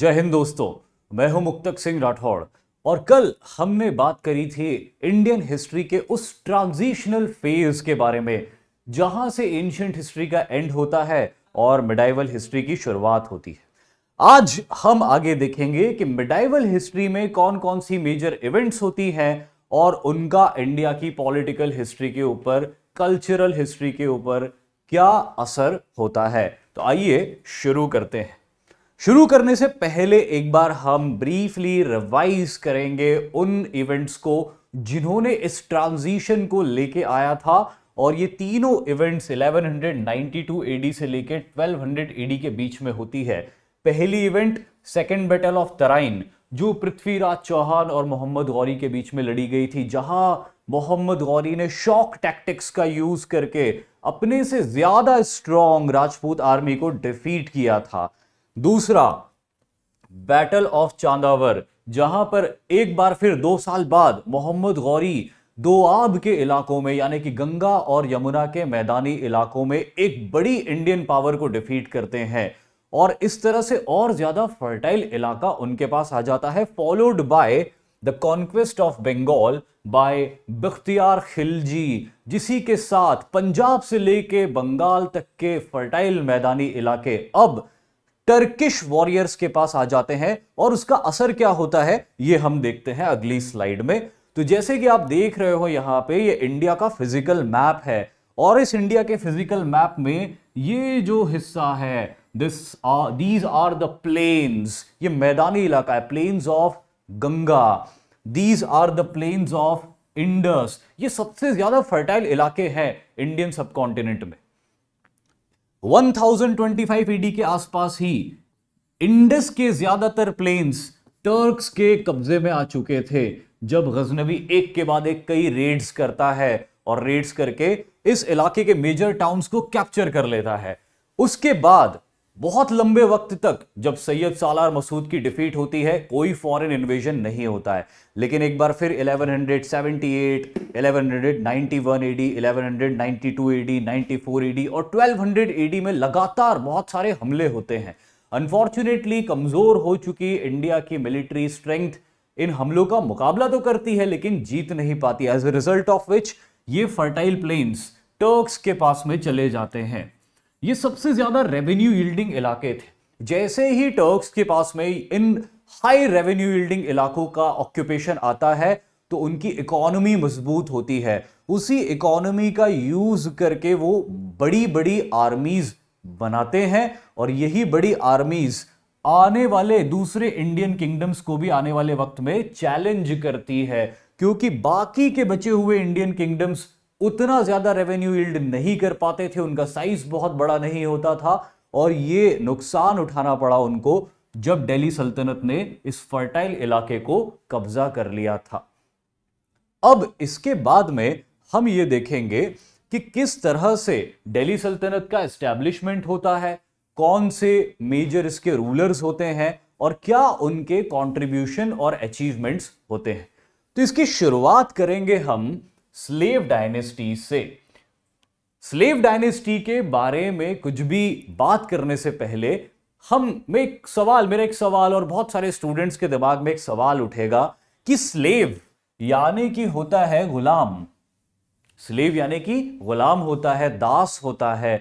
जय हिंद दोस्तों मैं हूं मुक्तक सिंह राठौड़ और कल हमने बात करी थी इंडियन हिस्ट्री के उस ट्रांजिशनल फेज के बारे में जहां से एंशियंट हिस्ट्री का एंड होता है और मिडाइवल हिस्ट्री की शुरुआत होती है आज हम आगे देखेंगे कि मिडाइवल हिस्ट्री में कौन कौन सी मेजर इवेंट्स होती हैं और उनका इंडिया की पॉलिटिकल हिस्ट्री के ऊपर कल्चरल हिस्ट्री के ऊपर क्या असर होता है तो आइए शुरू करते हैं शुरू करने से पहले एक बार हम ब्रीफली रिवाइज करेंगे उन इवेंट्स को जिन्होंने इस ट्रांजिशन को लेके आया था और ये तीनों इवेंट्स 1192 एडी से लेके 1200 एडी के बीच में होती है पहली event second battle of Tarain जो पृथ्वीराज चौहान और मोहम्मद गौरी के बीच में लड़ी गई थी जहां मोहम्मद गौरी ने शॉक टैक्टिक्स का यूज करके अपने से ज्यादा स्ट्रॉन्ग राजपूत आर्मी को डिफीट किया था दूसरा बैटल ऑफ चांदावर जहां पर एक बार फिर दो साल बाद मोहम्मद गौरी दोआब के इलाकों में यानी कि गंगा और यमुना के मैदानी इलाकों में एक बड़ी इंडियन पावर को डिफीट करते हैं और इस तरह से और ज्यादा फर्टाइल इलाका उनके पास आ जाता है followed by the conquest of Bengal by Bakhtiyar Khilji जिसी के साथ पंजाब से लेके बंगाल तक के फर्टाइल मैदानी इलाके अब टर्किश वॉरियर्स के पास आ जाते हैं और उसका असर क्या होता है ये हम देखते हैं अगली स्लाइड में तो जैसे कि आप देख रहे हो यहाँ पे ये इंडिया का फिजिकल मैप है और इस इंडिया के फिजिकल मैप में ये जो हिस्सा है this are these are the plains ये मैदानी इलाका है plains of Ganga these are the plains of Indus ये सबसे ज्यादा फर्टाइल इलाके हैं इंडियन सब में 1025 ईडी के आसपास ही इंडस के ज्यादातर प्लेन्स टर्क्स के कब्जे में आ चुके थे जब गजनवी एक के बाद एक कई रेड्स करता है और रेड्स करके इस इलाके के मेजर टाउन्स को कैप्चर कर लेता है उसके बाद बहुत लंबे वक्त तक जब सैयद सालार मसूद की डिफीट होती है कोई फॉरेन इन्वेजन नहीं होता है लेकिन एक बार फिर 1178, 1191 एडी 1192 एडी 94 एडी और 1200 एडी में लगातार बहुत सारे हमले होते हैं अनफॉर्चुनेटली कमज़ोर हो चुकी इंडिया की मिलिट्री स्ट्रेंथ इन हमलों का मुकाबला तो करती है लेकिन जीत नहीं पाती as a result of which ये फर्टाइल प्लेन्स टर्क्स के पास में चले जाते हैं ये सबसे ज्यादा रेवेन्यू यील्डिंग इलाके थे जैसे ही टर्क्स के पास में इन हाई रेवेन्यू यील्डिंग इलाकों का ऑक्यूपेशन आता है तो उनकी इकोनॉमी मजबूत होती है उसी इकोनॉमी का यूज करके वो बड़ी बड़ी आर्मीज बनाते हैं और यही बड़ी आर्मीज आने वाले दूसरे इंडियन किंगडम्स को भी आने वाले वक्त में चैलेंज करती है क्योंकि बाकी के बचे हुए इंडियन किंगडम्स उतना ज़्यादा रेवेन्यू यील्ड नहीं कर पाते थे उनका साइज बहुत बड़ा नहीं होता था और ये नुकसान उठाना पड़ा उनको जब दिल्ली सल्तनत ने इस फर्टाइल इलाके को कब्जा कर लिया था अब इसके बाद में हम ये देखेंगे कि किस तरह से दिल्ली सल्तनत का एस्टेब्लिशमेंट होता है कौन से मेजर इसके रूलर्स होते हैं और क्या उनके कंट्रीब्यूशन और अचीवमेंट्स होते हैं तो इसकी शुरुआत करेंगे हम स्लेव डायनेस्टी से स्लेव डायनेस्टी के बारे में कुछ भी बात करने से पहले हम में एक सवाल मेरा एक सवाल और बहुत सारे स्टूडेंट्स के दिमाग में एक सवाल उठेगा कि स्लेव यानी कि होता है गुलाम स्लेव यानी कि गुलाम होता है दास होता है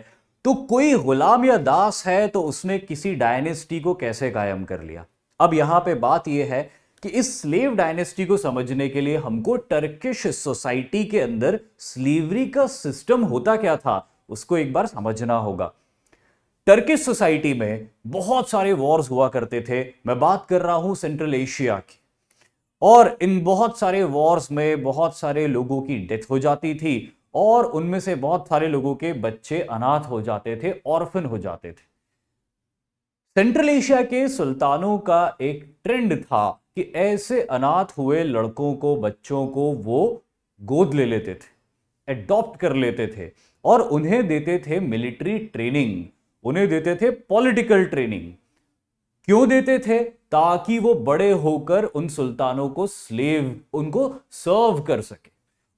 तो कोई गुलाम या दास है तो उसने किसी डायनेस्टी को कैसे कायम कर लिया अब यहां पे बात यह है कि इस स्लेव डायनेस्टी को समझने के लिए हमको टर्किश सोसाइटी के अंदर स्लीवरी का सिस्टम होता क्या था उसको एक बार समझना होगा टर्किश सोसाइटी में बहुत सारे वॉर्स हुआ करते थे मैं बात कर रहा हूं सेंट्रल एशिया की और इन बहुत सारे वॉर्स में बहुत सारे लोगों की डेथ हो जाती थी और उनमें से बहुत सारे लोगों के बच्चे अनाथ हो जाते थे ऑर्फन हो जाते थे सेंट्रल एशिया के सुल्तानों का एक ट्रेंड था कि ऐसे अनाथ हुए लड़कों को बच्चों को वो गोद ले लेते थे एडॉप्ट कर लेते थे और उन्हें देते थे मिलिट्री ट्रेनिंग उन्हें देते थे पॉलिटिकल ट्रेनिंग क्यों देते थे ताकि वो बड़े होकर उन सुल्तानों को स्लेव उनको सर्व कर सके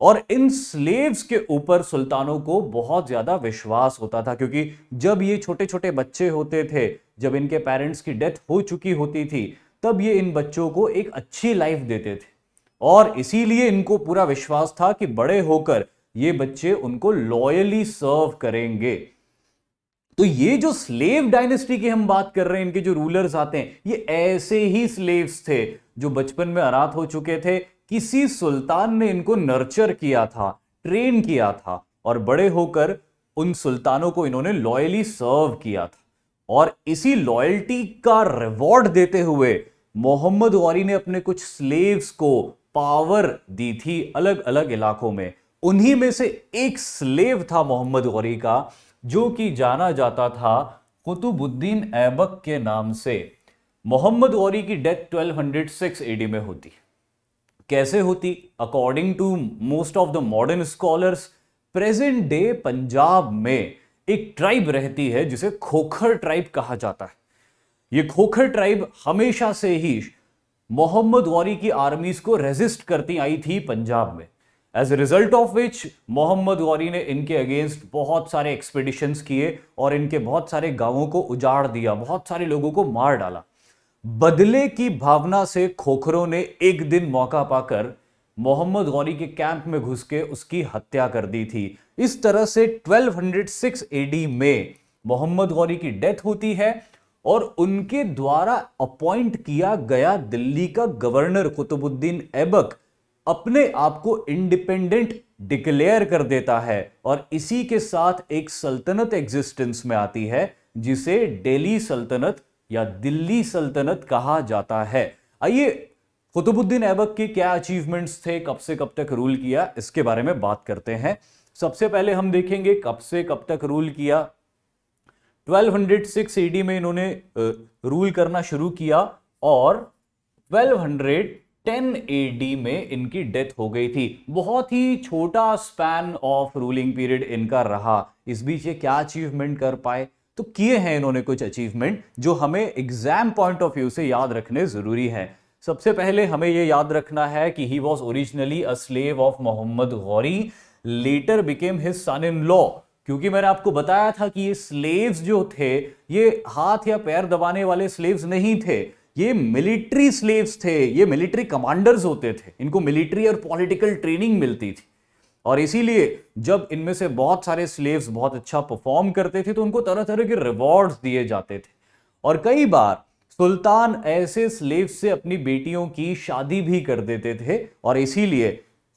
और इन स्लेव्स के ऊपर सुल्तानों को बहुत ज़्यादा विश्वास होता था क्योंकि जब ये छोटे छोटे बच्चे होते थे जब इनके पेरेंट्स की डेथ हो चुकी होती थी तब ये इन बच्चों को एक अच्छी लाइफ देते थे और इसीलिए इनको पूरा विश्वास था कि बड़े होकर ये बच्चे उनको लॉयली सर्व करेंगे तो ये जो स्लेव डायनेस्टी की हम बात कर रहे हैं इनके जो रूलर्स आते हैं ये ऐसे ही स्लेव्स थे जो बचपन में अनाथ हो चुके थे किसी सुल्तान ने इनको नर्चर किया था ट्रेन किया था और बड़े होकर उन सुल्तानों को इन्होंने लॉयली सर्व किया था और इसी लॉयल्टी का रिवॉर्ड देते हुए मोहम्मद गौरी ने अपने कुछ स्लेव्स को पावर दी थी अलग अलग इलाकों में उन्हीं में से एक स्लेव था मोहम्मद गौरी का जो कि जाना जाता था कुतुबुद्दीन ऐबक के नाम से मोहम्मद गौरी की डेथ 1206 एडी में होती कैसे होती according to most of the modern scholars present day Punjab में एक ट्राइब रहती है जिसे खोखर ट्राइब कहा जाता है ये खोखर ट्राइब हमेशा से ही मोहम्मद गौरी की आर्मीज को रेजिस्ट करती आई थी पंजाब में as a result of which Mohammad Ghori ने इनके अगेंस्ट बहुत सारे एक्सपेडिशंस किए और इनके बहुत सारे गांवों को उजाड़ दिया बहुत सारे लोगों को मार डाला बदले की भावना से खोखरों ने एक दिन मौका पाकर मोहम्मद गौरी के कैंप में घुस के उसकी हत्या कर दी थी इस तरह से 1206 एडी में मोहम्मद गौरी की डेथ होती है और उनके द्वारा अपॉइंट किया गया दिल्ली का गवर्नर कुतुबुद्दीन ऐबक अपने आप को इंडिपेंडेंट डिक्लेयर कर देता है और इसी के साथ एक सल्तनत एग्जिस्टेंस में आती है जिसे डेली सल्तनत या दिल्ली सल्तनत कहा जाता है आइए कुतुबुद्दीन ऐबक के क्या अचीवमेंट्स थे कब से कब तक रूल किया इसके बारे में बात करते हैं सबसे पहले हम देखेंगे कब से कब तक रूल किया 1206 एडी में इन्होंने रूल करना शुरू किया और 1210 एडी में इनकी डेथ हो गई थी बहुत ही छोटा स्पैन ऑफ रूलिंग पीरियड इनका रहा इस बीच ये क्या अचीवमेंट कर पाए तो किए हैं इन्होंने कुछ अचीवमेंट जो हमें एग्जाम पॉइंट ऑफ व्यू से याद रखने जरूरी है सबसे पहले हमें यह याद रखना है कि he was originally a slave of Mohammad Ghori later became his son in law क्योंकि मैंने आपको बताया था कि ये स्लेव्स जो थे ये हाथ या पैर दबाने वाले स्लेव्स नहीं थे ये मिलिट्री स्लेव्स थे ये मिलिट्री कमांडर्स होते थे इनको मिलिट्री और पॉलिटिकल ट्रेनिंग मिलती थी और इसीलिए जब इनमें से बहुत सारे स्लेव्स बहुत अच्छा परफॉर्म करते थे तो उनको तरह तरह के रिवॉर्ड्स दिए जाते थे और कई बार सुल्तान ऐसे स्लेव से अपनी बेटियों की शादी भी कर देते थे और इसीलिए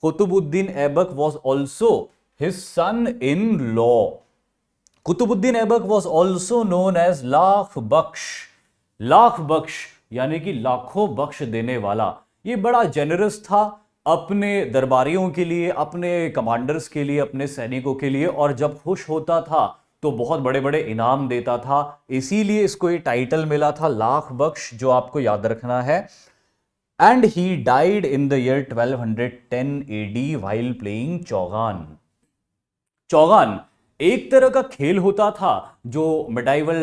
Qutbuddin Aibak was also his son in law Qutbuddin Aibak was also known as Lakh Bakhsh Lakh Bakhsh यानी कि लाखों बख्श देने वाला ये बड़ा जनरस था अपने दरबारियों के लिए अपने कमांडर्स के लिए अपने सैनिकों के लिए और जब खुश होता था तो बहुत बड़े बड़े इनाम देता था इसीलिए इसको ये टाइटल मिला था लाख बख्श जो आपको याद रखना है and he died in the year 1210 D while playing chaugan chaugan एक तरह का खेल होता था जो मेडाइवल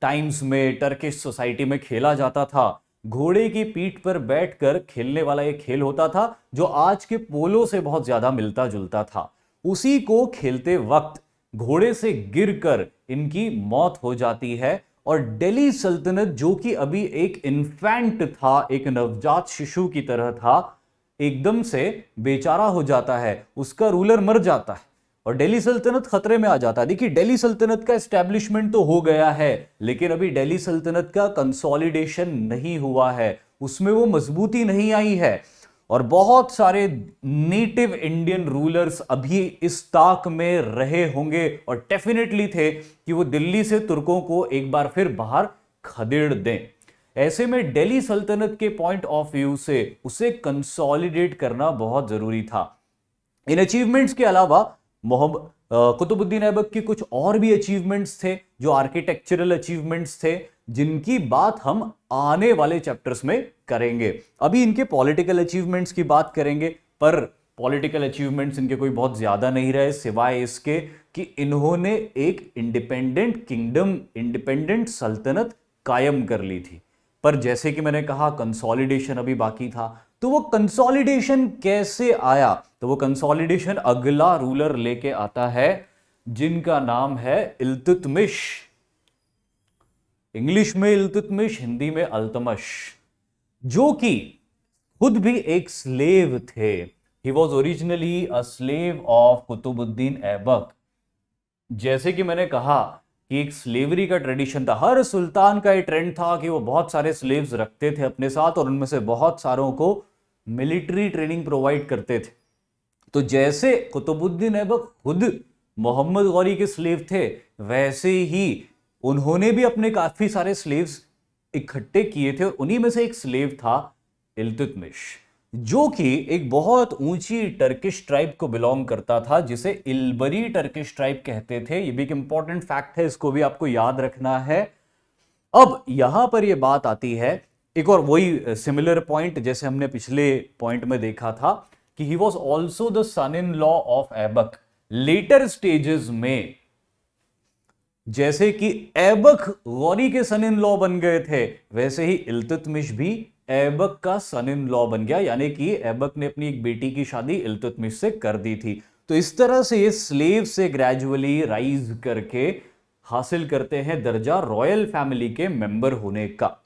टाइम्स में टर्किश सोसाइटी में खेला जाता था घोड़े की पीठ पर बैठकर खेलने वाला एक खेल होता था जो आज के पोलो से बहुत ज्यादा मिलता जुलता था उसी को खेलते वक्त घोड़े से गिरकर इनकी मौत हो जाती है और दिल्ली सल्तनत जो कि अभी एक इन्फेंट था एक नवजात शिशु की तरह था एकदम से बेचारा हो जाता है उसका रूलर मर जाता है और दिल्ली सल्तनत खतरे में आ जाता है देखिए दिल्ली सल्तनत का एस्टेब्लिशमेंट तो हो गया है लेकिन अभी दिल्ली सल्तनत का कंसोलिडेशन नहीं हुआ है उसमें वो मजबूती नहीं आई है और बहुत सारे नेटिव इंडियन रूलर्स अभी इस ताक में रहे होंगे और डेफिनेटली थे कि वो दिल्ली से तुर्कों को एक बार फिर बाहर खदेड़ दें ऐसे में दिल्ली सल्तनत के पॉइंट ऑफ व्यू से उसे कंसोलिडेट करना बहुत जरूरी था इन अचीवमेंट्स के अलावा मोहम्मद कुतुबुद्दीन ऐबक की कुछ और भी अचीवमेंट्स थे जो आर्किटेक्चरल अचीवमेंट्स थे जिनकी बात हम आने वाले चैप्टर्स में करेंगे अभी इनके पॉलिटिकल अचीवमेंट्स की बात करेंगे पर पॉलिटिकल अचीवमेंट्स इनके कोई बहुत ज़्यादा नहीं रहे सिवाय इसके कि इन्होंने एक इंडिपेंडेंट किंगडम इंडिपेंडेंट सल्तनत कायम कर ली थी पर जैसे कि मैंने कहा कंसोलिडेशन अभी बाकी था तो वो कंसोलिडेशन कैसे आया तो वो कंसोलिडेशन अगला रूलर लेके आता है जिनका नाम है इल्तुतमिश इंग्लिश में इल्तुतमिश हिंदी में अल्तमश जो कि खुद भी एक स्लेव थे he was originally a slave of Qutbuddin Aibak जैसे कि मैंने कहा कि एक स्लेवरी का ट्रेडिशन था हर सुल्तान का ये ट्रेंड था कि वो बहुत सारे स्लेव्स रखते थे अपने साथ और उनमें से बहुत सारों को मिलिट्री ट्रेनिंग प्रोवाइड करते थे तो जैसे कुतुबुद्दीन ऐबक खुद मोहम्मद गौरी के स्लेव थे वैसे ही उन्होंने भी अपने काफ़ी सारे स्लेव्स इकट्ठे किए थे और उन्हीं में से एक स्लेव था इल्तुतमिश जो कि एक बहुत ऊंची टर्किश ट्राइब को बिलोंग करता था जिसे इल्बरी टर्किश ट्राइब कहते थे ये भी एक इंपॉर्टेंट फैक्ट है इसको भी आपको याद रखना है अब यहां पर यह बात आती है एक और वही सिमिलर पॉइंट जैसे हमने पिछले पॉइंट में देखा था कि he was also the son in law of Aibak later stages में जैसे कि एबक गौरी के सन इन लॉ बन गए थे वैसे ही इल्तुतमिश भी ऐबक का सन इन लॉ बन गया यानी कि एबक ने अपनी एक बेटी की शादी इल्तुतमिश से कर दी थी तो इस तरह से ये स्लेव से ग्रेजुअली राइज करके हासिल करते हैं दर्जा रॉयल फैमिली के मेंबर होने का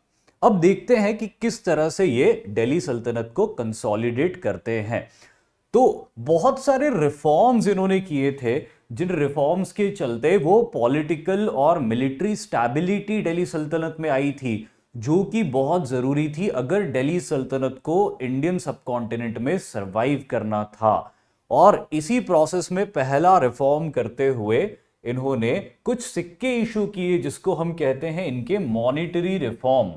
अब देखते हैं कि किस तरह से ये दिल्ली सल्तनत को कंसोलिडेट करते हैं तो बहुत सारे रिफॉर्म्स इन्होंने किए थे जिन रिफॉर्म्स के चलते वो पॉलिटिकल और मिलिट्री स्टेबिलिटी दिल्ली सल्तनत में आई थी जो कि बहुत ज़रूरी थी अगर दिल्ली सल्तनत को इंडियन सब में सर्वाइव करना था और इसी प्रोसेस में पहला रिफॉर्म करते हुए इन्होंने कुछ सिक्के इशू किए जिसको हम कहते हैं इनके मॉनिटरी रिफॉर्म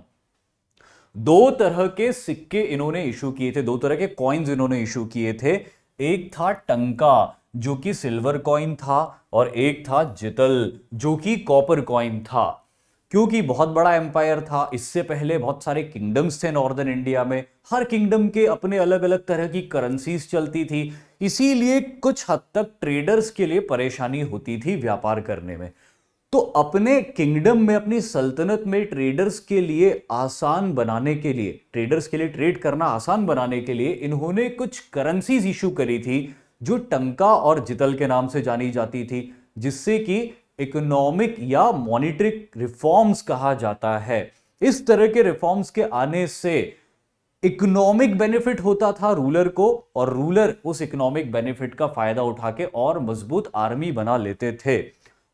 दो तरह के सिक्के इन्होंने इशू किए थे दो तरह के कॉइन्स इन्होंने इशू किए थे एक था टंका जो कि सिल्वर कॉइन था और एक था जितल जो कि कॉपर कॉइन था क्योंकि बहुत बड़ा एम्पायर था इससे पहले बहुत सारे किंगडम्स थे नॉर्दर्न इंडिया में हर किंगडम के अपने अलग अलग तरह की करेंसीज चलती थी इसीलिए कुछ हद तक ट्रेडर्स के लिए परेशानी होती थी व्यापार करने में तो अपने किंगडम में अपनी सल्तनत में ट्रेडर्स के लिए आसान बनाने के लिए ट्रेडर्स के लिए ट्रेड करना आसान बनाने के लिए इन्होंने कुछ करेंसीज इशू करी थी जो टंका और जितल के नाम से जानी जाती थी जिससे कि इकोनॉमिक या मॉनिटरिक रिफॉर्म्स कहा जाता है इस तरह के रिफॉर्म्स के आने से इकोनॉमिक बेनिफिट होता था रूलर को और रूलर उस इकोनॉमिक बेनिफिट का फायदा उठा के और मजबूत आर्मी बना लेते थे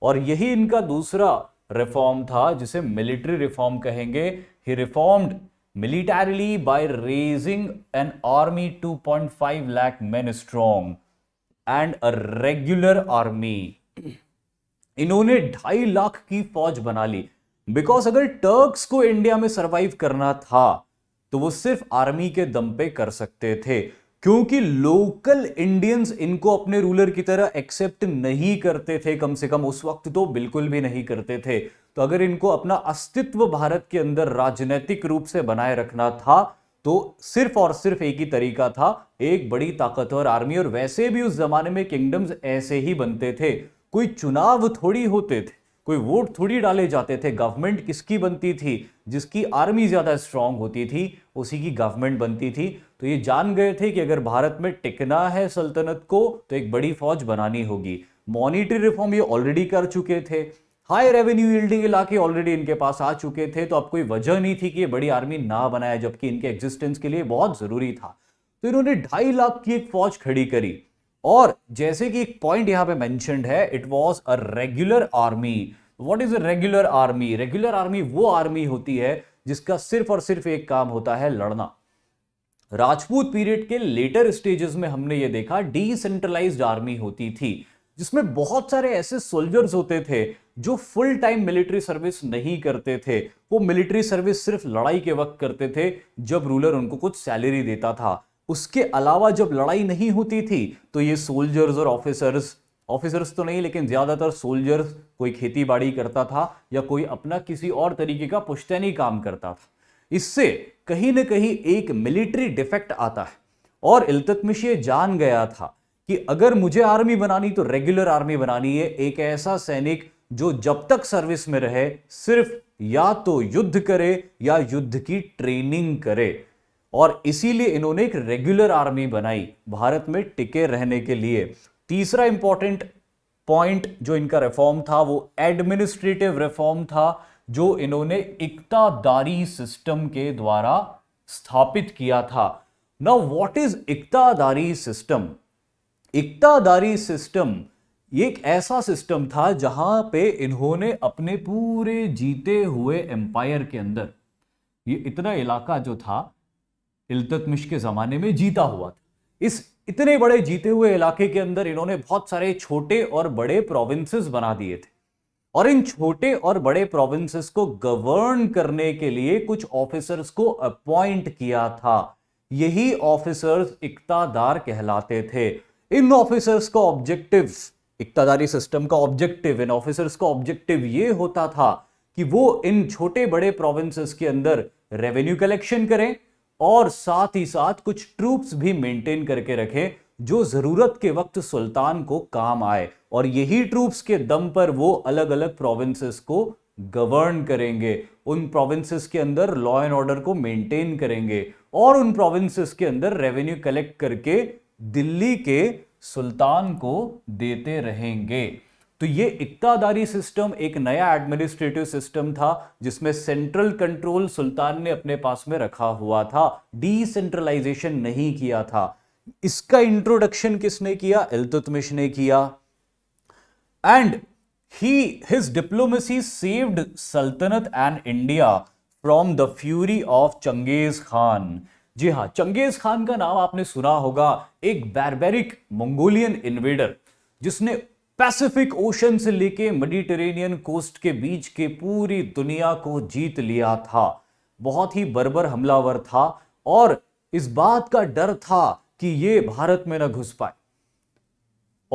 और यही इनका दूसरा रिफॉर्म था जिसे मिलिट्री रिफॉर्म कहेंगे he reformed militarily by raising an army 2.5 lakh men strong and a regular army इन्होंने ढाई लाख की फौज बना ली बिकॉज अगर टर्क्स को इंडिया में सरवाइव करना था तो वो सिर्फ आर्मी के दम पे कर सकते थे क्योंकि लोकल इंडियंस इनको अपने रूलर की तरह एक्सेप्ट नहीं करते थे कम से कम उस वक्त तो बिल्कुल भी नहीं करते थे तो अगर इनको अपना अस्तित्व भारत के अंदर राजनीतिक रूप से बनाए रखना था तो सिर्फ और सिर्फ एक ही तरीका था एक बड़ी ताकतवर आर्मी और वैसे भी उस जमाने में किंगडम्स ऐसे ही बनते थे कोई चुनाव थोड़ी होते थे कोई वोट थोड़ी डाले जाते थे गवर्नमेंट किसकी बनती थी जिसकी आर्मी ज़्यादा स्ट्रांग होती थी उसी की गवर्नमेंट बनती थी तो ये जान गए थे कि अगर भारत में टिकना है सल्तनत को तो एक बड़ी फौज बनानी होगी मॉनिटरी रिफॉर्म ये ऑलरेडी कर चुके थे हाई रेवेन्यू यील्डिंग इलाके ऑलरेडी इनके पास आ चुके थे तो अब कोई वजह नहीं थी कि ये बड़ी आर्मी ना बनाए जबकि इनके एग्जिस्टेंस के लिए बहुत जरूरी था तो इन्होंने ढाई लाख की एक फौज खड़ी करी और जैसे कि एक पॉइंट यहां पे मैंशन है it was a regular army what is a regular army regular army वो आर्मी होती है जिसका सिर्फ और सिर्फ एक काम होता है लड़ना राजपूत पीरियड के लेटर स्टेजेस में हमने ये देखा डिसेंट्रलाइज आर्मी होती थी जिसमें बहुत सारे ऐसे सोल्जर्स होते थे जो फुल टाइम मिलिट्री सर्विस नहीं करते थे वो मिलिट्री सर्विस सिर्फ लड़ाई के वक्त करते थे जब रूलर उनको कुछ सैलरी देता था उसके अलावा जब लड़ाई नहीं होती थी तो ये सोल्जर्स और ऑफिसर्स ऑफिसर्स तो नहीं लेकिन ज़्यादातर सोल्जर्स कोई खेती बाड़ी करता था या कोई अपना किसी और तरीके का पुश्तैनी काम करता था इससे कहीं ना कहीं एक मिलिट्री डिफेक्ट आता है और इल्ततमिश ये जान गया था कि अगर मुझे आर्मी बनानी तो रेगुलर आर्मी बनानी है एक ऐसा सैनिक जो जब तक सर्विस में रहे सिर्फ या तो युद्ध करे या युद्ध की ट्रेनिंग करे और इसीलिए इन्होंने एक रेगुलर आर्मी बनाई भारत में टिके रहने के लिए तीसरा इंपॉर्टेंट पॉइंट जो इनका रिफॉर्म था वो एडमिनिस्ट्रेटिव रिफॉर्म था जो इन्होंने इकतादारी सिस्टम के द्वारा स्थापित किया था नाउ व्हाट इज इकतादारी सिस्टम इकतादारी सिस्टम ये एक ऐसा सिस्टम था जहां पे इन्होंने अपने पूरे जीते हुए एम्पायर के अंदर ये इतना इलाका जो था इलतमिश के ज़माने में जीता हुआ था इस इतने बड़े जीते हुए इलाके के अंदर इन्होंने बहुत सारे छोटे और बड़े प्रोविंसेस बना दिए थे और इन छोटे और बड़े प्रोविंसेस को गवर्न करने के लिए कुछ ऑफिसर्स को अपॉइंट किया था यही ऑफिसर्स इकतादार कहलाते थे इन ऑफिसर्स का ऑब्जेक्टिव इकतादारी सिस्टम का ऑब्जेक्टिव इन ऑफिसर्स का ऑब्जेक्टिव ये होता था कि वो इन छोटे बड़े प्रोविंसेस के अंदर रेवेन्यू कलेक्शन करें और साथ ही साथ कुछ ट्रूप्स भी मेंटेन करके रखें जो ज़रूरत के वक्त सुल्तान को काम आए और यही ट्रूप्स के दम पर वो अलग अलग प्रोविंसेस को गवर्न करेंगे उन प्रोविंसेस के अंदर लॉ एंड ऑर्डर को मेंटेन करेंगे और उन प्रोविंसेस के अंदर रेवेन्यू कलेक्ट करके दिल्ली के सुल्तान को देते रहेंगे तो ये इक्तादारी सिस्टम एक नया एडमिनिस्ट्रेटिव सिस्टम था जिसमें सेंट्रल कंट्रोल सुल्तान ने अपने पास में रखा हुआ था डिसेंट्रलाइजेशन नहीं किया था इसका इंट्रोडक्शन किसने किया इलतुतमिश ने किया and he his diplomacy saved सल्तनत and India from the fury of Genghis Khan जी हाँ चंगेज खान का नाम आपने सुना होगा एक बैरबेरिक मंगोलियन इन्वेडर जिसने पैसिफिक ओशन से लेके मेडिटेरेनियन कोस्ट के बीच के पूरी दुनिया को जीत लिया था बहुत ही बर्बर हमलावर था और इस बात का डर था कि ये भारत में ना घुस पाए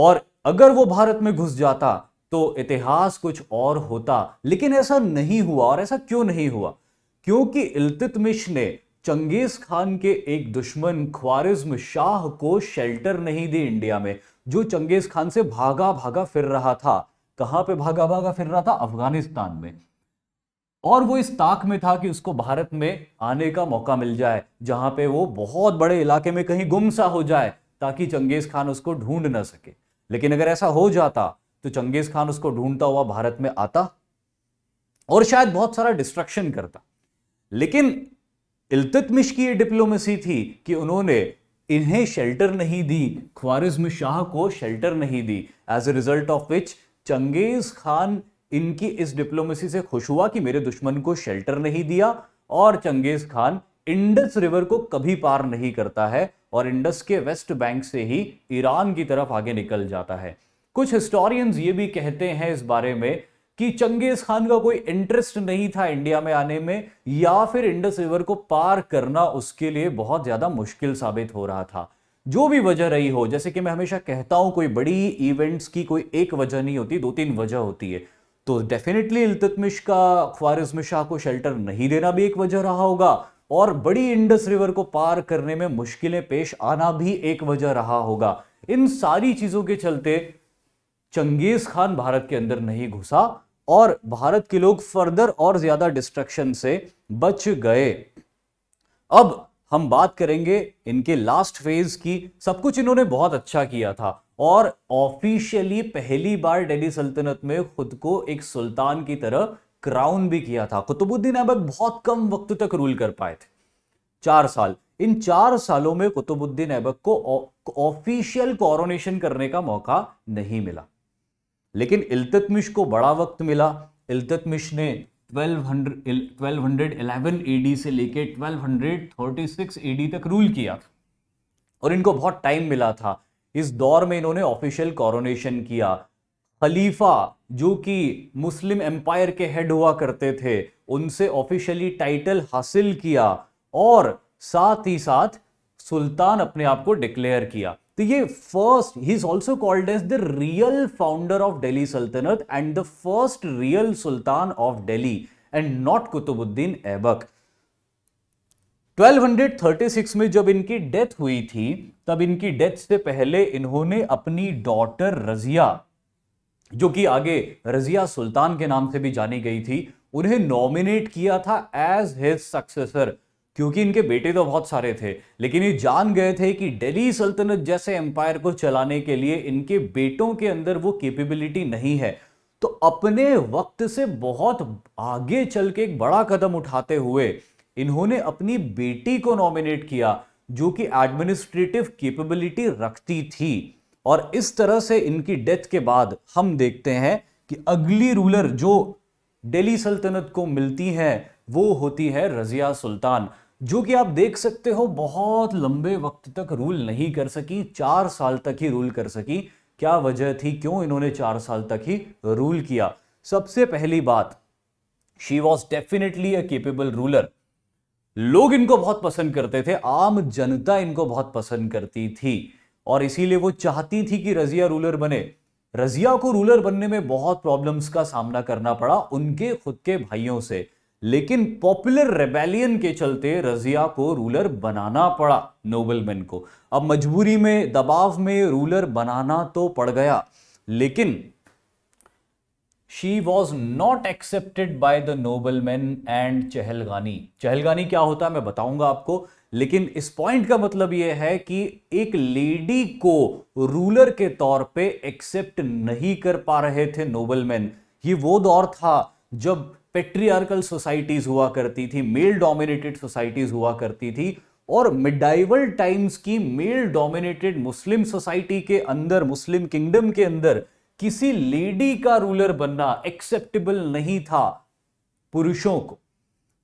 और अगर वो भारत में घुस जाता तो इतिहास कुछ और होता लेकिन ऐसा नहीं हुआ और ऐसा क्यों नहीं हुआ क्योंकि इल्तुतमिश ने चंगेज खान के एक दुश्मन ख्वारिज्म शाह को शेल्टर नहीं दी इंडिया में जो चंगेज खान से भागा भागा फिर रहा था कहां पे भागा भागा फिर रहा था अफगानिस्तान में और वो इस ताक में था कि उसको भारत में आने का मौका मिल जाए जहां पे वो बहुत बड़े इलाके में कहीं गुम सा हो जाए ताकि चंगेज खान उसको ढूंढ ना सके लेकिन अगर ऐसा हो जाता तो चंगेज खान उसको ढूंढता हुआ भारत में आता और शायद बहुत सारा डिस्ट्रक्शन करता लेकिन इल्ततमिश की डिप्लोमेसी थी कि उन्होंने इन्हें शेल्टर नहीं दी ख्वारिज्म शाह को शेल्टर नहीं दी as a result of which Genghis Khan इनकी इस डिप्लोमेसी से खुश हुआ कि मेरे दुश्मन को शेल्टर नहीं दिया और चंगेज खान इंडस रिवर को कभी पार नहीं करता है और इंडस के वेस्ट बैंक से ही ईरान की तरफ आगे निकल जाता है कुछ हिस्टोरियंस ये भी कहते हैं इस बारे में कि चंगेज खान का कोई इंटरेस्ट नहीं था इंडिया में आने में या फिर इंडस रिवर को पार करना उसके लिए बहुत ज़्यादा मुश्किल साबित हो रहा था जो भी वजह रही हो जैसे कि मैं हमेशा कहता हूं कोई बड़ी इवेंट्स की कोई एक वजह नहीं होती दो तीन वजह होती है तो डेफिनेटली इल्तमिश का ख्वारिज्म शाह को शेल्टर नहीं देना भी एक वजह रहा होगा और बड़ी इंडस रिवर को पार करने में मुश्किलें पेश आना भी एक वजह रहा होगा इन सारी चीज़ों के चलते चंगेज खान भारत के अंदर नहीं घुसा और भारत के लोग फर्दर और ज़्यादा डिस्ट्रक्शन से बच गए अब हम बात करेंगे इनके लास्ट फेज की सब कुछ इन्होंने बहुत अच्छा किया था और ऑफिशियली पहली बार दिल्ली सल्तनत में खुद को एक सुल्तान की तरह क्राउन भी किया था कुतुबुद्दीन ऐबक बहुत कम वक्त तक रूल कर पाए थे चार साल इन चार सालों में कुतुबुद्दीन ऐबक को ऑफिशियल कॉरोनेशन करने का मौका नहीं मिला लेकिन इल्ततमिश को बड़ा वक्त मिला इल्ततमिश ने 1211 एडी से लेकर 1236 एडी तक रूल किया था और इनको बहुत टाइम मिला था इस दौर में इन्होंने ऑफिशियल कॉरोनेशन किया खलीफा जो कि मुस्लिम एम्पायर के हेड हुआ करते थे उनसे ऑफिशियली टाइटल हासिल किया और साथ ही साथ सुल्तान अपने आप को डिक्लेयर किया तो ये first he is also called as the real founder of Delhi सल्तनत एंड द फर्स्ट रियल सुल्तान of Delhi and not Qutbuddin Aibak 1236 में जब इनकी डेथ हुई थी तब इनकी डेथ से पहले इन्होंने अपनी डॉटर रजिया जो कि आगे रजिया सुल्तान के नाम से भी जानी गई थी उन्हें नॉमिनेट किया था एज हिज सक्सेसर क्योंकि इनके बेटे तो बहुत सारे थे लेकिन ये जान गए थे कि दिल्ली सल्तनत जैसे एम्पायर को चलाने के लिए इनके बेटों के अंदर वो कैपेबिलिटी नहीं है तो अपने वक्त से बहुत आगे चल के एक बड़ा कदम उठाते हुए इन्होंने अपनी बेटी को नॉमिनेट किया जो कि एडमिनिस्ट्रेटिव कैपेबिलिटी रखती थी और इस तरह से इनकी डेथ के बाद हम देखते हैं कि अगली रूलर जो दिल्ली सल्तनत को मिलती है वो होती है रजिया सुल्तान जो कि आप देख सकते हो बहुत लंबे वक्त तक रूल नहीं कर सकी चार साल तक ही रूल कर सकी क्या वजह थी क्यों इन्होंने चार साल तक ही रूल किया सबसे पहली बात she was definitely a capable ruler लोग इनको बहुत पसंद करते थे आम जनता इनको बहुत पसंद करती थी और इसीलिए वो चाहती थी कि रजिया रूलर बने रजिया को रूलर बनने में बहुत प्रॉब्लम्स का सामना करना पड़ा उनके खुद के भाइयों से लेकिन पॉपुलर रेबेलियन के चलते रजिया को रूलर बनाना पड़ा नोबलमैन को अब मजबूरी में दबाव में रूलर बनाना तो पड़ गया लेकिन she was not accepted by the noble man and चहलगानी चहलगानी क्या होता है मैं बताऊंगा आपको लेकिन इस पॉइंट का मतलब यह है कि एक लेडी को रूलर के तौर पे एक्सेप्ट नहीं कर पा रहे थे नोबल मैन ये वो दौर था जब पेट्रियार्कल सोसाइटीज हुआ करती थी मेल डोमिनेटेड सोसाइटीज हुआ करती थी और मिडाइवल टाइम्स की मेल डोमिनेटेड मुस्लिम सोसाइटी के अंदर मुस्लिम किंगडम के अंदर किसी लेडी का रूलर बनना एक्सेप्टेबल नहीं था पुरुषों को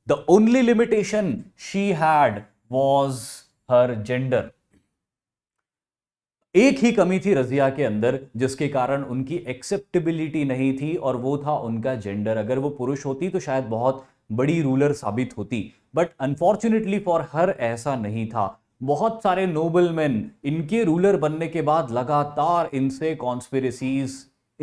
the only limitation she had was her gender एक ही कमी थी रजिया के अंदर जिसके कारण उनकी एक्सेप्टेबिलिटी नहीं थी और वो था उनका जेंडर अगर वो पुरुष होती तो शायद बहुत बड़ी रूलर साबित होती बट अनफॉर्चुनेटली फॉर हर ऐसा नहीं था बहुत सारे नोबलमैन इनके रूलर बनने के बाद लगातार इनसे कॉन्स्पिरसीज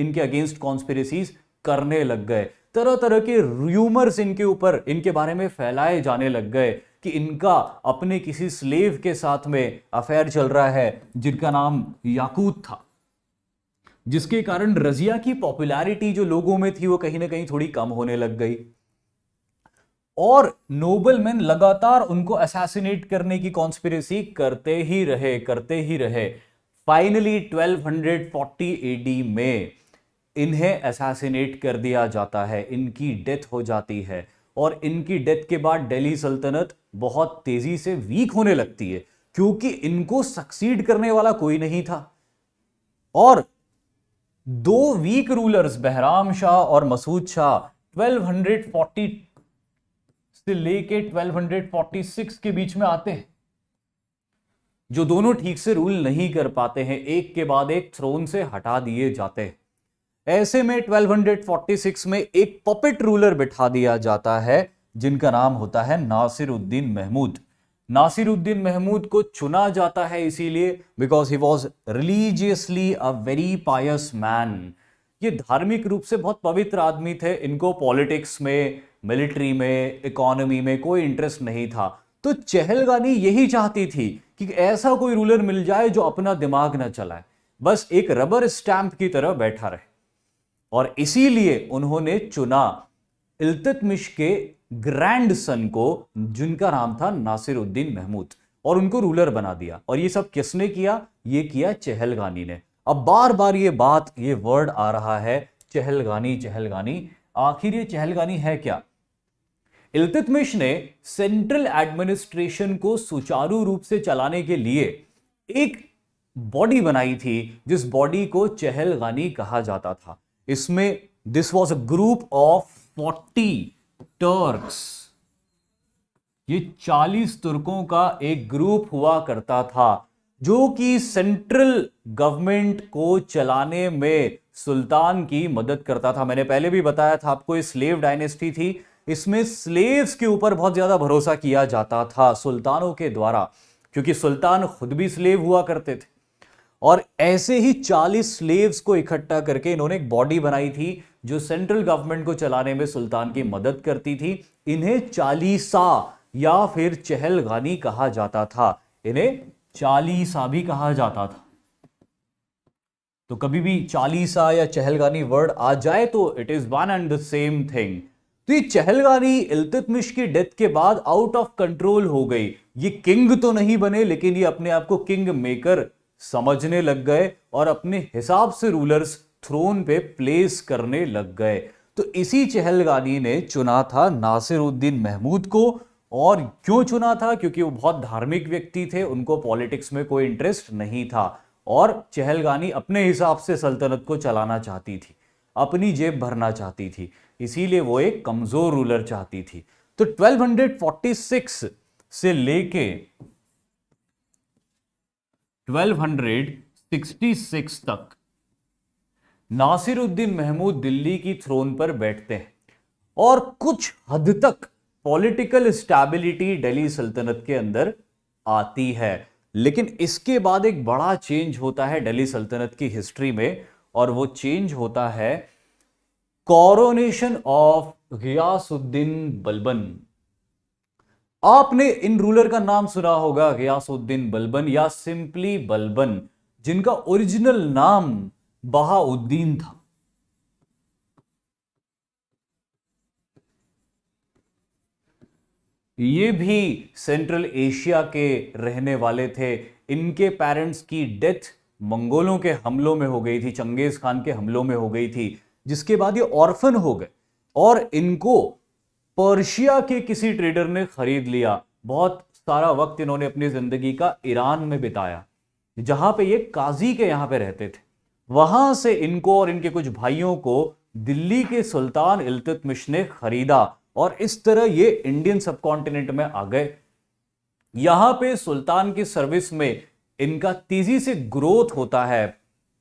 इनके अगेंस्ट कॉन्स्पिरसीज करने लग गए तरह तरह के र्यूमर्स इनके ऊपर इनके बारे में फैलाए जाने लग गए कि इनका अपने किसी स्लेव के साथ में अफेयर चल रहा है जिनका नाम याकूत था जिसके कारण रजिया की पॉपुलैरिटी जो लोगों में थी वो कहीं ना कहीं थोड़ी कम होने लग गई और नोबलमैन लगातार उनको असैसिनेट करने की कॉन्स्पिरेसी करते ही रहे करते ही रहे फाइनली 1240 एडी में इन्हें असैसिनेट कर दिया जाता है इनकी डेथ हो जाती है और इनकी डेथ के बाद दिल्ली सल्तनत बहुत तेजी से वीक होने लगती है क्योंकि इनको सक्सीड करने वाला कोई नहीं था और दो वीक रूलर्स बहराम शाह और मसूद शाह 1242 से लेके 1246 के बीच में आते हैं जो दोनों ठीक से रूल नहीं कर पाते हैं एक के बाद एक थ्रोन से हटा दिए जाते हैं ऐसे में 1246 में एक पपेट रूलर बिठा दिया जाता है जिनका नाम होता है नासिरुद्दीन महमूद नासिरुद्दीन महमूद को चुना जाता है इसीलिए because he was religiously a very pious man ये धार्मिक रूप से बहुत पवित्र आदमी थे इनको पॉलिटिक्स में मिलिट्री में इकोनॉमी में कोई इंटरेस्ट नहीं था तो चहलगानी यही चाहती थी कि ऐसा कोई रूलर मिल जाए जो अपना दिमाग ना चलाए बस एक रबर स्टैंप की तरह बैठा रहे और इसीलिए उन्होंने चुना इल्ततमिश के ग्रैंड सन को जिनका नाम था नासिरुद्दीन महमूद और उनको रूलर बना दिया और ये सब किसने किया ये किया चहलगानी ने अब बार बार ये बात ये वर्ड आ रहा है चहलगानी चहलगानी आखिर ये चहलगानी है क्या इल्तुतमिश ने सेंट्रल एडमिनिस्ट्रेशन को सुचारू रूप से चलाने के लिए एक बॉडी बनाई थी जिस बॉडी को चहलगानी कहा जाता था इसमें this was a group of forty Turks ये चालीस तुर्कों का एक ग्रुप हुआ करता था जो कि सेंट्रल गवर्नमेंट को चलाने में सुल्तान की मदद करता था मैंने पहले भी बताया था आपको ये स्लेव डायनेस्टी थी इसमें स्लेव्स के ऊपर बहुत ज्यादा भरोसा किया जाता था सुल्तानों के द्वारा क्योंकि सुल्तान खुद भी स्लेव हुआ करते थे और ऐसे ही 40 स्लेव्स को इकट्ठा करके इन्होंने एक बॉडी बनाई थी जो सेंट्रल गवर्नमेंट को चलाने में सुल्तान की मदद करती थी इन्हें चालीसा या फिर चहलगानी कहा जाता था इन्हें चालीसा भी कहा जाता था तो कभी भी चालीसा या चहलगानी वर्ड आ जाए तो it is one and the same thing तो ये चहलगानी इल्तुतमिश की डेथ के बाद आउट ऑफ कंट्रोल हो गई ये किंग तो नहीं बने लेकिन ये अपने आप को किंग मेकर समझने लग गए और अपने हिसाब से रूलर्स थ्रोन पे प्लेस करने लग गए तो इसी चहलगानी ने चुना था नासिरुद्दीन महमूद को और क्यों चुना था क्योंकि वो बहुत धार्मिक व्यक्ति थे उनको पॉलिटिक्स में कोई इंटरेस्ट नहीं था और चहलगानी अपने हिसाब से सल्तनत को चलाना चाहती थी अपनी जेब भरना चाहती थी इसीलिए वो एक कमज़ोर रूलर चाहती थी तो 1246 से लेके 1266 तक नासिरुद्दीन महमूद दिल्ली की थ्रोन पर बैठते हैं और कुछ हद तक पॉलिटिकल स्टेबिलिटी दिल्ली सल्तनत के अंदर आती है लेकिन इसके बाद एक बड़ा चेंज होता है दिल्ली सल्तनत की हिस्ट्री में और वो चेंज होता है कॉरोनेशन ऑफ गियासुद्दीन बलबन आपने इन रूलर का नाम सुना होगा गियासुद्दीन बलबन या सिंपली बलबन जिनका ओरिजिनल नाम बहाउद्दीन था ये भी सेंट्रल एशिया के रहने वाले थे इनके पेरेंट्स की डेथ मंगोलों के हमलों में हो गई थी चंगेज खान के हमलों में हो गई थी जिसके बाद ये ऑर्फन हो गए और इनको पर्शिया के किसी ट्रेडर ने खरीद लिया बहुत सारा वक्त इन्होंने अपनी जिंदगी का ईरान में बिताया जहां पे ये काजी के यहाँ पे रहते थे वहां से इनको और इनके कुछ भाइयों को दिल्ली के सुल्तान इल्तुतमिश ने खरीदा और इस तरह ये इंडियन सब में आ गए यहां पे सुल्तान की सर्विस में इनका तेजी से ग्रोथ होता है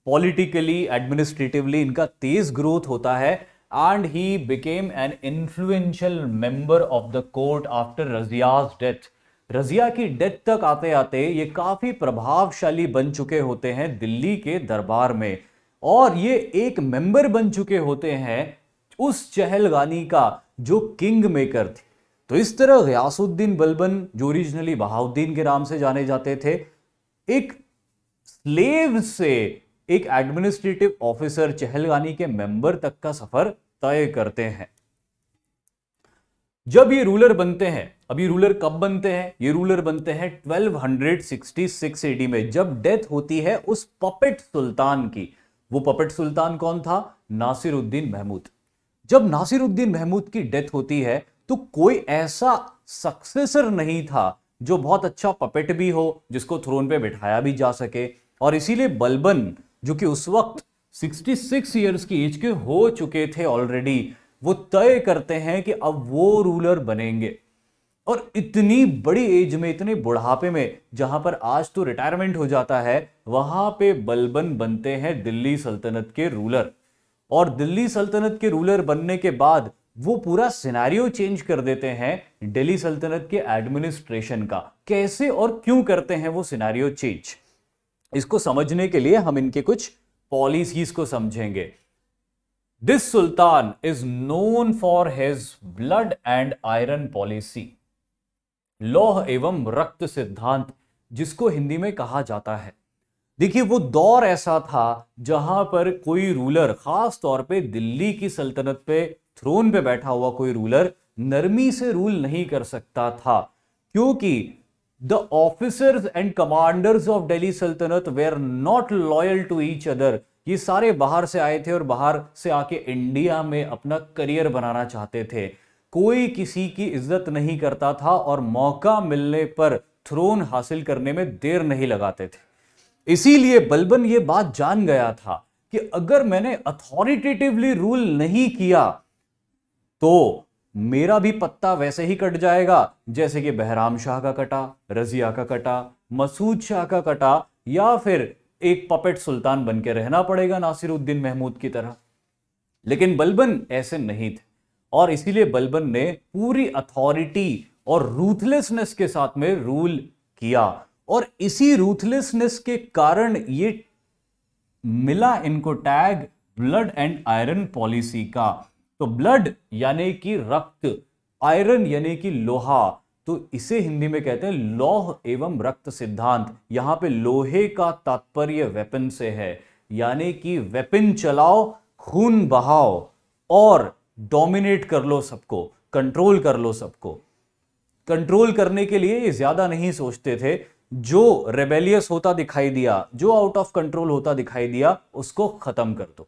पॉलिटिकली एडमिनिस्ट्रेटिवली इनका तेज ग्रोथ होता है and he became an influential member of the court after Razia death Razia की डेथ तक आते आते ये काफ़ी प्रभावशाली बन चुके होते हैं दिल्ली के दरबार में और ये एक मेंबर बन चुके होते हैं उस चहलगानी का जो किंग मेकर थे तो इस तरह गयासुद्दीन बलबन जो ओरिजिनली बहाउद्दीन के नाम से जाने जाते थे एक स्लेव से एक एडमिनिस्ट्रेटिव ऑफिसर चहलगानी के मेंबर तक का सफर तय करते हैं जब ये रूलर बनते हैं अब ये रूलर कब बनते हैं ये रूलर बनते हैं 1266 हंड्रेड में जब डेथ होती है उस पपेट सुल्तान की वो पपेट सुल्तान कौन था नासिरुद्दीन महमूद जब नासिरुद्दीन महमूद की डेथ होती है तो कोई ऐसा सक्सेसर नहीं था जो बहुत अच्छा पपेट भी हो जिसको थ्रोन पे बिठाया भी जा सके और इसीलिए बलबन जो कि उस वक्त 66 इयर्स की एज के हो चुके थे ऑलरेडी वो तय करते हैं कि अब वो रूलर बनेंगे और इतनी बड़ी एज में इतने बुढ़ापे में जहां पर आज तो रिटायरमेंट हो जाता है वहां पे बलबन बनते हैं दिल्ली सल्तनत के रूलर और दिल्ली सल्तनत के रूलर बनने के बाद वो पूरा सिनारियो चेंज कर देते हैं दिल्ली सल्तनत के एडमिनिस्ट्रेशन का कैसे और क्यों करते हैं वो सिनारियो चेंज इसको समझने के लिए हम इनके कुछ पॉलिसीज को समझेंगे दिस सुल्तान is known for his blood and iron policy लौह एवं रक्त सिद्धांत जिसको हिंदी में कहा जाता है देखिए वो दौर ऐसा था जहां पर कोई रूलर खास तौर पे दिल्ली की सल्तनत पे थ्रोन पे बैठा हुआ कोई रूलर नरमी से रूल नहीं कर सकता था क्योंकि the officers and commanders of Delhi सल्तनत are not loyal to each other ये सारे बाहर से आए थे और बाहर से आके इंडिया में अपना करियर बनाना चाहते थे कोई किसी की इज्जत नहीं करता था और मौका मिलने पर थ्रोन हासिल करने में देर नहीं लगाते थे इसीलिए बलबन ये बात जान गया था कि अगर मैंने अथॉरिटेटिवली रूल नहीं किया तो मेरा भी पत्ता वैसे ही कट जाएगा जैसे कि बहराम शाह का कटा रजिया का कटा मसूद शाह का कटा या फिर एक पपेट सुल्तान बन के रहना पड़ेगा नासिरुद्दीन महमूद की तरह लेकिन बलबन ऐसे नहीं थे और इसीलिए बलबन ने पूरी अथॉरिटी और रूथलेसनेस के साथ में रूल किया और इसी रूथलेसनेस के कारण ये मिला इनको tag blood and iron policy का तो ब्लड यानी कि रक्त आयरन यानी कि लोहा तो इसे हिंदी में कहते हैं लौह एवं रक्त सिद्धांत यहां पे लोहे का तात्पर्य वेपन से है यानी कि वेपन चलाओ खून बहाओ और डोमिनेट कर लो सबको कंट्रोल कर लो सबको कंट्रोल करने के लिए ये ज्यादा नहीं सोचते थे जो रेबेलियस होता दिखाई दिया जो आउट ऑफ कंट्रोल होता दिखाई दिया उसको खत्म कर दो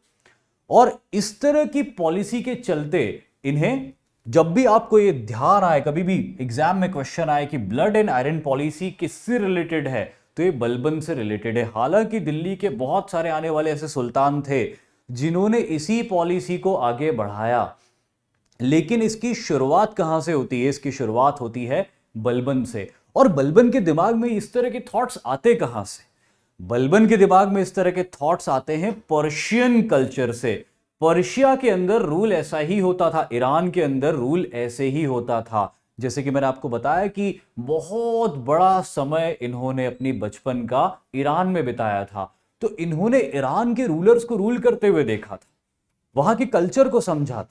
और इस तरह की पॉलिसी के चलते इन्हें जब भी आपको ये ध्यान आए कभी भी एग्जाम में क्वेश्चन आए कि ब्लड एंड आयरन पॉलिसी किससे रिलेटेड है तो ये बलबन से रिलेटेड है हालांकि दिल्ली के बहुत सारे आने वाले ऐसे सुल्तान थे जिन्होंने इसी पॉलिसी को आगे बढ़ाया लेकिन इसकी शुरुआत कहाँ से होती है इसकी शुरुआत होती है बलबन से और बलबन के दिमाग में इस तरह के थॉट्स आते कहाँ से बलबन के दिमाग में इस तरह के थॉट्स आते हैं पर्शियन कल्चर से पर्शिया के अंदर रूल ऐसा ही होता था ईरान के अंदर रूल ऐसे ही होता था जैसे कि मैंने आपको बताया कि बहुत बड़ा समय इन्होंने अपनी बचपन का ईरान में बिताया था तो इन्होंने ईरान के रूलर्स को रूल करते हुए देखा था वहां के कल्चर को समझा था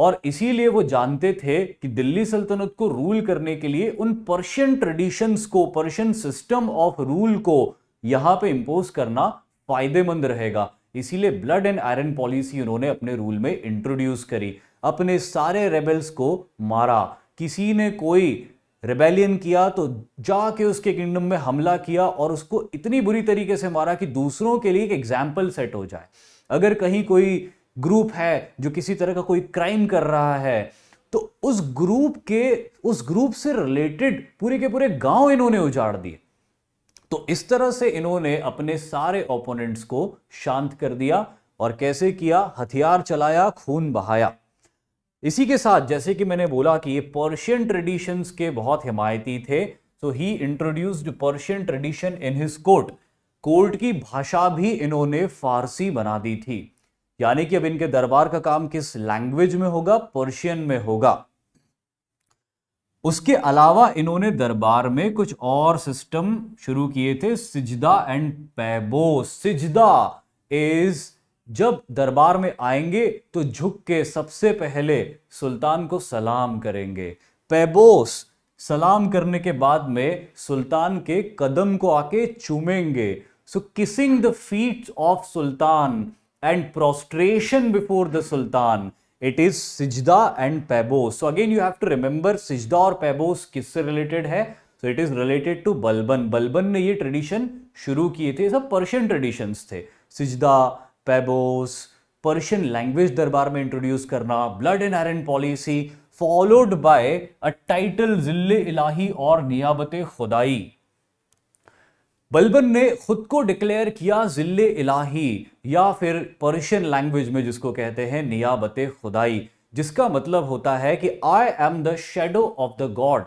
और इसीलिए वो जानते थे कि दिल्ली सल्तनत को रूल करने के लिए उन पर्शियन ट्रेडिशंस को पर्शियन सिस्टम ऑफ रूल को यहाँ पे इम्पोज करना फायदेमंद रहेगा इसीलिए ब्लड एंड आयरन पॉलिसी उन्होंने अपने रूल में इंट्रोड्यूस करी अपने सारे रेबल्स को मारा किसी ने कोई रेबेलियन किया तो जाके उसके किंगडम में हमला किया और उसको इतनी बुरी तरीके से मारा कि दूसरों के लिए एक एग्जाम्पल सेट हो जाए अगर कहीं कोई ग्रुप है जो किसी तरह का कोई क्राइम कर रहा है तो उस ग्रुप के उस ग्रुप से रिलेटेड पूरे के पूरे गांव इन्होंने उजाड़ दिए तो इस तरह से इन्होंने अपने सारे ओपोनेंट्स को शांत कर दिया और कैसे किया हथियार चलाया खून बहाया इसी के साथ जैसे कि मैंने बोला कि ये पर्शियन ट्रेडिशंस के बहुत हिमायती थे so he introduced Persian tradition in his court court की भाषा भी इन्होंने फारसी बना दी थी यानी कि अब इनके दरबार का काम किस लैंग्वेज में होगा पर्शियन में होगा उसके अलावा इन्होंने दरबार में कुछ और सिस्टम शुरू किए थे सिजदा एंड पैबो सिजदा इज जब दरबार में आएंगे तो झुक के सबसे पहले सुल्तान को सलाम करेंगे पैबोस सलाम करने के बाद में सुल्तान के कदम को आके चूमेंगे so kissing the feet of सुल्तान एंड प्रोस्ट्रेशन बिफोर द सुल्तान इट इज सिजदा and pebos. So again you have to remember sijda और पैबोस किससे related है so it is related to Balban Balban ने ये ट्रेडिशन शुरू किए थे सब पर्शियन ट्रेडिशंस थे सिजदा पैबोस पर्शियन लैंग्वेज दरबार में इंट्रोड्यूस करना blood and iron policy followed by a title जिल्ले इलाही और नियाबत खुदाई बलबन ने खुद को डिक्लेयर किया जिल्ले इलाही या फिर पर्शियन लैंग्वेज में जिसको कहते हैं नियाबत खुदाई जिसका मतलब होता है कि I am the shadow of the God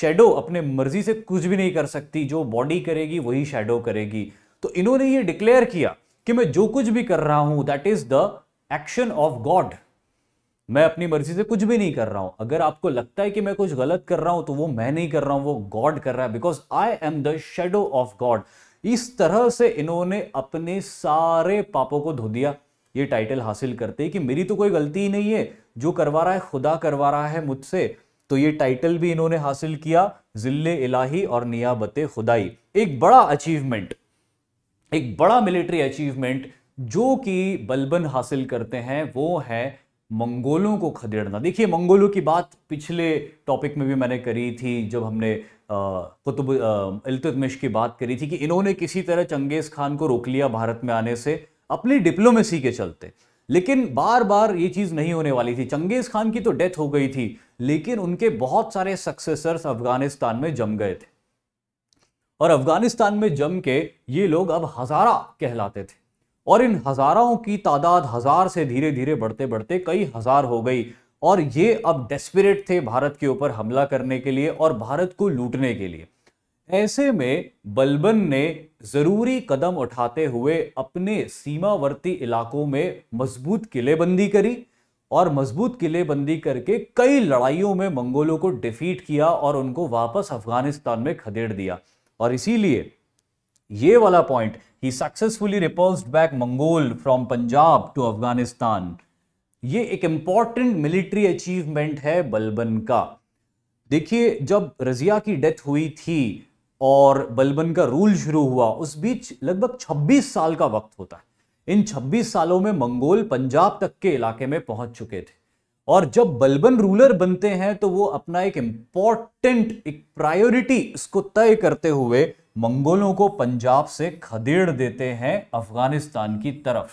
shadow अपने मर्जी से कुछ भी नहीं कर सकती जो बॉडी करेगी वही शेडो करेगी तो इन्होंने ये डिक्लेयर किया कि मैं जो कुछ भी कर रहा हूं that is the action of God मैं अपनी मर्जी से कुछ भी नहीं कर रहा हूं अगर आपको लगता है कि मैं कुछ गलत कर रहा हूं तो वो मैं नहीं कर रहा हूं वो गॉड कर रहा है because I am the shadow of God इस तरह से इन्होंने अपने सारे पापों को धो दिया ये टाइटल हासिल करते कि मेरी तो कोई गलती ही नहीं है जो करवा रहा है खुदा करवा रहा है मुझसे तो ये टाइटल भी इन्होंने हासिल किया जिले इलाही और नियाबत खुदाई एक बड़ा अचीवमेंट एक बड़ा मिलिट्री अचीवमेंट जो कि बलबन हासिल करते हैं वो है मंगोलों को खदेड़ना देखिए मंगोलों की बात पिछले टॉपिक में भी मैंने करी थी जब हमने कुतुब इल्तुतमिश की बात करी थी कि इन्होंने किसी तरह चंगेज़ खान को रोक लिया भारत में आने से अपनी डिप्लोमेसी के चलते लेकिन बार बार ये चीज़ नहीं होने वाली थी चंगेज़ खान की तो डेथ हो गई थी लेकिन उनके बहुत सारे सक्सेसर्स अफगानिस्तान में जम गए थे और अफगानिस्तान में जम के ये लोग अब हज़ारा कहलाते थे और इन हजारों की तादाद हजार से धीरे धीरे बढ़ते बढ़ते कई हजार हो गई और ये अब डेस्परेट थे भारत के ऊपर हमला करने के लिए और भारत को लूटने के लिए ऐसे में बलबन ने जरूरी कदम उठाते हुए अपने सीमावर्ती इलाकों में मजबूत किलेबंदी करी और मजबूत किलेबंदी करके कई लड़ाइयों में मंगोलों को डिफीट किया और उनको वापस अफगानिस्तान में खदेड़ दिया और इसीलिए ये वाला point he successfully repulsed back Mongol from Punjab to Afghanistan ये एक इंपॉर्टेंट मिलिट्री अचीवमेंट है बलबन का देखिए जब रजिया की डेथ हुई थी और बलबन का रूल शुरू हुआ उस बीच लगभग 26 साल का वक्त होता है इन 26 सालों में मंगोल पंजाब तक के इलाके में पहुंच चुके थे और जब बलबन रूलर बनते हैं तो वो अपना एक इम्पॉर्टेंट एक प्रायोरिटी इसको तय करते हुए मंगोलों को पंजाब से खदेड़ देते हैं अफगानिस्तान की तरफ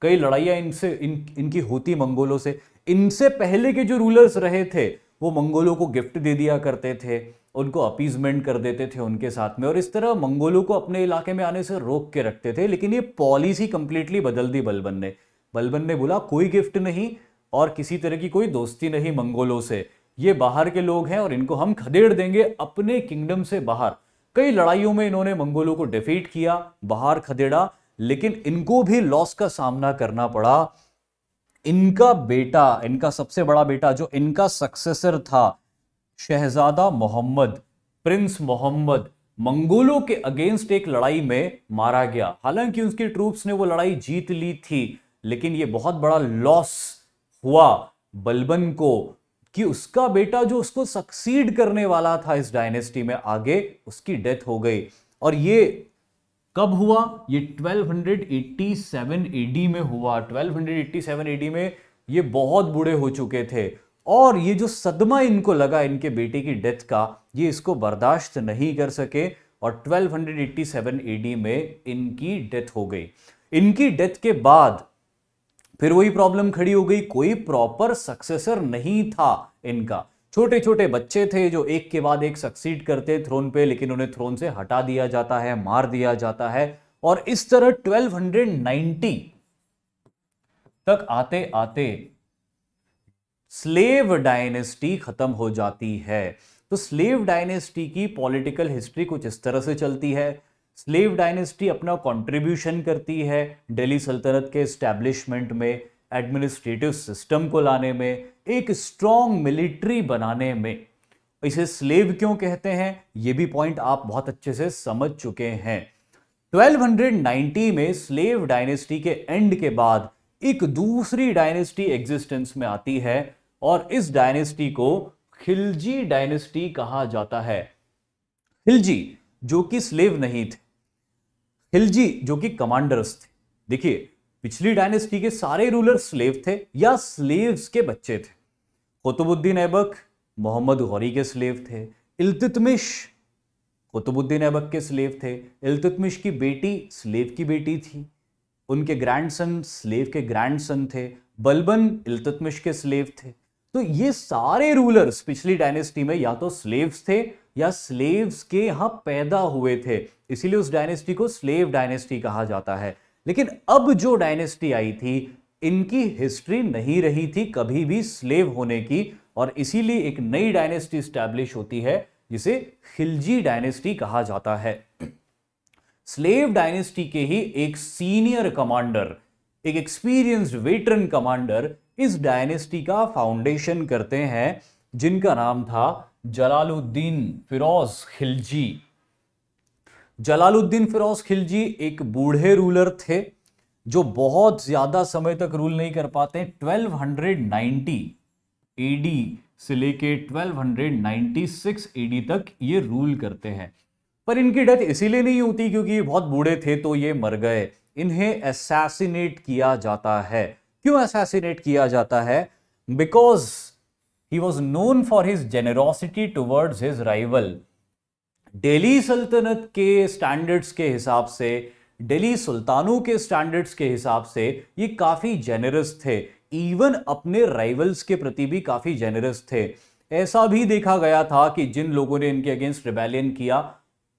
कई लड़ाइयाँ इनसे इन इनकी होती मंगोलों से इनसे पहले के जो रूलर्स रहे थे वो मंगोलों को गिफ्ट दे दिया करते थे उनको अपीजमेंट कर देते थे उनके साथ में और इस तरह मंगोलों को अपने इलाके में आने से रोक के रखते थे लेकिन ये पॉलिसी कंप्लीटली बदल दी बलबन ने बलबन ने बोला कोई गिफ्ट नहीं और किसी तरह की कोई दोस्ती नहीं मंगोलों से ये बाहर के लोग हैं और इनको हम खदेड़ देंगे अपने किंगडम से बाहर कई लड़ाइयों में इन्होंने मंगोलों को डिफीट किया बाहर खदेड़ा लेकिन इनको भी लॉस का सामना करना पड़ा इनका बेटा इनका सबसे बड़ा बेटा जो इनका सक्सेसर था शहजादा मोहम्मद प्रिंस मोहम्मद मंगोलों के अगेंस्ट एक लड़ाई में मारा गया हालांकि उसकी ट्रूप्स ने वो लड़ाई जीत ली थी लेकिन ये बहुत बड़ा लॉस हुआ बलबन को कि उसका बेटा जो उसको सक्सीड करने वाला था इस डायनेस्टी में आगे उसकी डेथ हो गई और ये कब हुआ ये 1287 एडी में हुआ 1287 एडी में ये बहुत बूढ़े हो चुके थे और ये जो सदमा इनको लगा इनके बेटे की डेथ का ये इसको बर्दाश्त नहीं कर सके और 1287 एडी में इनकी डेथ हो गई इनकी डेथ के बाद फिर वही प्रॉब्लम खड़ी हो गई कोई प्रॉपर सक्सेसर नहीं था इनका छोटे छोटे बच्चे थे जो एक के बाद एक सक्सीड करते थ्रोन पे लेकिन उन्हें थ्रोन से हटा दिया जाता है मार दिया जाता है और इस तरह 1290 तक आते आते स्लेव डायनेस्टी खत्म हो जाती है तो स्लेव डायनेस्टी की पॉलिटिकल हिस्ट्री कुछ इस तरह से चलती है स्लेव डायनेस्टी अपना कंट्रीब्यूशन करती है दिल्ली सल्तनत के एस्टेब्लिशमेंट में एडमिनिस्ट्रेटिव सिस्टम को लाने में एक स्ट्रॉन्ग मिलिट्री बनाने में इसे स्लेव क्यों कहते हैं ये भी पॉइंट आप बहुत अच्छे से समझ चुके हैं 1290 में स्लेव डायनेस्टी के एंड के बाद एक दूसरी डायनेस्टी एग्जिस्टेंस में आती है और इस डायनेस्टी को खिलजी डायनेस्टी कहा जाता है खिलजी जो कि स्लेव नहीं थे खिलजी जो कि कमांडर्स थे देखिए पिछली डायनेस्टी के सारे रूलर स्लेव थे या स्लेव्स के बच्चे थे कुतुबुद्दीन ऐबक मोहम्मद गौरी के स्लेव थे इल्तुतमिश कुतुबुद्दीन ऐबक के स्लेव थे इल्तुतमिश की बेटी स्लेव की बेटी थी उनके ग्रैंडसन स्लेव के ग्रैंडसन थे बलबन इल्तुतमिश के स्लेव थे तो ये सारे रूलर्स पिछली डायनेस्टी में या तो स्लेव्स थे या स्लेव्स के यहाँ पैदा हुए थे इसीलिए उस डायनेस्टी को स्लेव डायनेस्टी कहा जाता है लेकिन अब जो डायनेस्टी आई थी इनकी हिस्ट्री नहीं रही थी कभी भी स्लेव होने की और इसीलिए एक नई डायनेस्टी स्टैब्लिश होती है जिसे खिलजी डायनेस्टी कहा जाता है स्लेव डायनेस्टी के ही एक सीनियर कमांडर एक एक्सपीरियंस्ड वेटरन कमांडर इस डायनेस्टी का फाउंडेशन करते हैं जिनका नाम था जलालुद्दीन फिरोज खिलजी जलालुद्दीन फिरोज खिलजी एक बूढ़े रूलर थे जो बहुत ज़्यादा समय तक रूल नहीं कर पाते 1290 एडी से लेके 1296 एडी तक ये रूल करते हैं पर इनकी डेथ इसीलिए नहीं होती क्योंकि ये बहुत बूढ़े थे तो ये मर गए इन्हें असैसिनेट किया जाता है क्यों असैसिनेट किया जाता है because He was known for his generosity towards his rival. delhi सल्तनत के स्टैंडर्ड्स के हिसाब से delhi सुल्तानों के स्टैंडर्ड्स के हिसाब से ये काफ़ी जेनरस थे इवन अपने राइवल्स के प्रति भी काफ़ी जेनरस थे ऐसा भी देखा गया था कि जिन लोगों ने इनके अगेंस्ट रिबेलियन किया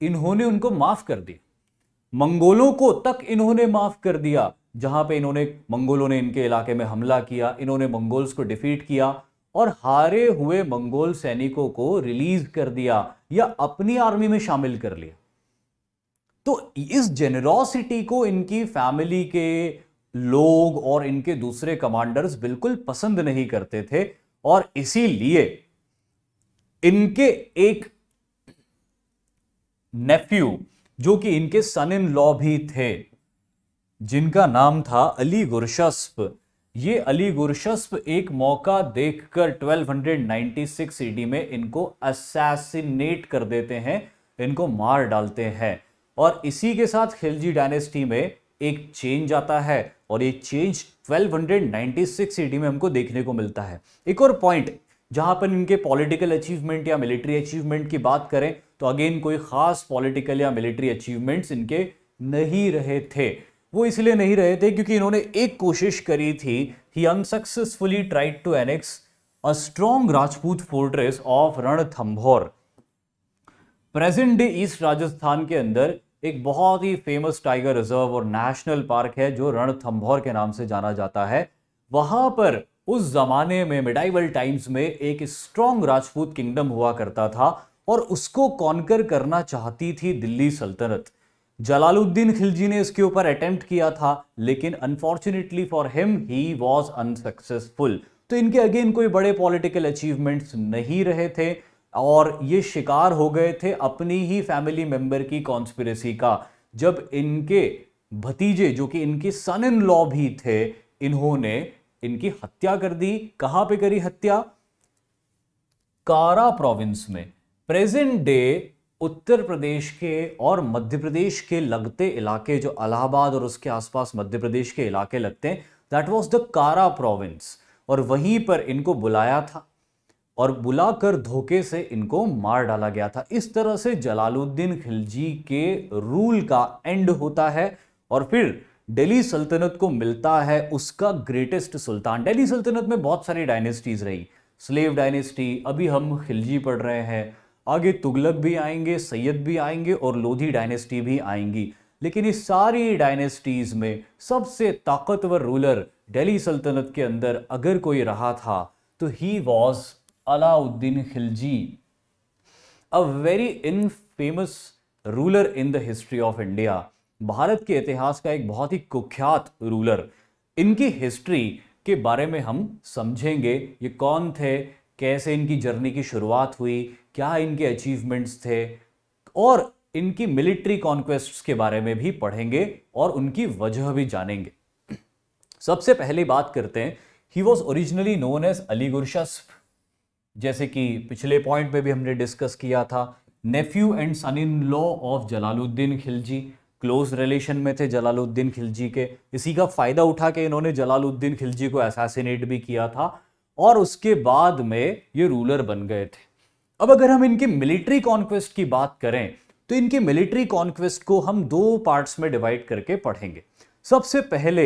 इन्होंने उनको माफ़ कर दिया मंगोलों को तक इन्होंने माफ़ कर दिया जहां पे इन्होंने मंगोलों ने इनके इलाके में हमला किया इन्होंने मंगोल्स को डिफीट किया और हारे हुए मंगोल सैनिकों को रिलीज कर दिया या अपनी आर्मी में शामिल कर लिया तो इस जेनरॉसिटी को इनकी फैमिली के लोग और इनके दूसरे कमांडर्स बिल्कुल पसंद नहीं करते थे और इसीलिए इनके एक नेफ्यू जो कि इनके सन इन लॉ भी थे जिनका नाम था अली गुरशस्प ये अली गुरशस्प एक मौका देखकर 1296 ईडी e में इनको असैसिनेट कर देते हैं इनको मार डालते हैं और इसी के साथ खिलजी डायनेस्टी में एक चेंज आता है और ये चेंज 1296 ईडी में हमको देखने को मिलता है एक और पॉइंट जहां पर इनके पॉलिटिकल अचीवमेंट या मिलिट्री अचीवमेंट की बात करें तो अगेन कोई खास पॉलिटिकल या मिलिट्री अचीवमेंट्स इनके नहीं रहे थे वो इसलिए नहीं रहे थे क्योंकि इन्होंने एक कोशिश करी थी he unsuccessfully tried to annex a strong Rajput fortress of Ranthambore present day east Rajasthan के अंदर एक बहुत ही फेमस टाइगर रिजर्व और नेशनल पार्क है जो थम्भौर के नाम से जाना जाता है वहां पर उस जमाने में मिडाइवल टाइम्स में एक स्ट्रॉन्ग राजपूत किंगडम हुआ करता था और उसको कॉन्कर करना चाहती थी दिल्ली सल्तनत जलालुद्दीन खिलजी ने इसके ऊपर अटेम्प्ट किया था लेकिन unfortunately for him he was unsuccessful तो इनके अगेन कोई बड़े पॉलिटिकल अचीवमेंट्स नहीं रहे थे और ये शिकार हो गए थे अपनी ही फैमिली मेंबर की कॉन्स्पिरेसी का जब इनके भतीजे जो कि इनके सन इन लॉ भी थे इन्होंने इनकी हत्या कर दी कहां पे करी हत्या कारा प्रोविंस में प्रेजेंट डे उत्तर प्रदेश के और मध्य प्रदेश के लगते इलाके जो अलाहाबाद और उसके आसपास मध्य प्रदेश के इलाके लगते हैं that was the Kara province और वहीं पर इनको बुलाया था और बुलाकर धोखे से इनको मार डाला गया था इस तरह से जलालुद्दीन खिलजी के रूल का एंड होता है और फिर दिल्ली सल्तनत को मिलता है उसका ग्रेटेस्ट सुल्तान दिल्ली सल्तनत में बहुत सारी डायनेस्टीज रही स्लेव डायनेस्टी अभी हम खिलजी पढ़ रहे हैं आगे तुगलक भी आएंगे सैयद भी आएंगे और लोधी डायनेस्टी भी आएंगी लेकिन इस सारी डायनेस्टीज़ में सबसे ताकतवर रूलर दिल्ली सल्तनत के अंदर अगर कोई रहा था तो he was Alauddin Khilji a very in famous ruler in the history of India भारत के इतिहास का एक बहुत ही कुख्यात रूलर इनकी हिस्ट्री के बारे में हम समझेंगे ये कौन थे कैसे इनकी जर्नी की शुरुआत हुई क्या इनके अचीवमेंट्स थे और इनकी मिलिट्री कॉन्क्वेस्ट्स के बारे में भी पढ़ेंगे और उनकी वजह भी जानेंगे सबसे पहले बात करते हैं he was originally known as Ali Gurshasp जैसे कि पिछले पॉइंट में भी हमने डिस्कस किया था nephew and son in law of Jalaluddin Khilji close relation में थे जलालुद्दीन खिलजी के इसी का फ़ायदा उठा के इन्होंने जलालुद्दीन खिलजी को असैसिनेट भी किया था और उसके बाद में ये रूलर बन गए थे अब अगर हम इनके मिलिट्री कॉन्क्वेस्ट की बात करें तो इनके मिलिट्री कॉन्क्वेस्ट को हम दो पार्ट्स में डिवाइड करके पढ़ेंगे सबसे पहले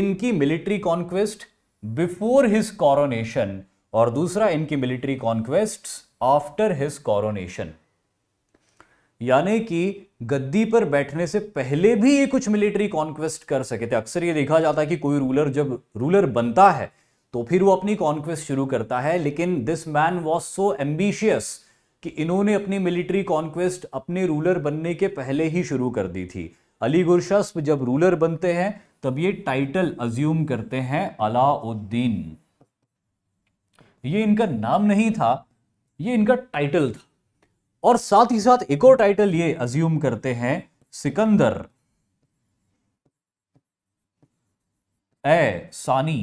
इनकी military conquest before his coronation और दूसरा इनकी military conquest after his coronation यानी कि गद्दी पर बैठने से पहले भी ये कुछ मिलिट्री कॉन्क्वेस्ट कर सके थे अक्सर ये देखा जाता है कि कोई रूलर जब रूलर बनता है तो फिर वो अपनी कॉन्क्वेस्ट शुरू करता है लेकिन this man was so ambitious कि इन्होंने अपनी मिलिट्री कॉन्क्वेस्ट अपने रूलर बनने के पहले ही शुरू कर दी थी अली गुरशस्प जब रूलर बनते हैं तब ये टाइटल अज्यूम करते हैं अलाउद्दीन ये इनका नाम नहीं था ये इनका टाइटल था और साथ ही साथ एक और टाइटल ये अज्यूम करते हैं सिकंदर ए सानी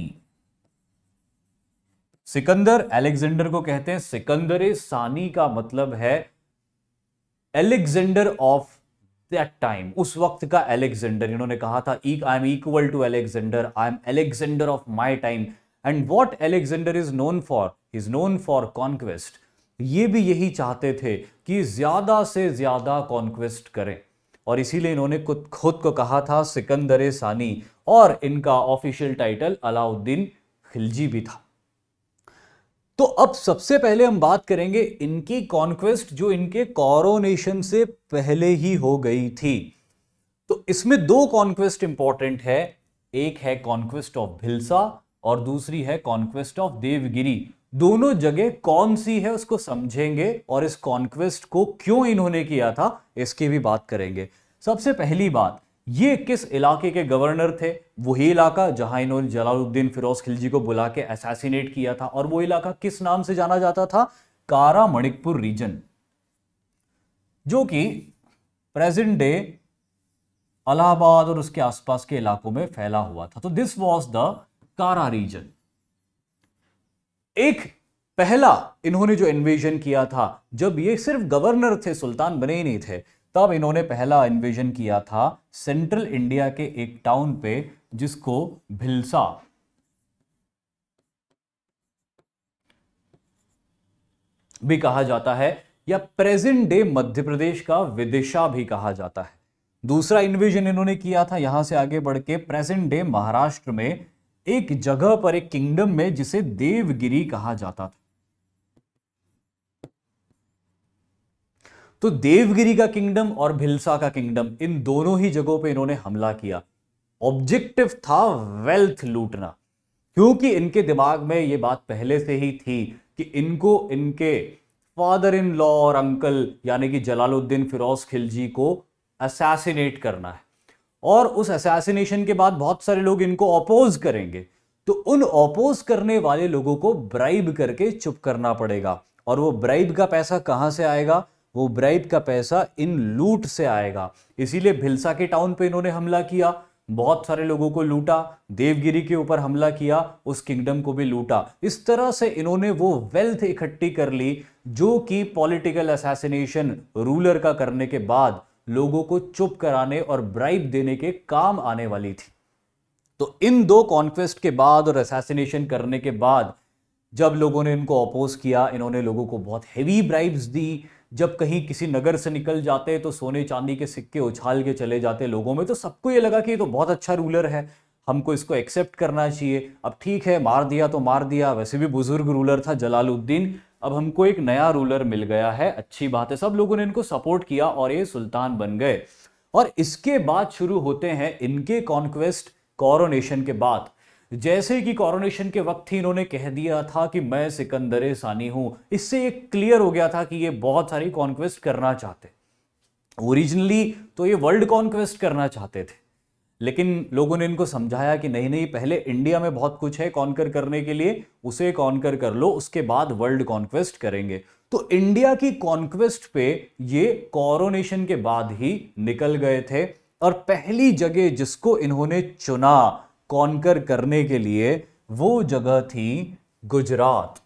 सिकंदर एलेक्जेंडर को कहते हैं सिकंदर सानी का मतलब है एलेक्जेंडर ऑफ दैट टाइम उस वक्त का एलेक्जेंडर इन्होंने कहा था I am equal to Alexander I am Alexander of my time and what Alexander is known for is known for conquest ये भी यही चाहते थे कि ज्यादा से ज्यादा कॉन्क्वेस्ट करें और इसीलिए इन्होंने खुद को कहा था सिकंदर सानी और इनका ऑफिशियल टाइटल अलाउद्दीन खिलजी भी था तो अब सबसे पहले हम बात करेंगे इनकी कॉन्क्वेस्ट जो इनके कॉरोनेशन से पहले ही हो गई थी तो इसमें दो कॉन्क्वेस्ट इंपॉर्टेंट है एक है कॉन्क्वेस्ट ऑफ भिलसा और दूसरी है कॉन्क्वेस्ट ऑफ देवगिरी दोनों जगह कौन सी है उसको समझेंगे और इस कॉन्क्वेस्ट को क्यों इन्होंने किया था इसकी भी बात करेंगे सबसे पहली बात ये किस इलाके के गवर्नर थे वही इलाका जहां इन्होंने जलालुद्दीन फिरोज खिलजी को बुला के असैसिनेट किया था और वो इलाका किस नाम से जाना जाता था कारा मणिकपुर रीजन जो कि प्रेजेंट डे अलाहाबाद और उसके आसपास के इलाकों में फैला हुआ था तो this was the Kara region एक पहला इन्होंने जो इन्वेजन किया था जब ये सिर्फ गवर्नर थे सुल्तान बने ही नहीं थे तब इन्होंने पहला इन्वेजन किया था सेंट्रल इंडिया के एक टाउन पे जिसको भिलसा भी कहा जाता है या प्रेजेंट डे मध्य प्रदेश का विदिशा भी कहा जाता है दूसरा इन्वेजन इन्होंने किया था यहां से आगे बढ़ के प्रेजेंट डे महाराष्ट्र में एक जगह पर एक किंगडम में जिसे देवगिरी कहा जाता था तो देवगिरी का किंगडम और भिलसा का किंगडम इन दोनों ही जगहों पे इन्होंने हमला किया ऑब्जेक्टिव था वेल्थ लूटना क्योंकि इनके दिमाग में ये बात पहले से ही थी कि इनको इनके फादर इन लॉ और अंकल यानी कि जलालुद्दीन फिरोज खिलजी को असैसिनेट करना है और उस असैसिनेशन के बाद बहुत सारे लोग इनको अपोज करेंगे तो उन अपोज करने वाले लोगों को ब्राइब करके चुप करना पड़ेगा और वो ब्राइब का पैसा कहाँ से आएगा वो ब्राइब का पैसा इन लूट से आएगा इसीलिए भिलसा के टाउन पे इन्होंने हमला किया बहुत सारे लोगों को लूटा देवगिरी के ऊपर हमला किया उस किंगडम को भी लूटा इस तरह से इन्होंने वो वेल्थ इकट्ठी कर ली जो कि पॉलिटिकल असैसिनेशन रूलर का करने के बाद लोगों को चुप कराने और ब्राइब देने के काम आने वाली थी तो इन दो कॉन्क्वेस्ट के बाद और असैसिनेशन करने के बाद जब लोगों ने इनको अपोज किया इन्होंने लोगों को बहुत हेवी ब्राइब्स दी जब कहीं किसी नगर से निकल जाते तो सोने चांदी के सिक्के उछाल के चले जाते लोगों में तो सबको ये लगा कि ये तो बहुत अच्छा रूलर है हमको इसको एक्सेप्ट करना चाहिए अब ठीक है मार दिया तो मार दिया वैसे भी बुजुर्ग रूलर था जलालुद्दीन अब हमको एक नया रूलर मिल गया है अच्छी बात है सब लोगों ने इनको सपोर्ट किया और ये सुल्तान बन गए और इसके बाद शुरू होते हैं इनके कॉन्क्वेस्ट कॉरोनेशन के बाद जैसे कि कॉरोनेशन के वक्त ही इन्होंने कह दिया था कि मैं सिकंदर सानी हूं इससे ये क्लियर हो गया था कि ये बहुत सारी कॉन्क्वेस्ट करना चाहते ओरिजिनली तो ये वर्ल्ड कॉन्क्वेस्ट करना चाहते थे लेकिन लोगों ने इनको समझाया कि नहीं नहीं पहले इंडिया में बहुत कुछ है कॉन्कर करने के लिए उसे कॉन्कर कर लो उसके बाद वर्ल्ड कॉन्क्वेस्ट करेंगे तो इंडिया की कॉन्क्वेस्ट पे ये कॉरोनेशन के बाद ही निकल गए थे और पहली जगह जिसको इन्होंने चुना कॉन्कर करने के लिए वो जगह थी गुजरात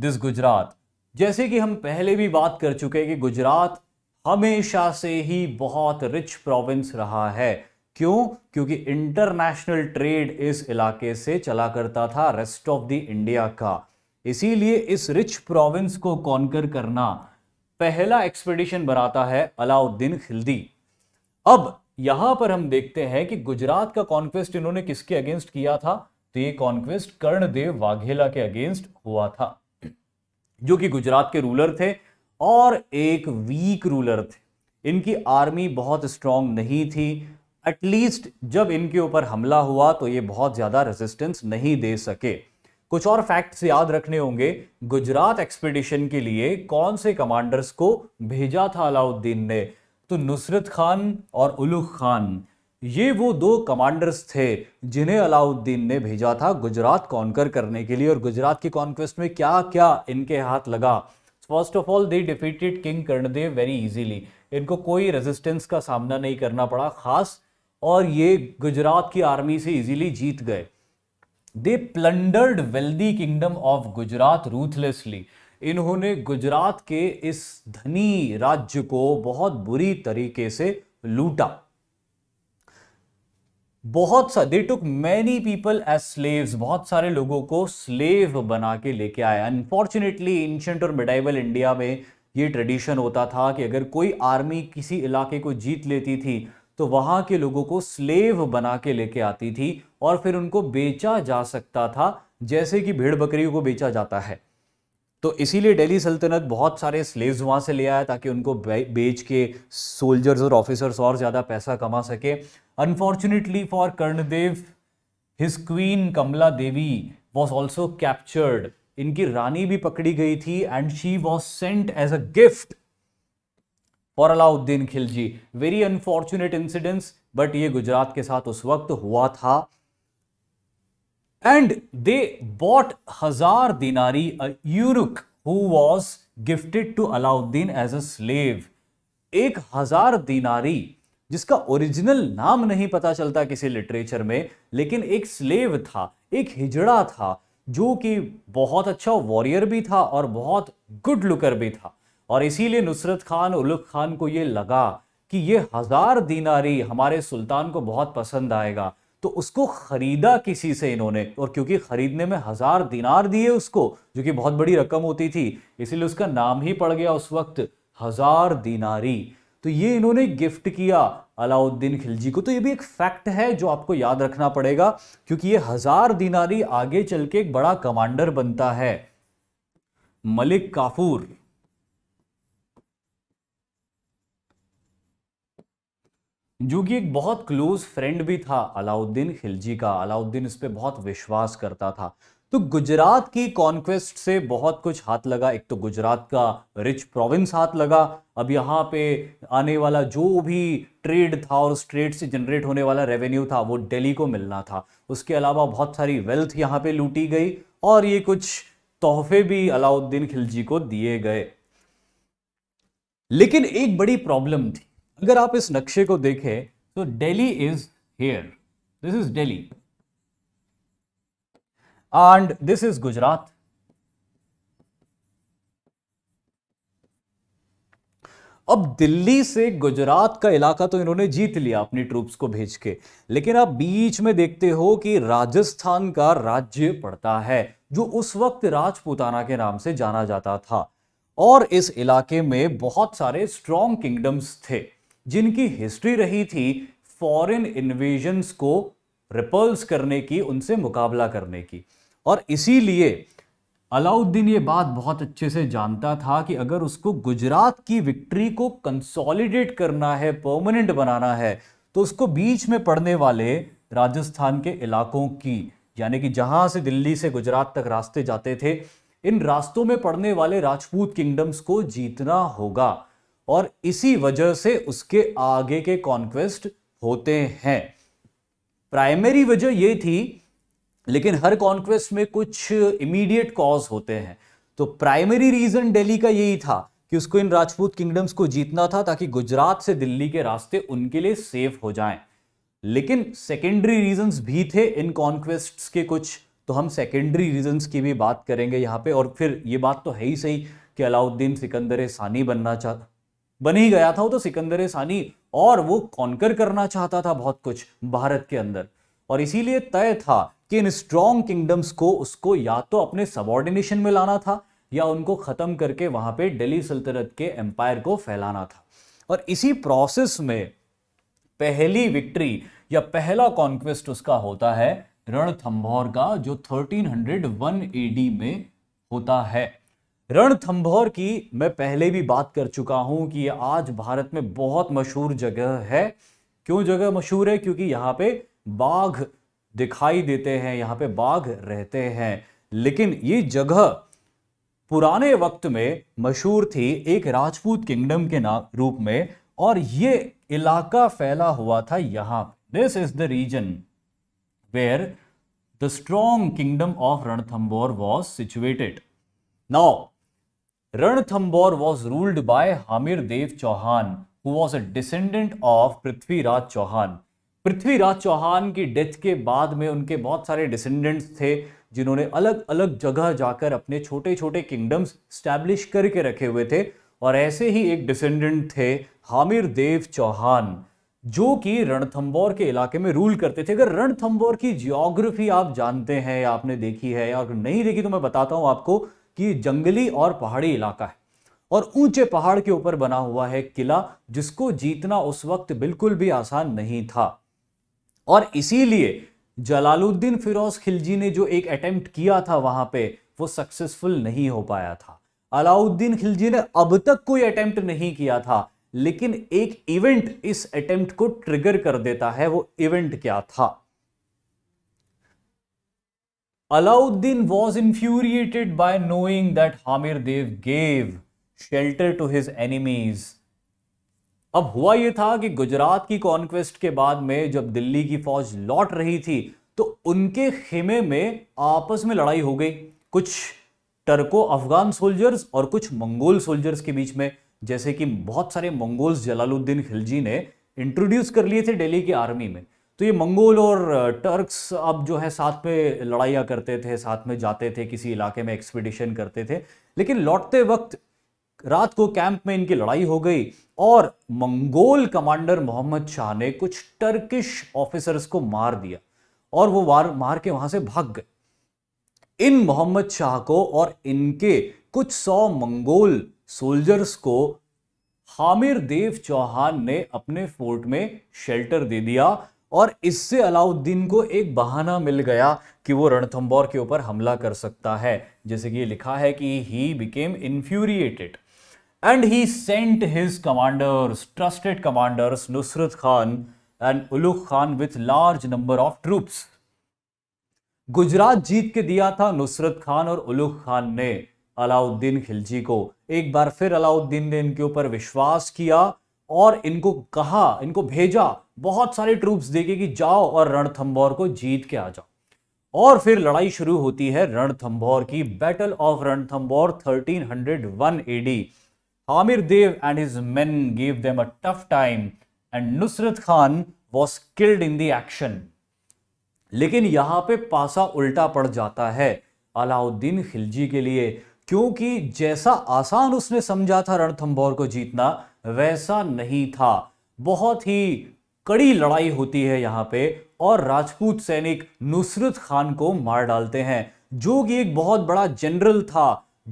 दिस गुजरात जैसे कि हम पहले भी बात कर चुके कि गुजरात हमेशा से ही बहुत रिच प्रोविंस रहा है क्यों क्योंकि इंटरनेशनल ट्रेड इस इलाके से चला करता था रेस्ट ऑफ द इंडिया का इसीलिए इस रिच प्रोविंस को कॉन्कर करना पहला एक्सपेडिशन बनाता है अलाउद्दीन खिल्दी अब यहां पर हम देखते हैं कि गुजरात का कॉन्क्वेस्ट इन्होंने किसके अगेंस्ट किया था तो ये कॉन्क्वेस्ट कर्णदेव वाघेला के अगेंस्ट हुआ था जो कि गुजरात के रूलर थे और एक वीक रूलर थे इनकी आर्मी बहुत स्ट्रांग नहीं थी एटलीस्ट जब इनके ऊपर हमला हुआ तो ये बहुत ज़्यादा रेजिस्टेंस नहीं दे सके कुछ और फैक्ट्स याद रखने होंगे गुजरात एक्सपीडिशन के लिए कौन से कमांडर्स को भेजा था अलाउद्दीन ने तो नुसरत खान और उलुख खान ये वो दो कमांडर्स थे जिन्हें अलाउद्दीन ने भेजा था गुजरात कॉन्कर करने के लिए और गुजरात की कॉन्क्वेस्ट में क्या क्या इनके हाथ लगा first of all they defeated king Karnadev very easily इनको कोई रेजिस्टेंस का सामना नहीं करना पड़ा खास और ये गुजरात की आर्मी से इजीली जीत गए they plundered wealthy kingdom of Gujarat ruthlessly इन्होंने गुजरात के इस धनी राज्य को बहुत बुरी तरीके से लूटा बहुत सा they took many people as slaves बहुत सारे लोगों को स्लेव बना के लेके आया अनफॉर्चुनेटली एंशंट और मेडाइवल इंडिया में ये ट्रेडिशन होता था कि अगर कोई आर्मी किसी इलाके को जीत लेती थी तो वहाँ के लोगों को स्लेव बना के लेके आती थी और फिर उनको बेचा जा सकता था जैसे कि भेड़ बकरियों को बेचा जाता है तो इसीलिए दिल्ली सल्तनत बहुत सारे स्लेव्स वहाँ से ले आया ताकि उनको बेच के सोल्जर्स और ऑफिसर्स और ज़्यादा पैसा कमा सके unfortunately for Karnadev his queen Kamala Devi was also captured इनकी रानी भी पकड़ी गई थी and she was sent as a gift for Alauddin Khilji very unfortunate incidents but ये गुजरात के साथ उस वक्त हुआ था and they bought Hazar Dinari a who was gifted to Alauddin as a slave एक हजार दिनारी जिसका ओरिजिनल नाम नहीं पता चलता किसी लिटरेचर में लेकिन एक स्लेव था एक हिजड़ा था जो कि बहुत अच्छा वॉरियर भी था और बहुत गुड लुकर भी था और इसीलिए नुसरत खान उलुक खान को ये लगा कि ये हजार दिनारी हमारे सुल्तान को बहुत पसंद आएगा तो उसको ख़रीदा किसी से इन्होंने और क्योंकि ख़रीदने में हज़ार दिनार दिए उसको जो कि बहुत बड़ी रकम होती थी इसीलिए उसका नाम ही पड़ गया उस वक्त हज़ार दिनारी तो ये इन्होंने गिफ्ट किया अलाउद्दीन खिलजी को तो ये भी एक फैक्ट है जो आपको याद रखना पड़ेगा क्योंकि ये हज़ार दिनारी आगे चल के एक बड़ा कमांडर बनता है मलिक काफूर जो कि एक बहुत क्लोज फ्रेंड भी था अलाउद्दीन खिलजी का अलाउद्दीन इस पर बहुत विश्वास करता था तो गुजरात की कॉन्क्वेस्ट से बहुत कुछ हाथ लगा एक तो गुजरात का रिच प्रोविंस हाथ लगा अब यहाँ पे आने वाला जो भी ट्रेड था और उस ट्रेड से जनरेट होने वाला रेवेन्यू था वो दिल्ली को मिलना था उसके अलावा बहुत सारी वेल्थ यहाँ पे लूटी गई और ये कुछ तोहफे भी अलाउद्दीन खिलजी को दिए गए लेकिन एक बड़ी प्रॉब्लम थी अगर आप इस नक्शे को देखें तो Delhi is here this is Delhi and this is Gujarat अब दिल्ली से गुजरात का इलाका तो इन्होंने जीत लिया अपनी ट्रूप्स को भेज के लेकिन आप बीच में देखते हो कि राजस्थान का राज्य पड़ता है जो उस वक्त राजपूताना के नाम से जाना जाता था और इस इलाके में बहुत सारे स्ट्रॉन्ग किंगडम्स थे जिनकी हिस्ट्री रही थी फॉरेन इन्वेजन्स को रिपल्स करने की उनसे मुकाबला करने की और इसीलिए अलाउद्दीन ये बात बहुत अच्छे से जानता था कि अगर उसको गुजरात की विक्ट्री को कंसोलिडेट करना है परमानेंट बनाना है तो उसको बीच में पड़ने वाले राजस्थान के इलाकों की यानी कि जहां से दिल्ली से गुजरात तक रास्ते जाते थे इन रास्तों में पड़ने वाले राजपूत किंगडम्स को जीतना होगा और इसी वजह से उसके आगे के कॉन्क्वेस्ट होते हैं प्राइमरी वजह ये थी लेकिन हर कॉन्क्वेस्ट में कुछ इमीडिएट कॉज होते हैं तो प्राइमरी रीजन दिल्ली का यही था कि उसको इन राजपूत किंगडम्स को जीतना था ताकि गुजरात से दिल्ली के रास्ते उनके लिए सेफ हो जाएं लेकिन सेकेंडरी रीजंस भी थे इन कॉन्क्वेस्ट के कुछ तो हम सेकेंडरी रीजंस की भी बात करेंगे यहाँ पे और फिर ये बात तो है ही सही कि अलाउद्दीन सिकंदर सानी बनना चाह बन ही गया था वो तो सिकंदर सानी और वो कॉन्कर करना चाहता था बहुत कुछ भारत के अंदर और इसीलिए तय था कि इन स्ट्रॉन्ग किंगडम्स को उसको या तो अपने सबॉर्डिनेशन में लाना था या उनको ख़त्म करके वहां पे दिल्ली सल्तनत के एम्पायर को फैलाना था और इसी प्रोसेस में पहली विक्ट्री या पहला कॉन्क्वेस्ट उसका होता है रणथंभौर का जो 1301 एडी में होता है रणथंभौर की मैं पहले भी बात कर चुका हूं कि ये आज भारत में बहुत मशहूर जगह है क्यों जगह मशहूर है क्योंकि यहाँ पे बाघ दिखाई देते हैं यहाँ पे बाघ रहते हैं लेकिन ये जगह पुराने वक्त में मशहूर थी एक राजपूत किंगडम के नाम रूप में और ये इलाका फैला हुआ था यहाँ this is the region where the strong kingdom of Ranthambore was situated now Ranthambore was ruled by Hamir Dev Chauhan who was a descendant of Prithviraj Chauhan Prithviraj Chauhan की डेथ के बाद में उनके बहुत सारे डिसेंडेंट्स थे जिन्होंने अलग अलग जगह जाकर अपने छोटे छोटे किंगडम्स स्टैब्लिश करके रखे हुए थे और ऐसे ही एक डिसेंडेंट थे हामिर देव चौहान जो कि रणथंबोर के इलाके में रूल करते थे अगर रणथंबोर की जियोग्राफी आप जानते हैं या आपने देखी है या अगर नहीं देखी तो मैं बताता हूँ आपको कि जंगली और पहाड़ी इलाका है और ऊंचे पहाड़ के ऊपर बना हुआ है किला जिसको जीतना उस वक्त बिल्कुल भी आसान नहीं था और इसीलिए जलालुद्दीन फिरोज खिलजी ने जो एक अटेम्प्ट किया था वहां पे वो सक्सेसफुल नहीं हो पाया था अलाउद्दीन खिलजी ने अब तक कोई अटेम्प्ट नहीं किया था लेकिन एक इवेंट इस अटेम्प्ट को ट्रिगर कर देता है वो इवेंट क्या था Alauddin was infuriated by knowing that Hamir Dev gave shelter to his enemies अब हुआ यह था कि गुजरात की कॉन्क्वेस्ट के बाद में जब दिल्ली की फौज लौट रही थी तो उनके खेमे में आपस में लड़ाई हो गई कुछ टर्को अफगान सोल्जर्स और कुछ मंगोल सोल्जर्स के बीच में जैसे कि बहुत सारे मंगोल्स जलालुद्दीन खिलजी ने इंट्रोड्यूस कर लिए थे दिल्ली की आर्मी में तो ये मंगोल और टर्क्स अब जो है साथ में लड़ाइयाँ करते थे साथ में जाते थे किसी इलाके में एक्सपीडिशन करते थे लेकिन लौटते वक्त रात को कैंप में इनकी लड़ाई हो गई और मंगोल कमांडर मोहम्मद शाह ने कुछ टर्किश ऑफिसर्स को मार दिया और वो वार मार के वहां से भाग गए इन मोहम्मद शाह को और इनके कुछ सौ मंगोल सोल्जर्स को हामिर देव चौहान ने अपने फोर्ट में शेल्टर दे दिया और इससे अलाउद्दीन को एक बहाना मिल गया कि वो रणथंबोर के ऊपर हमला कर सकता है जैसे कि ये लिखा है कि he became infuriated and he sent his commanders trusted commanders Nusrat Khan and Ulugh Khan with large number of troops Gujarat जीत के दिया था नुसरत खान और उलुख खान ने अलाउद्दीन खिलजी को एक बार फिर अलाउद्दीन ने इनके ऊपर विश्वास किया और इनको कहा इनको भेजा बहुत सारे ट्रूप्स देके कि जाओ और रणथंबोर को जीत के आ जाओ और फिर लड़ाई शुरू होती है रणथंबोर की battle of Ranthambore 1301 AD Hamir Dev and his men gave them a tough time and Nusrat Khan was killed in the action लेकिन यहां पे पासा उल्टा पड़ जाता है अलाउद्दीन खिलजी के लिए क्योंकि जैसा आसान उसने समझा था रणथंबोर को जीतना वैसा नहीं था बहुत ही कड़ी लड़ाई होती है यहाँ पे और राजपूत सैनिक नुसरत खान को मार डालते हैं जो कि एक बहुत बड़ा जनरल था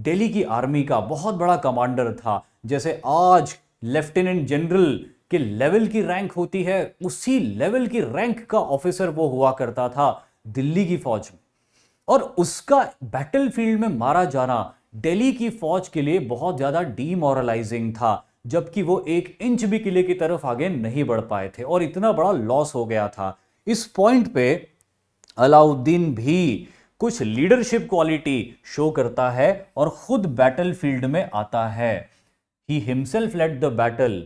दिल्ली की आर्मी का बहुत बड़ा कमांडर था जैसे आज लेफ्टिनेंट जनरल के लेवल की रैंक होती है उसी लेवल की रैंक का ऑफिसर वो हुआ करता था दिल्ली की फौज में और उसका बैटलफील्ड में मारा जाना दिल्ली की फौज के लिए बहुत ज़्यादा डीमोरलाइजिंग था जबकि वो एक इंच भी किले की तरफ आगे नहीं बढ़ पाए थे और इतना बड़ा लॉस हो गया था इस पॉइंट पे अलाउद्दीन भी कुछ लीडरशिप क्वालिटी शो करता है और खुद बैटल फील्ड में आता है he himself led the battle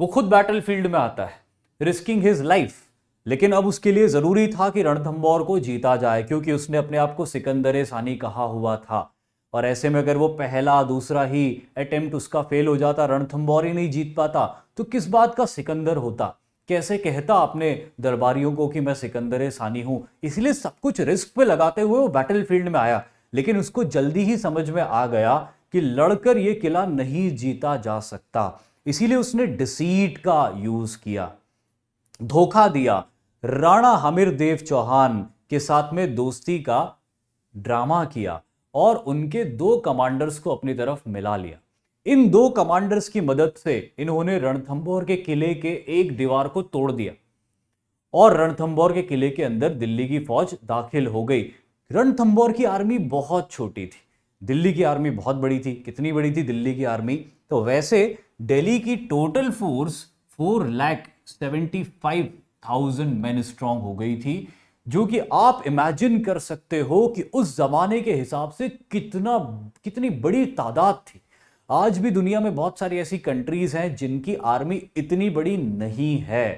वो खुद बैटल फील्ड में आता है रिस्किंग हिज लाइफ लेकिन अब उसके लिए ज़रूरी था कि रणथंबोर को जीता जाए क्योंकि उसने अपने आप को सिकंदर सानी कहा हुआ था और ऐसे में अगर वो पहला दूसरा ही अटेम्प्ट उसका फेल हो जाता रणथम्बौर ही नहीं जीत पाता तो किस बात का सिकंदर होता कैसे कहता अपने दरबारियों को कि मैं सिकंदर सानी हूं इसलिए सब कुछ रिस्क पे लगाते हुए वो बैटल फील्ड में आया लेकिन उसको जल्दी ही समझ में आ गया कि लड़कर ये किला नहीं जीता जा सकता इसीलिए उसने डिसीट का यूज किया धोखा दिया राणा हमीर देव चौहान के साथ में दोस्ती का ड्रामा किया और उनके दो कमांडर्स को अपनी तरफ मिला लिया इन दो कमांडर्स की मदद से इन्होंने रणथंबोर के किले के एक दीवार को तोड़ दिया और रणथंबोर के किले के अंदर दिल्ली की फौज दाखिल हो गई रणथंबोर की आर्मी बहुत छोटी थी दिल्ली की आर्मी बहुत बड़ी थी कितनी बड़ी थी दिल्ली की आर्मी तो वैसे दिल्ली की total force four lakh seventy five thousand man strong हो गई थी जो कि आप इमेजिन कर सकते हो कि उस ज़माने के हिसाब से कितना कितनी बड़ी तादाद थी आज भी दुनिया में बहुत सारी ऐसी कंट्रीज़ हैं जिनकी आर्मी इतनी बड़ी नहीं है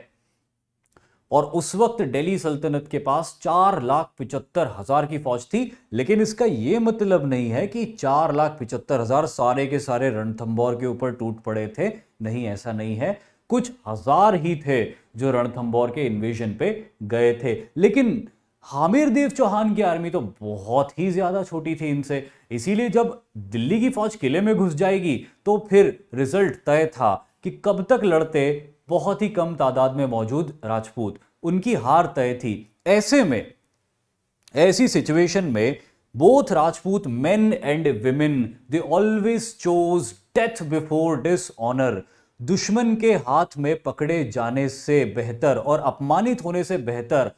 और उस वक्त दिल्ली सल्तनत के पास चार लाख पिचहत्तर हजार की फौज थी लेकिन इसका यह मतलब नहीं है कि चार लाख पिचहत्तर हजार सारे के सारे रणथंबोर के ऊपर टूट पड़े थे नहीं ऐसा नहीं है कुछ हजार ही थे जो रणथंबोर के इन्वेजन पे गए थे लेकिन हामिर देव चौहान की आर्मी तो बहुत ही ज़्यादा छोटी थी इनसे इसीलिए जब दिल्ली की फौज किले में घुस जाएगी तो फिर रिजल्ट तय था कि कब तक लड़ते बहुत ही कम तादाद में मौजूद राजपूत उनकी हार तय थी ऐसे में ऐसी सिचुएशन में both Rajput men and women they always choose death before dishonour दुश्मन के हाथ में पकड़े जाने से बेहतर और अपमानित होने से बेहतर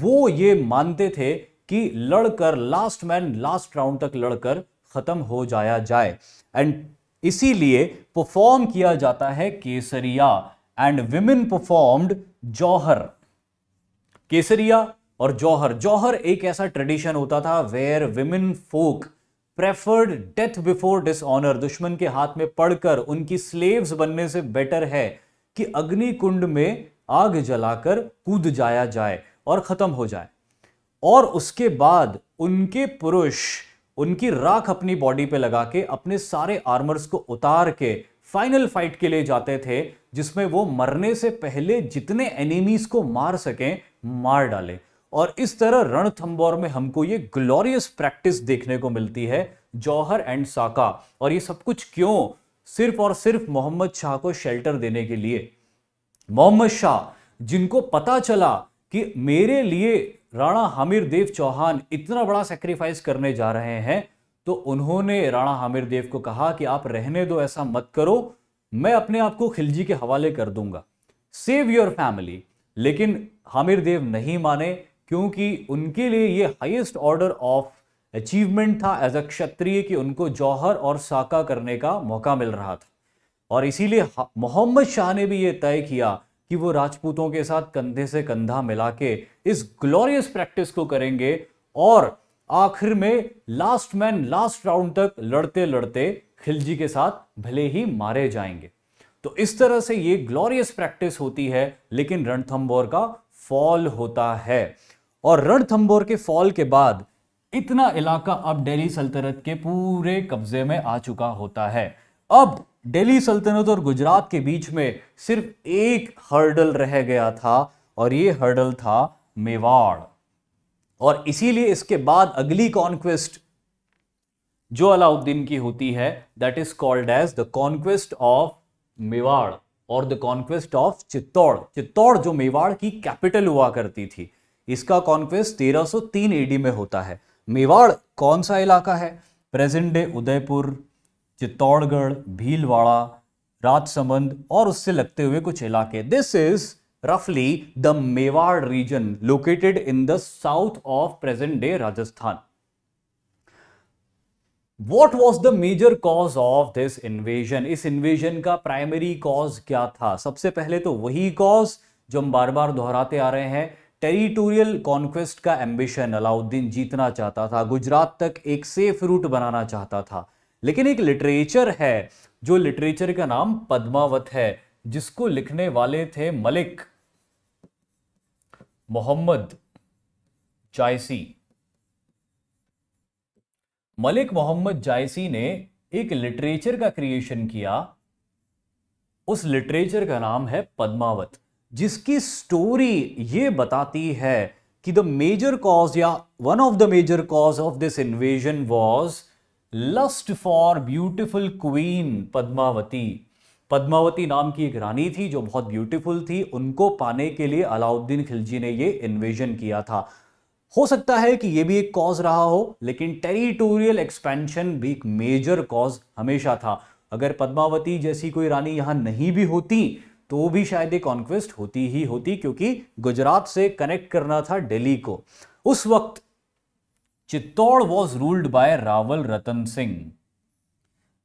वो ये मानते थे कि लड़कर लास्ट मैन लास्ट राउंड तक लड़कर खत्म हो जाया जाए एंड इसीलिए परफॉर्म किया जाता है kesariya and women performed jauhar kesariya और जौहर जौहर एक ऐसा ट्रेडिशन होता था where women folk preferred death before dishonour दुश्मन के हाथ में पड़कर उनकी स्लेव्स बनने से बेटर है कि अग्नि कुंड में आग जलाकर कूद जाया जाए और ख़त्म हो जाए और उसके बाद उनके पुरुष उनकी राख अपनी बॉडी पे लगा के अपने सारे आर्मर्स को उतार के फाइनल फाइट के लिए जाते थे जिसमें वो मरने से पहले जितने एनिमीज को मार सकें मार डालें और इस तरह रणथंबोर में हमको ये ग्लोरियस प्रैक्टिस देखने को मिलती है जौहर एंड साका और ये सब कुछ क्यों सिर्फ और सिर्फ मोहम्मद शाह को शेल्टर देने के लिए मोहम्मद शाह जिनको पता चला कि मेरे लिए राणा हमीर देव चौहान इतना बड़ा सेक्रीफाइस करने जा रहे हैं तो उन्होंने राणा हमीर देव को कहा कि आप रहने दो ऐसा मत करो मैं अपने आप को खिलजी के हवाले कर दूंगा सेव योर फैमिली लेकिन हामिर देव नहीं माने क्योंकि उनके लिए ये हाईएस्ट ऑर्डर ऑफ अचीवमेंट था एज अ क्षत्रिय कि उनको जौहर और साका करने का मौका मिल रहा था और इसीलिए मोहम्मद शाह ने भी ये तय किया कि वो राजपूतों के साथ कंधे से कंधा मिला के इस ग्लोरियस प्रैक्टिस को करेंगे और आखिर में लास्ट मैन लास्ट राउंड तक लड़ते लड़ते खिलजी के साथ भले ही मारे जाएंगे तो इस तरह से ये ग्लोरियस प्रैक्टिस होती है लेकिन रणथंबोर का फॉल होता है और रणथंबोर के फॉल के बाद इतना इलाका अब दिल्ली सल्तनत के पूरे कब्जे में आ चुका होता है अब दिल्ली सल्तनत और गुजरात के बीच में सिर्फ एक हर्डल रह गया था और ये हर्डल था मेवाड़ और इसीलिए इसके बाद अगली कॉन्क्वेस्ट जो अलाउद्दीन की होती है that is called as the conquest of Mewar और the conquest of Chittor Chittor जो मेवाड़ की कैपिटल हुआ करती थी इसका कॉन्क्वेस्ट 1303 एडी में होता है मेवाड़ कौन सा इलाका है प्रेजेंट डे उदयपुर चित्तौड़गढ़ भीलवाड़ा राजसमंद और उससे लगते हुए कुछ इलाके दिस इज रफली the Mewar region located in the south of present day Rajasthan what was the major cause of this invasion इस इन्वेजन का प्राइमरी कॉज क्या था सबसे पहले तो वही कॉज जो हम बार बार दोहराते आ रहे हैं टेरिटोरियल कॉन्क्वेस्ट का एम्बिशन अलाउद्दीन जीतना चाहता था गुजरात तक एक सेफ रूट बनाना चाहता था लेकिन एक लिटरेचर है जो लिटरेचर का नाम पद्मावत है जिसको लिखने वाले थे मलिक मोहम्मद जायसी मलिक मोहम्मद जायसी ने एक लिटरेचर का क्रिएशन किया उस लिटरेचर का नाम है पद्मावत जिसकी स्टोरी ये बताती है कि द मेजर कॉज या one of the major cause of this invasion was lust for beautiful queen Padmavati Padmavati नाम की एक रानी थी जो बहुत ब्यूटीफुल थी उनको पाने के लिए अलाउद्दीन खिलजी ने ये इन्वेजन किया था हो सकता है कि ये भी एक कॉज रहा हो लेकिन टेरिटोरियल एक्सपेंशन भी एक मेजर कॉज हमेशा था अगर पद्मावती जैसी कोई रानी यहाँ नहीं भी होती तो भी शायद ये कॉन्क्वेस्ट होती ही होती क्योंकि गुजरात से कनेक्ट करना था दिल्ली को उस वक्त Chittor was ruled by Rawal Ratan Singh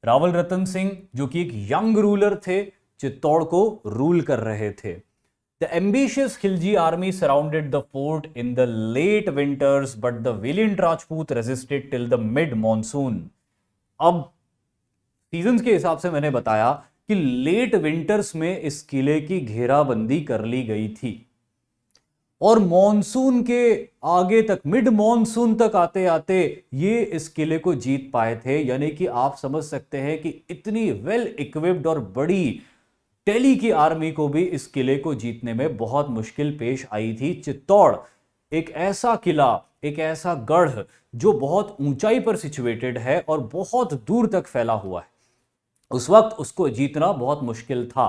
Rawal Ratan Singh जो कि एक यंग रूलर थे चित्तौड़ को रूल कर रहे थे the ambitious Khilji army surrounded the fort in the late winters but the valiant Rajput resisted till the mid monsoon अब सीजन के हिसाब से मैंने बताया कि लेट विंटर्स में इस किले की घेराबंदी कर ली गई थी और मॉनसून के आगे तक मिड मॉनसून तक आते आते ये इस किले को जीत पाए थे यानी कि आप समझ सकते हैं कि इतनी वेल इक्विप्ड और बड़ी टेली की आर्मी को भी इस किले को जीतने में बहुत मुश्किल पेश आई थी चित्तौड़ एक ऐसा किला एक ऐसा गढ़ जो बहुत ऊंचाई पर सिचुएटेड है और बहुत दूर तक फैला हुआ है उस वक्त उसको जीतना बहुत मुश्किल था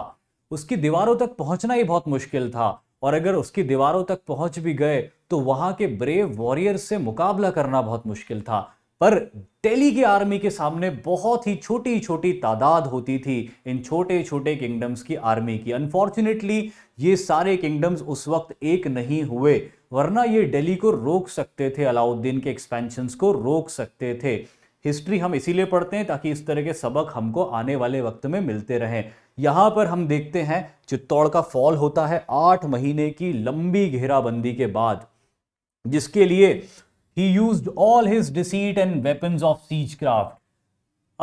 उसकी दीवारों तक पहुंचना ही बहुत मुश्किल था और अगर उसकी दीवारों तक पहुंच भी गए तो वहां के ब्रेव वॉरियर से मुकाबला करना बहुत मुश्किल था पर दिल्ली की आर्मी के सामने बहुत ही छोटी छोटी तादाद होती थी इन छोटे छोटे किंगडम्स की आर्मी की अनफॉर्चुनेटली ये सारे किंगडम्स उस वक्त एक नहीं हुए वरना ये दिल्ली को रोक सकते थे अलाउद्दीन के एक्सपेंशंस को रोक सकते थे हिस्ट्री हम इसीलिए पढ़ते हैं ताकि इस तरह के सबक हमको आने वाले वक्त में मिलते रहें यहाँ पर हम देखते हैं चित्तौड़ का फॉल होता है आठ महीने की लंबी घेराबंदी के बाद जिसके लिए he use all his deceit and weapons of siege craft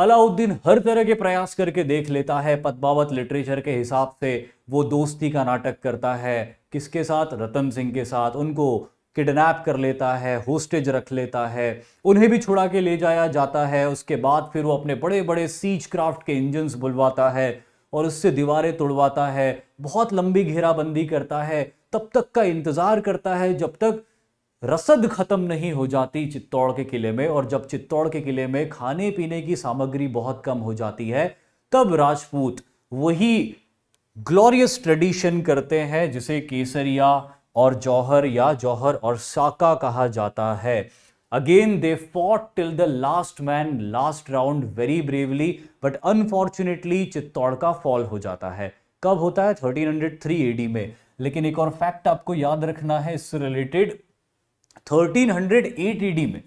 Alauddin हर तरह के प्रयास करके देख लेता है पद्मावत लिटरेचर के हिसाब से वो दोस्ती का नाटक करता है किसके साथ रतन सिंह के साथ उनको किडनैप कर लेता है होस्टेज रख लेता है उन्हें भी छुड़ा के ले जाया जाता है उसके बाद फिर वो अपने बड़े बड़े सीज क्राफ्ट के इंजन्स बुलवाता है और उससे दीवारें तोड़वाता है बहुत लंबी घेराबंदी करता है तब तक का इंतज़ार करता है जब तक रसद ख़त्म नहीं हो जाती चित्तौड़ के किले में और जब चित्तौड़ के किले में खाने पीने की सामग्री बहुत कम हो जाती है तब राजपूत वही ग्लोरियस ट्रेडिशन करते हैं जिसे केसरिया और जौहर या जौहर और साका कहा जाता है again they fought till the last man last round very bravely but unfortunately Chittor का फॉल हो जाता है कब होता है 1303 एडी में लेकिन एक और फैक्ट आपको याद रखना है इससे रिलेटेड 1308 एडी में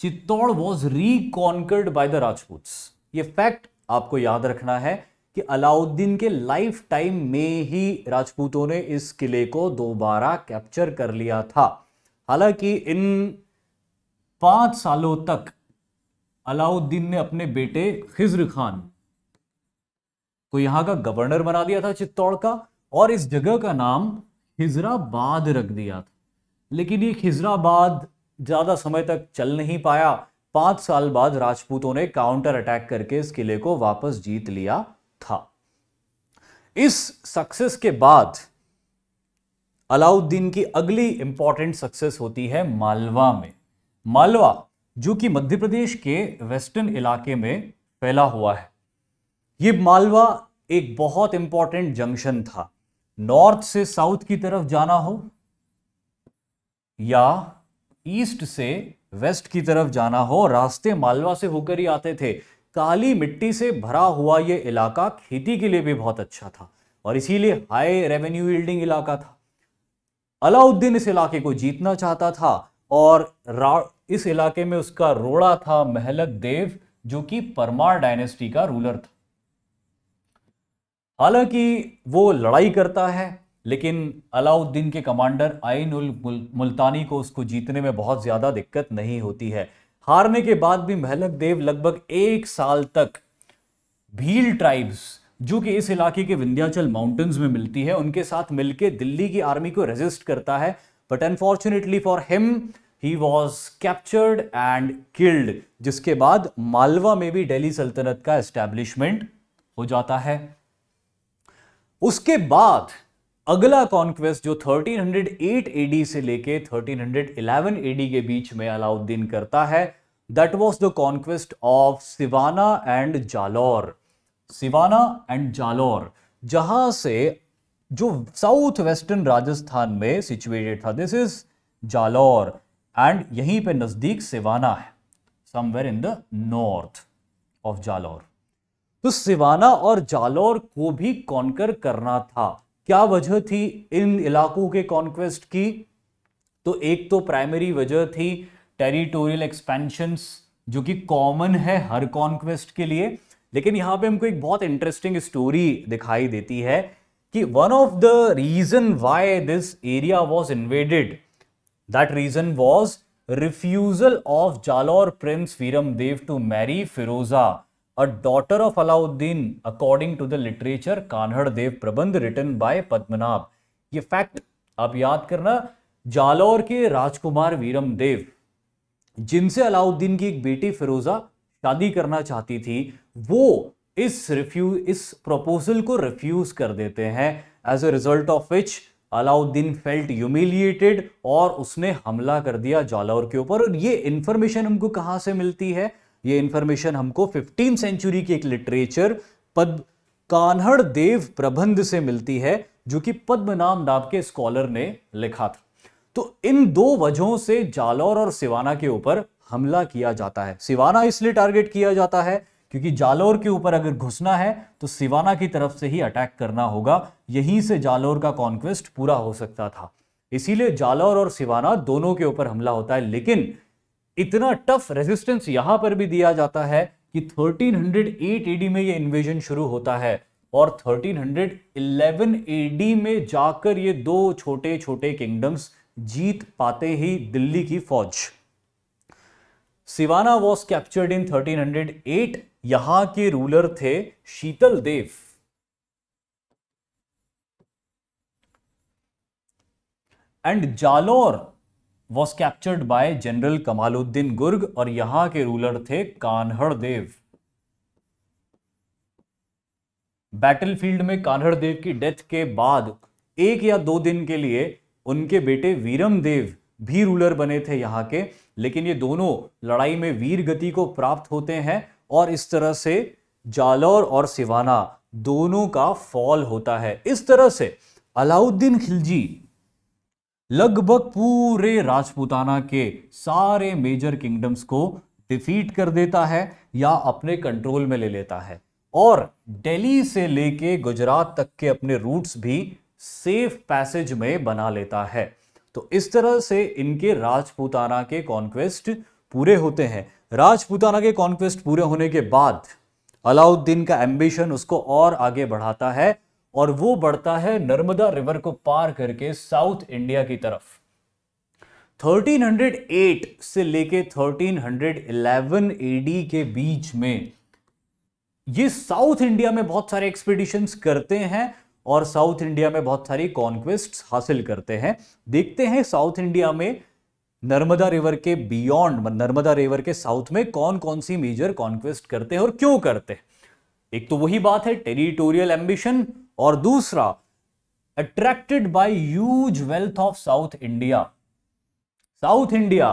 Chittor was reconquered by the Rajput ये फैक्ट आपको याद रखना है कि अलाउद्दीन के लाइफ टाइम में ही राजपूतों ने इस किले को दोबारा कैप्चर कर लिया था हालांकि इन पांच सालों तक अलाउद्दीन ने अपने बेटे खिज्र खान को यहां का गवर्नर बना दिया था चित्तौड़ का और इस जगह का नाम हिजराबाद रख दिया था लेकिन ये हिजराबाद ज्यादा समय तक चल नहीं पाया पांच साल बाद राजपूतों ने काउंटर अटैक करके इस किले को वापस जीत लिया था इस सक्सेस के बाद अलाउद्दीन की अगली इंपॉर्टेंट सक्सेस होती है मालवा में मालवा जो कि मध्य प्रदेश के वेस्टर्न इलाके में फैला हुआ है ये मालवा एक बहुत इंपॉर्टेंट जंक्शन था नॉर्थ से साउथ की तरफ जाना हो या ईस्ट से वेस्ट की तरफ जाना हो रास्ते मालवा से होकर ही आते थे काली मिट्टी से भरा हुआ ये इलाका खेती के लिए भी बहुत अच्छा था और इसीलिए हाई रेवेन्यू यील्डिंग इलाका था अलाउद्दीन इस इलाके को जीतना चाहता था और इस इलाके में उसका रोड़ा था महलक देव जो कि परमार डायनेस्टी का रूलर था हालांकि वो लड़ाई करता है लेकिन अलाउद्दीन के कमांडर आइन उल मुल्तानी को उसको जीतने में बहुत ज़्यादा दिक्कत नहीं होती है हारने के बाद भी महलक देव लगभग एक साल तक भील ट्राइब्स जो कि इस इलाके के विंध्याचल माउंटेन्स में मिलती है उनके साथ मिलकर दिल्ली की आर्मी को रेजिस्ट करता है but unfortunately for him he was captured and killed जिसके बाद मालवा में भी डेली सल्तनत का एस्टैब्लिशमेंट हो जाता है उसके बाद अगला कॉन्क्वेस्ट जो 1308 एडी से लेके 1311 एडी के बीच में अलाउद्दीन करता है that was the conquest of Siwana and Jalore Siwana and Jalore जहां से जो साउथ वेस्टर्न राजस्थान में सिचुएटेड था दिस इज जालौर एंड यहीं पे नज़दीक सिवाना है somewhere in the north of Jalore तो सिवाना और जालौर को भी कॉन्कर करना था क्या वजह थी इन इलाकों के कॉन्क्वेस्ट की तो एक तो प्राइमरी वजह थी टेरिटोरियल एक्सपेंशंस जो कि कॉमन है हर कॉन्क्वेस्ट के लिए लेकिन यहां पे हमको एक बहुत इंटरेस्टिंग स्टोरी दिखाई देती है कि one of the reason why this area was invaded that reason was refusal of Jalore prince Viram Dev to marry Firoza a daughter of Alauddin, according to the literature Kanhar Dev Prabandh written by Padmanabh. ये फैक्ट आप याद करना जालौर के राजकुमार वीरम देव जिनसे अलाउद्दीन की एक बेटी फिरोजा शादी करना चाहती थी वो इस रिफ्यू इस प्रपोजल को रिफ्यूज कर देते हैं as a result of which Alauddin felt humiliated और उसने हमला कर दिया जालौर के ऊपर और ये इंफॉर्मेशन हमको कहाँ से मिलती है ये इन्फॉर्मेशन हमको फिफ्टीन सेंचुरी की एक लिटरेचर पद्म कान्हड़ देव प्रबंध से मिलती है जो कि पद्मनाम नाम के स्कॉलर ने लिखा था तो इन दो वजहों से जालौर और सिवाना के ऊपर हमला किया जाता है सिवाना इसलिए टारगेट किया जाता है क्योंकि जालौर के ऊपर अगर घुसना है तो सिवाना की तरफ से ही अटैक करना होगा यहीं से जालौर का कॉन्क्वेस्ट पूरा हो सकता था इसीलिए जालौर और सिवाना दोनों के ऊपर हमला होता है लेकिन इतना टफ रेजिस्टेंस यहां पर भी दिया जाता है कि 1308 एडी में ये इन्वेजन शुरू होता है और 1311 एडी में जाकर ये दो छोटे छोटे किंगडम्स जीत पाते ही दिल्ली की फौज सिवाना वॉज कैप्चर्ड इन 1308 यहां के रूलर थे Shital Dev and Jalore was captured by general Kamaluddin Gurg और यहां के रूलर थे कान्हड़ देव बैटल फील्ड में कान्हड़ देव की डेथ के बाद एक या दो दिन के लिए उनके बेटे वीरम देव भी रूलर बने थे यहाँ के लेकिन ये दोनों लड़ाई में वीर गति को प्राप्त होते हैं और इस तरह से जालौर और सिवाना दोनों का फॉल होता है इस तरह से अलाउद्दीन खिलजी लगभग पूरे राजपूताना के सारे मेजर किंगडम्स को डिफीट कर देता है या अपने कंट्रोल में ले लेता है और दिल्ली से लेके गुजरात तक के अपने रूट्स भी सेफ पैसेज में बना लेता है तो इस तरह से इनके राजपूताना के कॉन्क्वेस्ट पूरे होते हैं राजपूताना के कॉन्क्वेस्ट पूरे होने के बाद अलाउद्दीन का एम्बिशन उसको और आगे बढ़ाता है और वो बढ़ता है नर्मदा रिवर को पार करके साउथ इंडिया की तरफ 1308 से लेके 1311 एडी के बीच में ये साउथ इंडिया में बहुत सारे एक्सपीडिशन करते हैं और साउथ इंडिया में बहुत सारी कॉन्क्वेस्ट हासिल करते हैं देखते हैं साउथ इंडिया में नर्मदा रिवर के बियॉन्ड नर्मदा रिवर के साउथ में कौन कौन सी मेजर कॉन्क्वेस्ट करते हैं और क्यों करते हैं एक तो वही बात है टेरिटोरियल एम्बिशन और दूसरा attracted by huge wealth of south India south India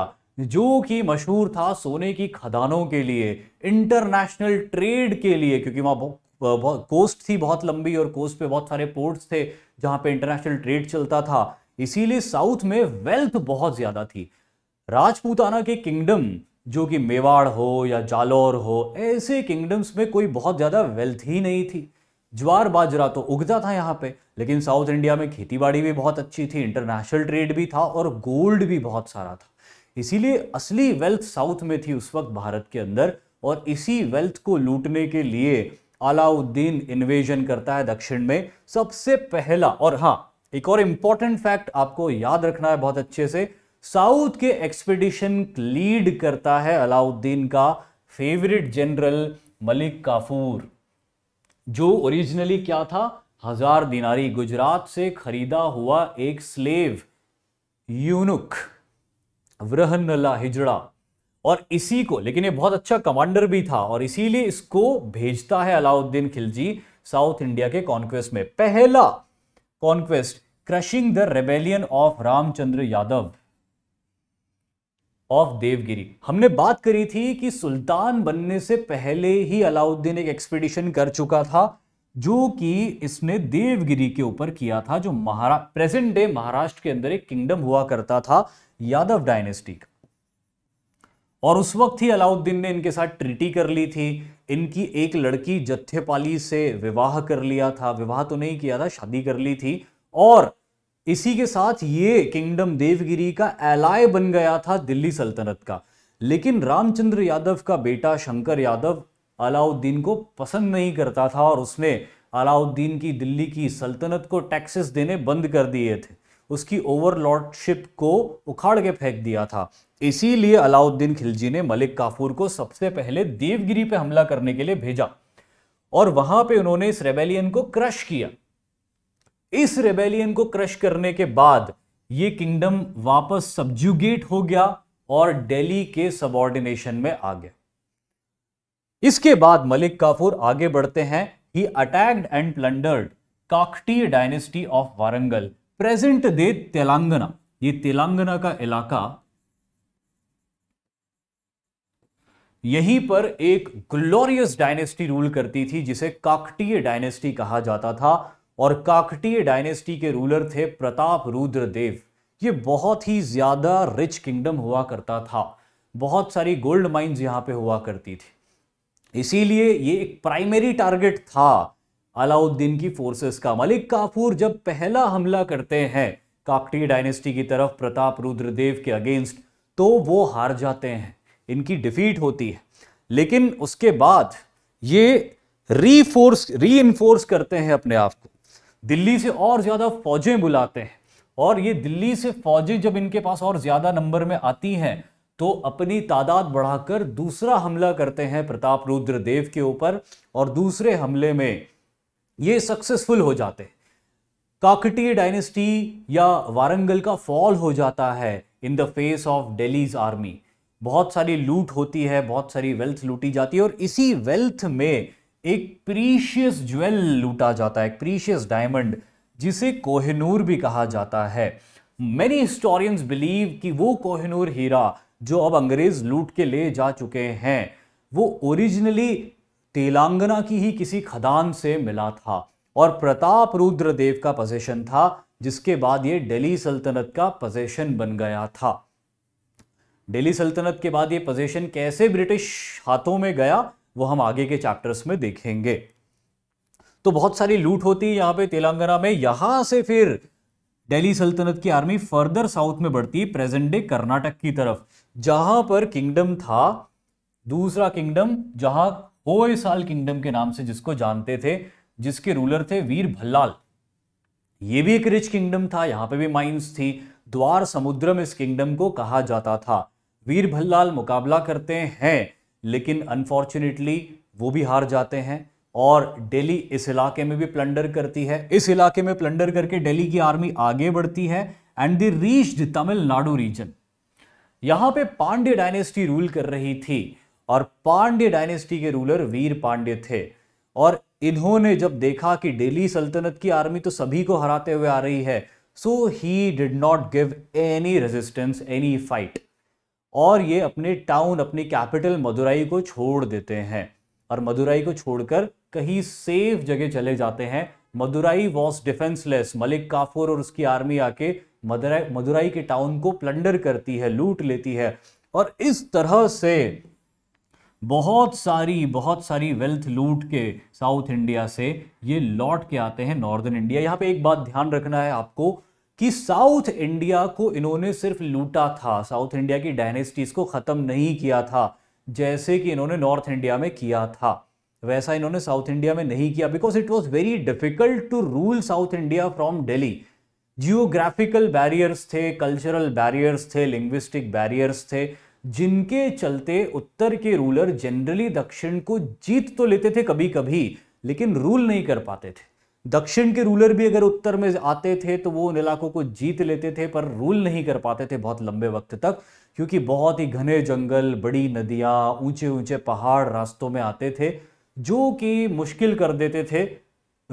जो कि मशहूर था सोने की खदानों के लिए इंटरनेशनल ट्रेड के लिए क्योंकि वहाँ कोस्ट थी बहुत लंबी और कोस्ट पे बहुत सारे पोर्ट्स थे जहाँ पे इंटरनेशनल ट्रेड चलता था इसीलिए साउथ में वेल्थ बहुत ज़्यादा थी राजपूताना के किंगडम जो कि मेवाड़ हो या जालौर हो ऐसे किंगडम्स में कोई बहुत ज़्यादा वेल्थ ही नहीं थी ज्वार बाजरा तो उगता था यहाँ पे लेकिन साउथ इंडिया में खेतीबाड़ी भी बहुत अच्छी थी इंटरनेशनल ट्रेड भी था और गोल्ड भी बहुत सारा था इसीलिए असली वेल्थ साउथ में थी उस वक्त भारत के अंदर और इसी वेल्थ को लूटने के लिए अलाउद्दीन इन्वेजन करता है दक्षिण में सबसे पहला और हाँ एक और इंपॉर्टेंट फैक्ट आपको याद रखना है बहुत अच्छे से साउथ के एक्सपेडिशन लीड करता है अलाउद्दीन का फेवरेट जनरल मलिक काफूर जो ओरिजिनली क्या था हजार दिनारी गुजरात से खरीदा हुआ एक स्लेव यूनुक वृहनला हिजड़ा और इसी को लेकिन ये बहुत अच्छा कमांडर भी था और इसीलिए इसको भेजता है अलाउद्दीन खिलजी साउथ इंडिया के कॉन्क्वेस्ट में पहला conquest crushing the rebellion of Ramchandra Yadav of Devagiri हमने बात करी थी कि सुल्तान बनने से पहले ही अलाउद्दीन एक एक्सपीडिशन कर चुका था जो कि इसने देवगिरी के ऊपर किया था जो महारा प्रेजेंट डे महाराष्ट्र के अंदर एक किंगडम हुआ करता था यादव डायनेस्टी का और उस वक्त ही अलाउद्दीन ने इनके साथ ट्रीटी कर ली थी इनकी एक लड़की जत्थेपाली से विवाह कर लिया था विवाह तो नहीं किया था शादी कर ली थी और इसी के साथ ये किंगडम देवगिरी का एलाय बन गया था दिल्ली सल्तनत का लेकिन रामचंद्र यादव का बेटा शंकर यादव अलाउद्दीन को पसंद नहीं करता था और उसने अलाउद्दीन की दिल्ली की सल्तनत को टैक्सेस देने बंद कर दिए थे उसकी ओवरलॉर्डशिप को उखाड़ के फेंक दिया था इसीलिए अलाउद्दीन खिलजी ने मलिक काफूर को सबसे पहले देवगिरी पे हमला करने के लिए भेजा और वहां पे उन्होंने इस रेबेलियन को क्रश किया इस रेबेलियन को क्रश करने के बाद ये किंगडम वापस सब्जुगेट हो गया और दिल्ली के सबॉर्डिनेशन में आ गया इसके बाद मलिक काफूर आगे बढ़ते हैं he attacked and plundered Kakatiya dynasty of Warangal present day Telangana ये तेलंगाना का इलाका यहीं पर एक ग्लोरियस डायनेस्टी रूल करती थी जिसे काकटीय डायनेस्टी कहा जाता था और काकटीय डायनेस्टी के रूलर थे प्रताप रुद्रदेव ये बहुत ही ज़्यादा रिच किंगडम हुआ करता था बहुत सारी गोल्ड माइंस यहाँ पे हुआ करती थी इसीलिए ये एक प्राइमरी टारगेट था अलाउद्दीन की फोर्सेस का मलिक काफूर जब पहला हमला करते हैं काकटी डायनेस्टी की तरफ प्रताप रुद्रदेव के अगेंस्ट तो वो हार जाते हैं इनकी डिफीट होती है लेकिन उसके बाद ये रीफोर्स री करते हैं अपने आप को दिल्ली से और ज़्यादा फौजें बुलाते हैं और ये दिल्ली से फौजें जब इनके पास और ज़्यादा नंबर में आती हैं तो अपनी तादाद बढ़ाकर दूसरा हमला करते हैं प्रताप रुद्रदेव के ऊपर और दूसरे हमले में ये सक्सेसफुल हो जाते हैं काकटीय डायनेस्टी या वारंगल का फॉल हो जाता है in the face of Delhi's army बहुत सारी लूट होती है बहुत सारी वेल्थ लूटी जाती है और इसी वेल्थ में एक प्रीशियस ज्वेल लूटा जाता है एक प्रीशियस डायमंड जिसे कोहिनूर भी कहा जाता है मेनी हिस्टोरियंस बिलीव कि वो कोहिनूर हीरा जो अब अंग्रेज लूट के ले जा चुके हैं वो ओरिजिनली तेलंगाना की ही किसी खदान से मिला था और प्रताप रुद्रदेव का पोजेशन था जिसके बाद ये दिल्ली सल्तनत का पोजेशन बन गया था दिल्ली सल्तनत के बाद ये पोजेशन कैसे ब्रिटिश हाथों में गया वो हम आगे के चैप्टर्स में देखेंगे तो बहुत सारी लूट होती है यहाँ पे तेलंगाना में यहां से फिर दिल्ली सल्तनत की आर्मी फर्दर साउथ में बढ़ती प्रेजेंट डे कर्नाटक की तरफ जहां पर किंगडम था दूसरा किंगडम जहां होयसाल किंगडम के नाम से जिसको जानते थे जिसके रूलर थे वीर भल्लाल ये भी एक रिच किंगडम था यहां पे भी माइंस थी द्वार समुद्रम इस किंगडम को कहा जाता था वीर भल्लाल मुकाबला करते हैं लेकिन अनफॉर्चुनेटली वो भी हार जाते हैं और दिल्ली इस इलाके में भी प्लंडर करती है इस इलाके में प्लंडर करके दिल्ली की आर्मी आगे बढ़ती है and they reached Tamil Nadu region यहां पे पांडे डायनेस्टी रूल कर रही थी और पांडे डायनेस्टी के रूलर वीर पांडे थे और इन्होंने जब देखा कि दिल्ली सल्तनत की आर्मी तो सभी को हराते हुए आ रही है so he did not give any resistance any fight और ये अपने टाउन अपने कैपिटल मदुराई को छोड़ देते हैं और मदुराई को छोड़कर कहीं सेफ जगह चले जाते हैं मदुराई वॉज डिफेंसलेस मलिक काफूर और उसकी आर्मी आके मदुराई मदुराई के टाउन को प्लंडर करती है लूट लेती है और इस तरह से बहुत सारी बहुत सारी वेल्थ लूट के साउथ इंडिया से ये लौट के आते हैं नॉर्दर्न इंडिया यहाँ पे एक बात ध्यान रखना है आपको कि साउथ इंडिया को इन्होंने सिर्फ लूटा था साउथ इंडिया की डायनेस्टीज को ख़त्म नहीं किया था जैसे कि इन्होंने नॉर्थ इंडिया में किया था वैसा इन्होंने साउथ इंडिया में नहीं किया because it was very difficult to rule south India from Delhi geographical barriers थे कल्चरल बैरियर्स थे लिंग्विस्टिक बैरियर्स थे जिनके चलते उत्तर के रूलर जनरली दक्षिण को जीत तो लेते थे कभी कभी लेकिन रूल नहीं कर पाते थे दक्षिण के रूलर भी अगर उत्तर में आते थे तो वो उन इलाकों को जीत लेते थे पर रूल नहीं कर पाते थे बहुत लंबे वक्त तक क्योंकि बहुत ही घने जंगल बड़ी नदियाँ ऊंचे ऊंचे पहाड़ रास्तों में आते थे जो कि मुश्किल कर देते थे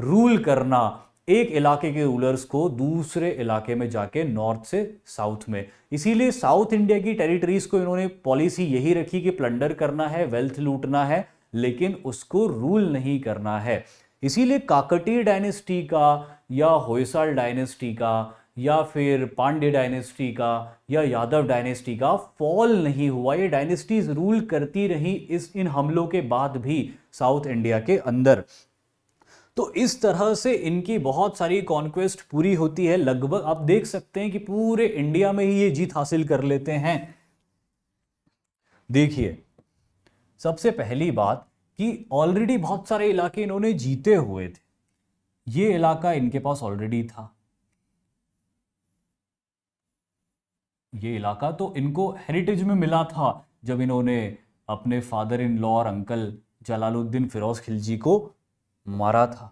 रूल करना एक इलाके के रूलर्स को दूसरे इलाके में जाके नॉर्थ से साउथ में इसीलिए साउथ इंडिया की टेरिटरीज को इन्होंने पॉलिसी यही रखी कि प्लंडर करना है वेल्थ लूटना है लेकिन उसको रूल नहीं करना है इसीलिए काकटीय डायनेस्टी का या होयसाल डायनेस्टी का या फिर पांडे डायनेस्टी का या यादव डायनेस्टी का फॉल नहीं हुआ ये डायनेस्टीज रूल करती रही इस इन हमलों के बाद भी साउथ इंडिया के अंदर तो इस तरह से इनकी बहुत सारी कॉन्क्वेस्ट पूरी होती है लगभग आप देख सकते हैं कि पूरे इंडिया में ही ये जीत हासिल कर लेते हैं देखिए सबसे पहली बात कि ऑलरेडी बहुत सारे इलाके इन्होंने जीते हुए थे ये इलाका इनके पास ऑलरेडी था ये इलाका तो इनको हेरिटेज में मिला था जब इन्होंने अपने फादर इन लॉ और अंकल जलालुद्दीन फिरोज खिलजी को मारा था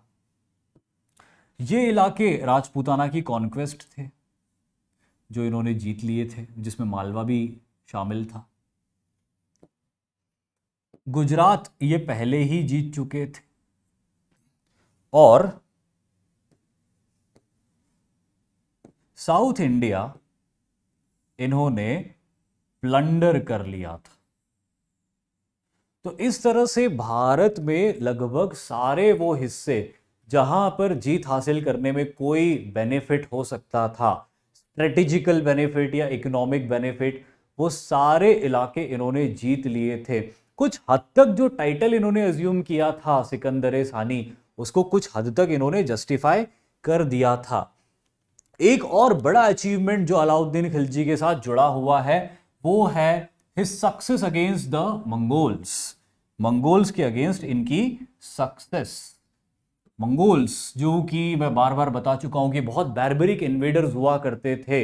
ये इलाके राजपूताना की कॉन्क्वेस्ट थे जो इन्होंने जीत लिए थे जिसमें मालवा भी शामिल था गुजरात ये पहले ही जीत चुके थे और साउथ इंडिया इन्होंने प्लंडर कर लिया था तो इस तरह से भारत में लगभग सारे वो हिस्से जहां पर जीत हासिल करने में कोई बेनिफिट हो सकता था स्ट्रेटेजिकल बेनिफिट या इकोनॉमिक बेनिफिट वो सारे इलाके इन्होंने जीत लिए थे कुछ हद तक जो टाइटल इन्होंने अज्यूम किया था सिकंदर सानी उसको कुछ हद तक इन्होंने जस्टिफाई कर दिया था एक और बड़ा अचीवमेंट जो अलाउद्दीन खिलजी के साथ जुड़ा हुआ है वो है his success against the Mongols Mongols के अगेंस्ट इनकी सक्सेस मंगोल्स जो कि मैं बार बार बता चुका हूं कि बहुत बैरबरिक इन्वेडर्स हुआ करते थे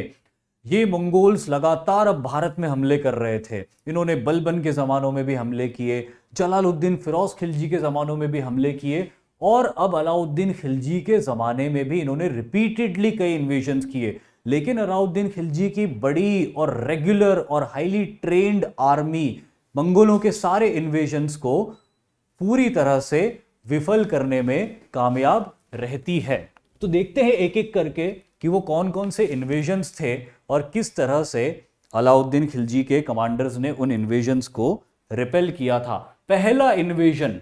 ये मंगोल्स लगातार अब भारत में हमले कर रहे थे इन्होंने बलबन के ज़मानों में भी हमले किए जलालुद्दीन फिरोज खिलजी के ज़मानों में भी हमले किए और अब अलाउद्दीन खिलजी के ज़माने में भी इन्होंने रिपीटेडली कई इन्वेजन्स किए लेकिन अलाउद्दीन खिलजी की बड़ी और रेगुलर और हाईली ट्रेंड आर्मी मंगोलों के सारे इन्वेजन्स को पूरी तरह से विफल करने में कामयाब रहती है तो देखते हैं एक एक करके कि वो कौन कौन से इन्वेजन्स थे और किस तरह से अलाउद्दीन खिलजी के कमांडर्स ने उन इन्वेजन को रिपेल किया था पहला इन्वेजन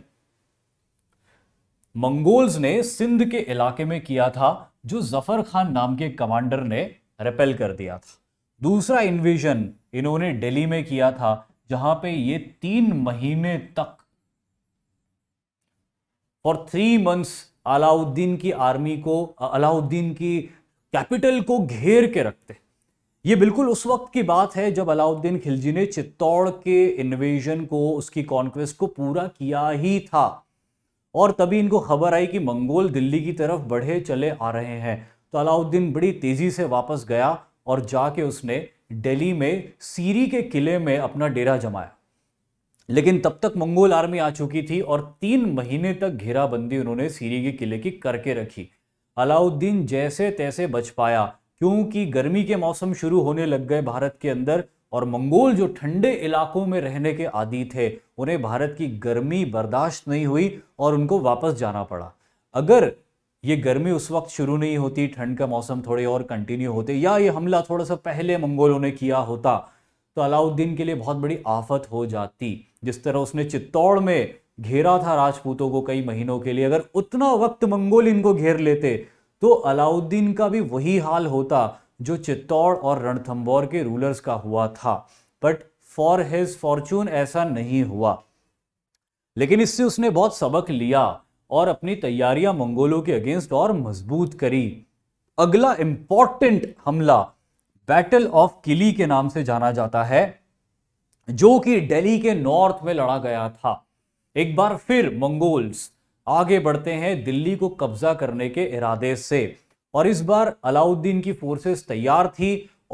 मंगोल्स ने सिंध के इलाके में किया था जो जफर खान नाम के कमांडर ने रिपेल कर दिया था दूसरा इन्वेजन इन्होंने दिल्ली में किया था जहां पे ये तीन महीने तक फॉर थ्री मंथ्स अलाउद्दीन की आर्मी को अलाउद्दीन की कैपिटल को घेर के रखते ये बिल्कुल उस वक्त की बात है जब अलाउद्दीन खिलजी ने चित्तौड़ के इन्वेजन को उसकी कॉन्क्वेस्ट को पूरा किया ही था और तभी इनको खबर आई कि मंगोल दिल्ली की तरफ बढ़े चले आ रहे हैं तो अलाउद्दीन बड़ी तेज़ी से वापस गया और जाके उसने दिल्ली में सीरी के किले में अपना डेरा जमाया लेकिन तब तक मंगोल आर्मी आ चुकी थी और तीन महीने तक घेराबंदी उन्होंने सीरी के किले की करके रखी अलाउद्दीन जैसे तैसे बच पाया क्योंकि गर्मी के मौसम शुरू होने लग गए भारत के अंदर और मंगोल जो ठंडे इलाकों में रहने के आदि थे उन्हें भारत की गर्मी बर्दाश्त नहीं हुई और उनको वापस जाना पड़ा अगर ये गर्मी उस वक्त शुरू नहीं होती ठंड का मौसम थोड़े और कंटिन्यू होते या ये हमला थोड़ा सा पहले मंगोलों ने किया होता तो अलाउद्दीन के लिए बहुत बड़ी आफत हो जाती जिस तरह उसने चित्तौड़ में घेरा था राजपूतों को कई महीनों के लिए अगर उतना वक्त मंगोल इनको घेर लेते तो अलाउद्दीन का भी वही हाल होता जो चित्तौड़ और रणथंबोर के रूलर्स का हुआ था बट फॉर हिज फॉर्चून ऐसा नहीं हुआ लेकिन इससे उसने बहुत सबक लिया और अपनी तैयारियां मंगोलों के अगेंस्ट और मजबूत करी अगला इंपॉर्टेंट हमला बैटल ऑफ किली के नाम से जाना जाता है जो कि दिल्ली के नॉर्थ में लड़ा गया था एक बार फिर मंगोल्स आगे बढ़ते हैं दिल्ली को कब्जा करने के इरादे से और इस बार अलाउद्दीन की फोर्सेस तैयार थी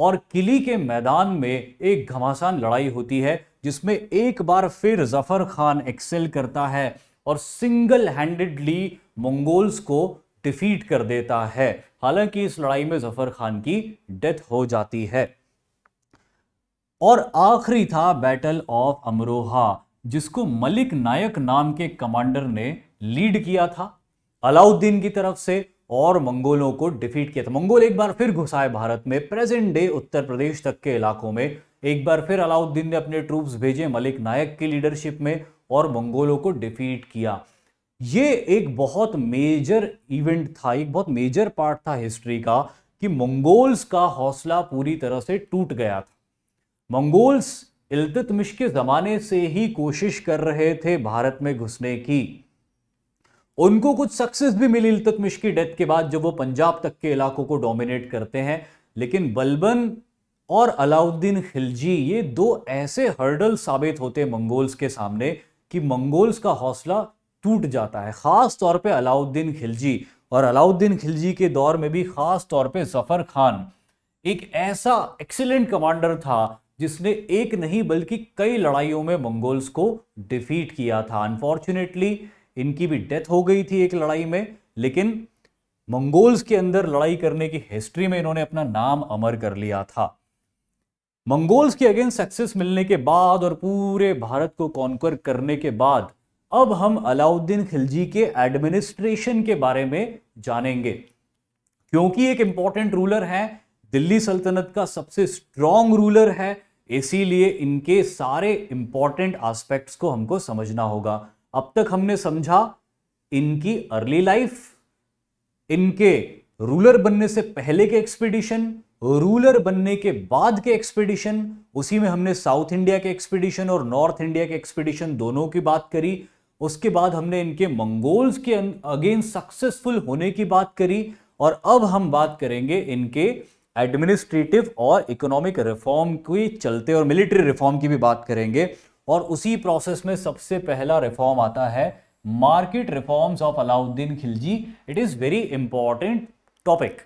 और किली के मैदान में एक घमासान लड़ाई होती है जिसमें एक बार फिर जफर खान एक्सेल करता है और सिंगल हैंडेडली मंगोल्स को डिफीट कर देता है हालांकि इस लड़ाई में जफर खान की डेथ हो जाती है और आखिरी था बैटल ऑफ अमरोहा जिसको मलिक नायक नाम के कमांडर ने लीड किया था अलाउद्दीन की तरफ से और मंगोलों को डिफीट किया था मंगोल एक बार फिर घुसाए भारत में प्रेजेंट डे उत्तर प्रदेश तक के इलाकों में एक बार फिर अलाउद्दीन ने अपने ट्रूप्स भेजे मलिक नायक की लीडरशिप में और मंगोलों को डिफीट किया ये एक बहुत मेजर इवेंट था एक बहुत मेजर पार्ट था हिस्ट्री का कि मंगोल्स का हौसला पूरी तरह से टूट गया था मंगोल्स इल्तुतमिश के ज़माने से ही कोशिश कर रहे थे भारत में घुसने की उनको कुछ सक्सेस भी मिली इल्तुतमिश की डेथ के बाद जब वो पंजाब तक के इलाकों को डोमिनेट करते हैं लेकिन बलबन और अलाउद्दीन खिलजी ये दो ऐसे हर्डल साबित होते मंगोल्स के सामने कि मंगोल्स का हौसला टूट जाता है ख़ास तौर पे अलाउद्दीन खिलजी और अलाउद्दीन खिलजी के दौर में भी ख़ास तौर पे जफ़र खान एक ऐसा एक्सीलेंट कमांडर था जिसने एक नहीं बल्कि कई लड़ाइयों में मंगोल्स को डिफीट किया था अनफॉर्चुनेटली इनकी भी डेथ हो गई थी एक लड़ाई में लेकिन मंगोल्स के अंदर लड़ाई करने की हिस्ट्री में इन्होंने अपना नाम अमर कर लिया था मंगोल्स के अगेंस्ट सक्सेस मिलने के बाद और पूरे भारत को कॉन्कर करने के बाद अब हम अलाउद्दीन खिलजी के एडमिनिस्ट्रेशन के बारे में जानेंगे क्योंकि एक इंपॉर्टेंट रूलर है दिल्ली सल्तनत का सबसे स्ट्रॉन्ग रूलर है इसीलिए इनके सारे इंपॉर्टेंट आस्पेक्ट्स को हमको समझना होगा अब तक हमने समझा इनकी अर्ली लाइफ इनके रूलर बनने से पहले के एक्सपीडिशन रूलर बनने के बाद के एक्सपीडिशन उसी में हमने साउथ इंडिया के एक्सपीडिशन और नॉर्थ इंडिया के एक्सपीडिशन दोनों की बात करी उसके बाद हमने इनके मंगोल्स के अगेंस्ट सक्सेसफुल होने की बात करी और अब हम बात करेंगे इनके एडमिनिस्ट्रेटिव और इकोनॉमिक रिफॉर्म की चलते और मिलिट्री रिफॉर्म की भी बात करेंगे और उसी प्रोसेस में सबसे पहला रिफॉर्म आता है market reforms of Alauddin Khilji it is very important topic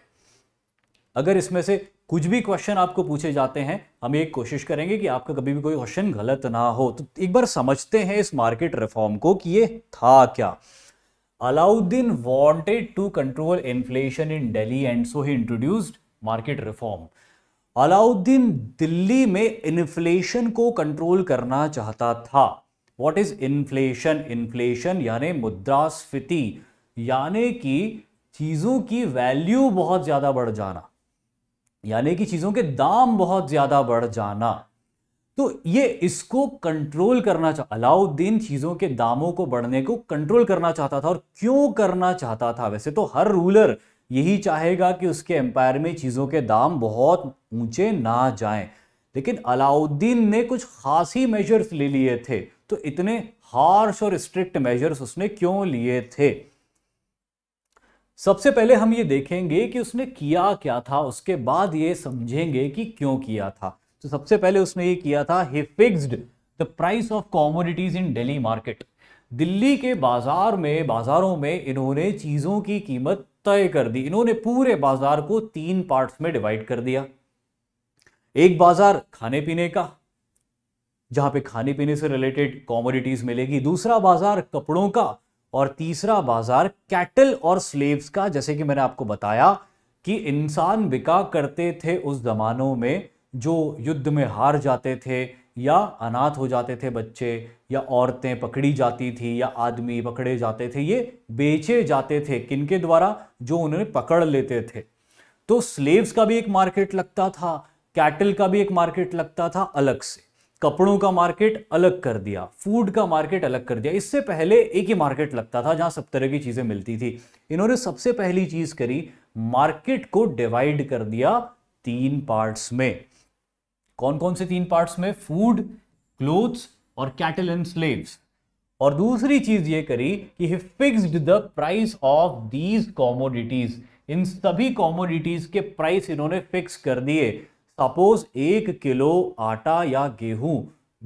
अगर इसमें से कुछ भी क्वेश्चन आपको पूछे जाते हैं हम एक कोशिश करेंगे कि आपका कभी भी कोई क्वेश्चन गलत ना हो तो एक बार समझते हैं इस मार्केट रिफॉर्म को कि ये था क्या Alauddin wanted to control inflation in Delhi and so he introduced market reform Alauddin Delhi में इन्फ्लेशन को कंट्रोल करना चाहता था वॉट इज इन्फ्लेशन इन्फ्लेशन यानी मुद्रास्फीति यानी कि चीज़ों की वैल्यू बहुत ज़्यादा बढ़ जाना यानी कि चीज़ों के दाम बहुत ज़्यादा बढ़ जाना तो ये इसको कंट्रोल करना चाह अलाउद्दीन चीज़ों के दामों को बढ़ने को कंट्रोल करना चाहता था और क्यों करना चाहता था वैसे तो हर रूलर यही चाहेगा कि उसके एम्पायर में चीज़ों के दाम बहुत ऊंचे ना जाएं लेकिन अलाउद्दीन ने कुछ खास ही मेजर्स ले लिए थे तो इतने हार्श और स्ट्रिक्ट मेजर्स उसने क्यों लिए थे सबसे पहले हम ये देखेंगे कि उसने किया क्या था उसके बाद ये समझेंगे कि क्यों किया था तो सबसे पहले उसने ये किया था he fixed the price of commodities in Delhi market Delhi के बाजार में बाजारों में इन्होंने चीज़ों की कीमत तय कर दी इन्होंने पूरे बाजार को तीन पार्ट्स में डिवाइड कर दिया एक बाजार खाने पीने का जहां पे खाने पीने से रिलेटेड कॉमोडिटीज मिलेगी दूसरा बाजार कपड़ों का और तीसरा बाजार कैटल और स्लेव्स का जैसे कि मैंने आपको बताया कि इंसान बिका करते थे उस जमानों में जो युद्ध में हार जाते थे या अनाथ हो जाते थे बच्चे या औरतें पकड़ी जाती थी या आदमी पकड़े जाते थे ये बेचे जाते थे किनके द्वारा जो उन्होंने पकड़ लेते थे तो स्लेव्स का भी एक मार्केट लगता था कैटल का भी एक मार्केट लगता था अलग से कपड़ों का मार्केट अलग कर दिया फूड का मार्केट अलग कर दिया इससे पहले एक ही मार्केट लगता था जहां सब तरह की चीज़ें मिलती थी इन्होंने सबसे पहली चीज़ करी मार्केट को डिवाइड कर दिया तीन पार्ट्स में कौन कौन से तीन पार्ट्स में फूड क्लोथ्स और कैटल एंड स्लेव्स और दूसरी चीज ये करी कि he fixed the price of these commodities इन सभी कॉमोडिटीज के प्राइस इन्होंने फिक्स कर दिए सपोज एक किलो आटा या गेहूं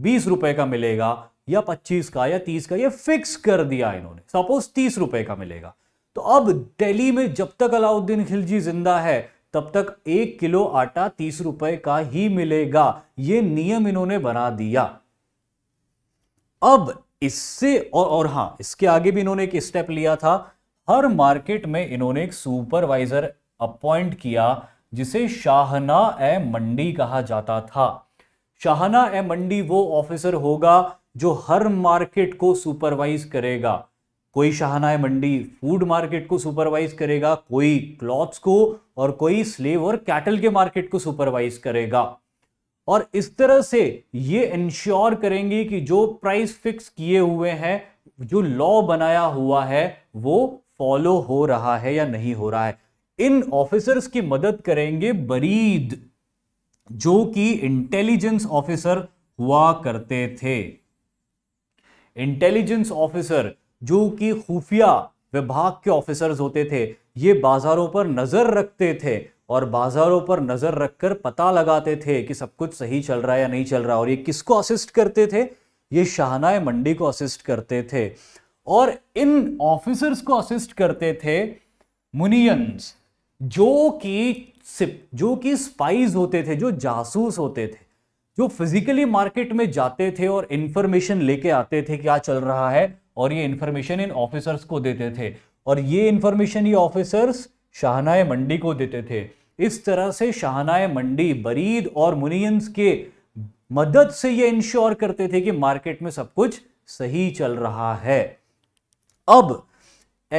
बीस रुपए का मिलेगा या पच्चीस का या तीस का ये फिक्स कर दिया इन्होंने सपोज तीस रुपए का मिलेगा तो अब दिल्ली में जब तक अलाउद्दीन खिलजी जिंदा है तब तक एक किलो आटा तीस रुपए का ही मिलेगा ये नियम इन्होंने बना दिया अब इससे और और हां इसके आगे भी इन्होंने एक स्टेप लिया था हर मार्केट में इन्होंने एक सुपरवाइजर अपॉइंट किया जिसे शाहना ए मंडी कहा जाता था शाहना ए मंडी वो ऑफिसर होगा जो हर मार्केट को सुपरवाइज करेगा कोई शाहनाए मंडी फूड मार्केट को सुपरवाइज करेगा कोई क्लॉथ्स को और कोई स्लेव और कैटल के मार्केट को सुपरवाइज करेगा और इस तरह से ये इंश्योर करेंगे कि जो प्राइस फिक्स किए हुए हैं जो लॉ बनाया हुआ है वो फॉलो हो रहा है या नहीं हो रहा है इन ऑफिसर्स की मदद करेंगे बरीद जो कि इंटेलिजेंस ऑफिसर हुआ करते थे इंटेलिजेंस ऑफिसर जो कि खुफिया विभाग के ऑफिसर्स होते थे ये बाज़ारों पर नज़र रखते थे और बाज़ारों पर नज़र रखकर पता लगाते थे कि सब कुछ सही चल रहा है या नहीं चल रहा और ये किसको असिस्ट करते थे ये शाहनाए मंडी को असिस्ट करते थे और इन ऑफिसर्स को असिस्ट करते थे मुनियंस जो कि जो कि स्पाइज होते थे जो जासूस होते थे जो फिजिकली मार्केट में जाते थे और इन्फॉर्मेशन लेके आते थे क्या चल रहा है और ये इन्फॉर्मेशन इन ऑफिसर्स को देते थे और ये इन्फॉर्मेशन ये ऑफिसर्स शाहनाए मंडी को देते थे इस तरह से शाहनाए मंडी बरीद और मुनियंस के मदद से ये इंश्योर करते थे कि मार्केट में सब कुछ सही चल रहा है अब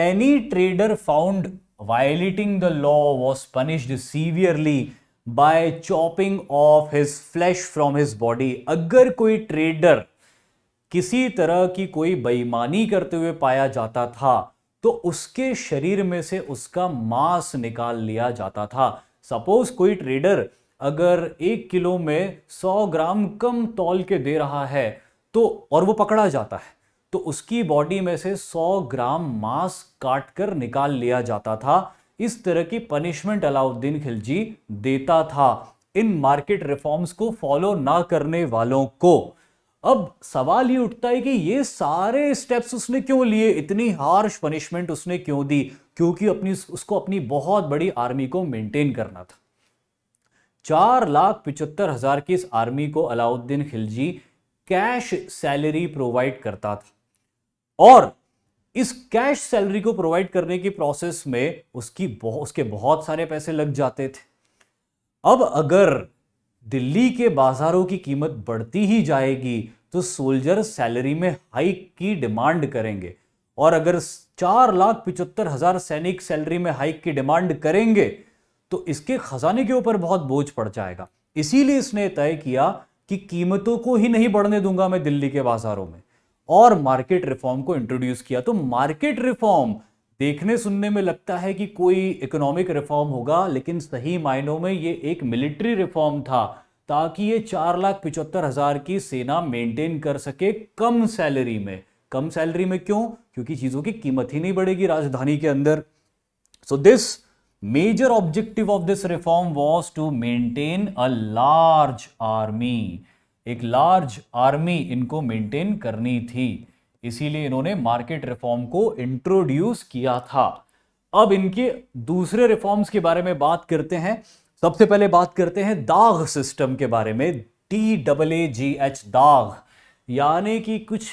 any trader found violating the law was punished severely by chopping off his flesh from his body अगर कोई ट्रेडर किसी तरह की कोई बेईमानी करते हुए पाया जाता था तो उसके शरीर में से उसका मांस निकाल लिया जाता था सपोज कोई ट्रेडर अगर एक किलो में सौ ग्राम कम तौल के दे रहा है तो और वो पकड़ा जाता है तो उसकी बॉडी में से सौ ग्राम मांस काट कर निकाल लिया जाता था इस तरह की पनिशमेंट अलाउद्दीन खिलजी देता था इन मार्केट रिफॉर्म्स को फॉलो ना करने वालों को अब सवाल ये उठता है कि ये सारे स्टेप्स उसने क्यों लिए इतनी हार्श पनिशमेंट उसने क्यों दी क्योंकि अपनी उसको अपनी बहुत बड़ी आर्मी को मेंटेन करना था चार लाख पिचहत्तर हजार की इस आर्मी को Alauddin Khilji cash salary provide करता था और इस कैश सैलरी को प्रोवाइड करने की प्रोसेस में उसकी बहु, उसके बहुत सारे पैसे लग जाते थे अब अगर दिल्ली के बाजारों की कीमत बढ़ती ही जाएगी तो सोल्जर सैलरी में हाइक की डिमांड करेंगे और अगर चार लाख पिचहत्तर हजार सैनिक सैलरी में हाइक की डिमांड करेंगे तो इसके खजाने के ऊपर बहुत बोझ पड़ जाएगा इसीलिए इसने तय किया कि कीमतों को ही नहीं बढ़ने दूंगा मैं दिल्ली के बाजारों में और मार्केट रिफॉर्म को इंट्रोड्यूस किया तो मार्केट रिफॉर्म देखने सुनने में लगता है कि कोई इकोनॉमिक रिफॉर्म होगा लेकिन सही मायनों में ये एक मिलिट्री रिफॉर्म था ताकि ये चार लाख पिचहत्तर हज़ार की सेना मेंटेन कर सके कम सैलरी में कम सैलरी में क्यों क्योंकि चीज़ों की कीमत ही नहीं बढ़ेगी राजधानी के अंदर so this major objective of this reform was to maintain a large army एक लार्ज आर्मी इनको मेंटेन करनी थी इसीलिए इन्होंने मार्केट रिफॉर्म को इंट्रोड्यूस किया था अब इनके दूसरे रिफॉर्म्स के बारे में बात करते हैं सबसे पहले बात करते हैं दाग सिस्टम के बारे में T double A G H दाग यानी कि कुछ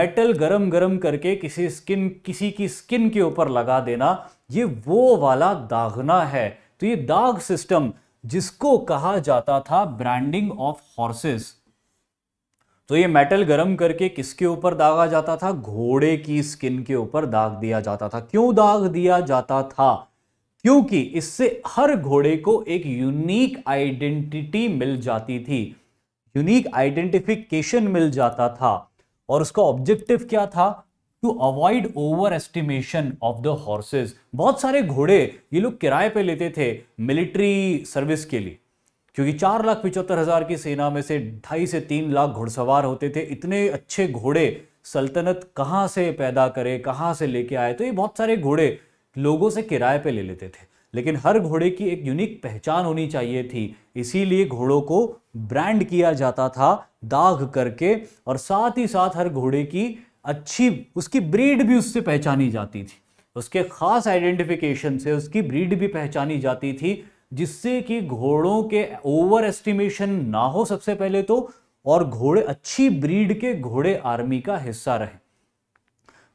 मेटल गरम गरम करके किसी स्किन किसी की स्किन के ऊपर लगा देना ये वो वाला दागना है तो ये दाग सिस्टम जिसको कहा जाता था ब्रांडिंग ऑफ हॉर्सेस तो ये मेटल गर्म करके किसके ऊपर दागा जाता था घोड़े की स्किन के ऊपर दाग दिया जाता था क्यों दाग दिया जाता था क्योंकि इससे हर घोड़े को एक यूनिक आइडेंटिटी मिल जाती थी यूनिक आइडेंटिफिकेशन मिल जाता था और उसका ऑब्जेक्टिव क्या था to avoid over estimation of the horses बहुत सारे घोड़े ये लोग किराए पे लेते थे मिलिट्री सर्विस के लिए क्योंकि चार लाख पिचहत्तर हज़ार की सेना में से ढाई से तीन लाख घुड़सवार होते थे इतने अच्छे घोड़े सल्तनत कहाँ से पैदा करे कहाँ से लेके आए तो ये बहुत सारे घोड़े लोगों से किराए पे ले लेते थे लेकिन हर घोड़े की एक यूनिक पहचान होनी चाहिए थी इसीलिए घोड़ों को ब्रांड किया जाता था दाग करके और साथ ही साथ हर घोड़े की अच्छी उसकी ब्रीड भी उससे पहचानी जाती थी उसके ख़ास आइडेंटिफिकेशन से उसकी ब्रीड भी पहचानी जाती थी जिससे कि घोड़ों के ओवर एस्टिमेशन ना हो सबसे पहले तो और घोड़े अच्छी ब्रीड के घोड़े आर्मी का हिस्सा रहे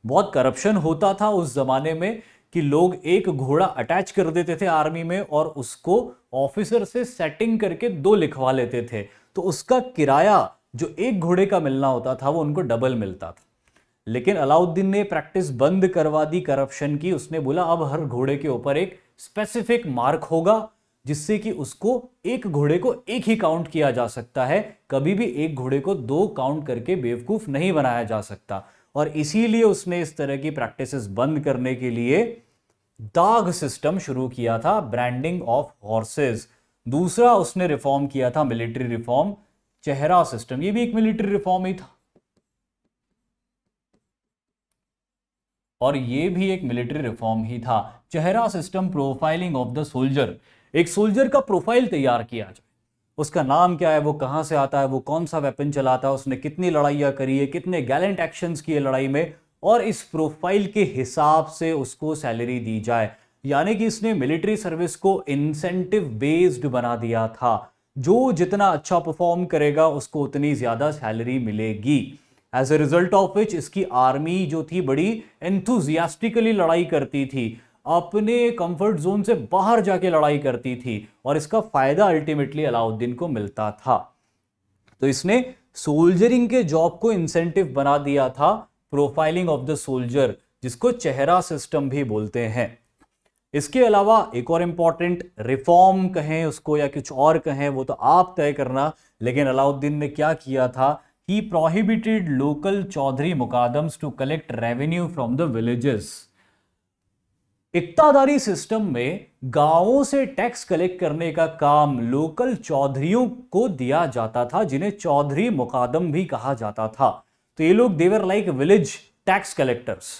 बहुत करप्शन होता था उस जमाने में कि लोग एक घोड़ा अटैच कर देते थे आर्मी में और उसको ऑफिसर से सेटिंग करके दो लिखवा लेते थे तो उसका किराया जो एक घोड़े का मिलना होता था वो उनको डबल मिलता था लेकिन अलाउद्दीन ने प्रैक्टिस बंद करवा दी करप्शन की उसने बोला अब हर घोड़े के ऊपर एक स्पेसिफिक मार्क होगा जिससे कि उसको एक घोड़े को एक ही काउंट किया जा सकता है कभी भी एक घोड़े को दो काउंट करके बेवकूफ़ नहीं बनाया जा सकता और इसीलिए उसने इस तरह की प्रैक्टिसेस बंद करने के लिए दाग सिस्टम शुरू किया था ब्रांडिंग ऑफ हॉर्सेस दूसरा उसने रिफॉर्म किया था मिलिट्री रिफॉर्म चेहरा सिस्टम ये भी एक मिलिट्री रिफॉर्म ही था और ये भी एक मिलिट्री रिफॉर्म ही था चेहरा system profiling of the soldier एक सोल्जर का प्रोफाइल तैयार किया जाए उसका नाम क्या है वो कहाँ से आता है वो कौन सा वेपन चलाता है उसने कितनी लड़ाइयाँ करी है कितने गैलेंट एक्शंस किए लड़ाई में और इस प्रोफाइल के हिसाब से उसको सैलरी दी जाए यानी कि इसने मिलिट्री सर्विस को इंसेंटिव बेस्ड बना दिया था जो जितना अच्छा परफॉर्म करेगा उसको उतनी ज़्यादा सैलरी मिलेगी as a result of which इसकी आर्मी जो थी बड़ी एंथुजियास्टिकली लड़ाई करती थी अपने कंफर्ट जोन से बाहर जाके लड़ाई करती थी और इसका फायदा अल्टीमेटली अलाउद्दीन को मिलता था तो इसने सोल्जरिंग के जॉब को इंसेंटिव बना दिया था प्रोफाइलिंग ऑफ द सोल्जर जिसको चेहरा सिस्टम भी बोलते हैं इसके अलावा एक और इंपॉर्टेंट रिफॉर्म कहें उसको या कुछ और कहें वो तो आप तय करना लेकिन अलाउद्दीन ने क्या किया था he prohibited local Chaudhari muqaddams to collect revenue from the villages इकतादारी सिस्टम में गांवों से टैक्स कलेक्ट करने का काम लोकल चौधरियों को दिया जाता था जिन्हें चौधरी मुकादम भी कहा जाता था तो ये लोग they were like village tax collectors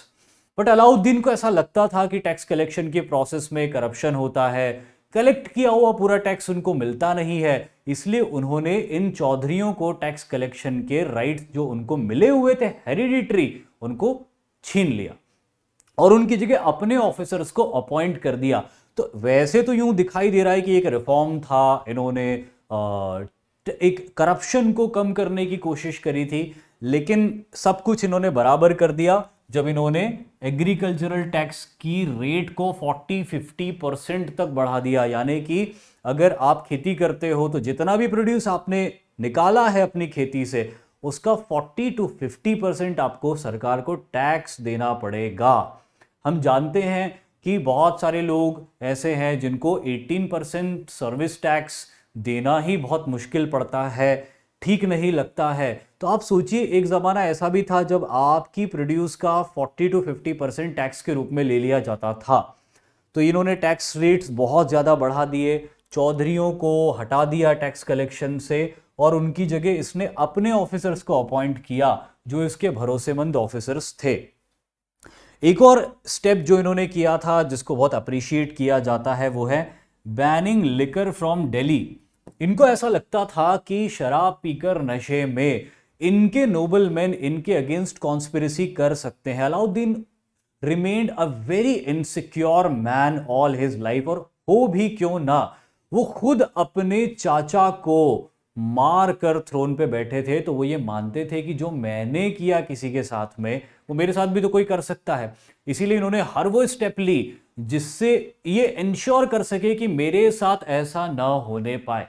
but Alauddin को ऐसा लगता था कि टैक्स कलेक्शन के प्रोसेस में करप्शन होता है कलेक्ट किया हुआ पूरा टैक्स उनको मिलता नहीं है इसलिए उन्होंने इन चौधरियों को टैक्स कलेक्शन के राइट जो उनको मिले हुए थे हेरिडिटरी उनको छीन लिया और उनकी जगह अपने ऑफिसर्स को अपॉइंट कर दिया तो वैसे तो यूं दिखाई दे रहा है कि एक रिफॉर्म था इन्होंने एक करप्शन को कम करने की कोशिश करी थी लेकिन सब कुछ इन्होंने बराबर कर दिया जब इन्होंने एग्रीकल्चरल टैक्स की रेट को 40-50 परसेंट तक बढ़ा दिया यानी कि अगर आप खेती करते हो तो जितना भी प्रोड्यूस आपने निकाला है अपनी खेती से उसका 40 टू 50 परसेंट आपको सरकार को टैक्स देना पड़ेगा हम जानते हैं कि बहुत सारे लोग ऐसे हैं जिनको 18 परसेंट सर्विस टैक्स देना ही बहुत मुश्किल पड़ता है ठीक नहीं लगता है तो आप सोचिए एक ज़माना ऐसा भी था जब आपकी प्रोड्यूस का 40 टू 50 परसेंट टैक्स के रूप में ले लिया जाता था तो इन्होंने टैक्स रेट्स बहुत ज़्यादा बढ़ा दिए चौधरीों को हटा दिया टैक्स कलेक्शन से और उनकी जगह इसने अपने ऑफिसर्स को अपॉइंट किया जो इसके भरोसेमंद ऑफिसर्स थे एक और स्टेप जो इन्होंने किया था जिसको बहुत अप्रिशिएट किया जाता है वो है बैनिंग लिकर फ्रॉम दिल्ली इनको ऐसा लगता था कि शराब पीकर नशे में इनके नोबल मैन इनके अगेंस्ट कॉन्स्पिरसी कर सकते हैं Alauddin remained a very insecure man all his life और हो भी क्यों ना वो खुद अपने चाचा को मार कर थ्रोन पे बैठे थे तो वो ये मानते थे कि जो मैंने किया किसी के साथ में वो मेरे साथ भी तो कोई कर सकता है इसीलिए इन्होंने हर वो स्टेप ली जिससे ये इंश्योर कर सके कि मेरे साथ ऐसा ना होने पाए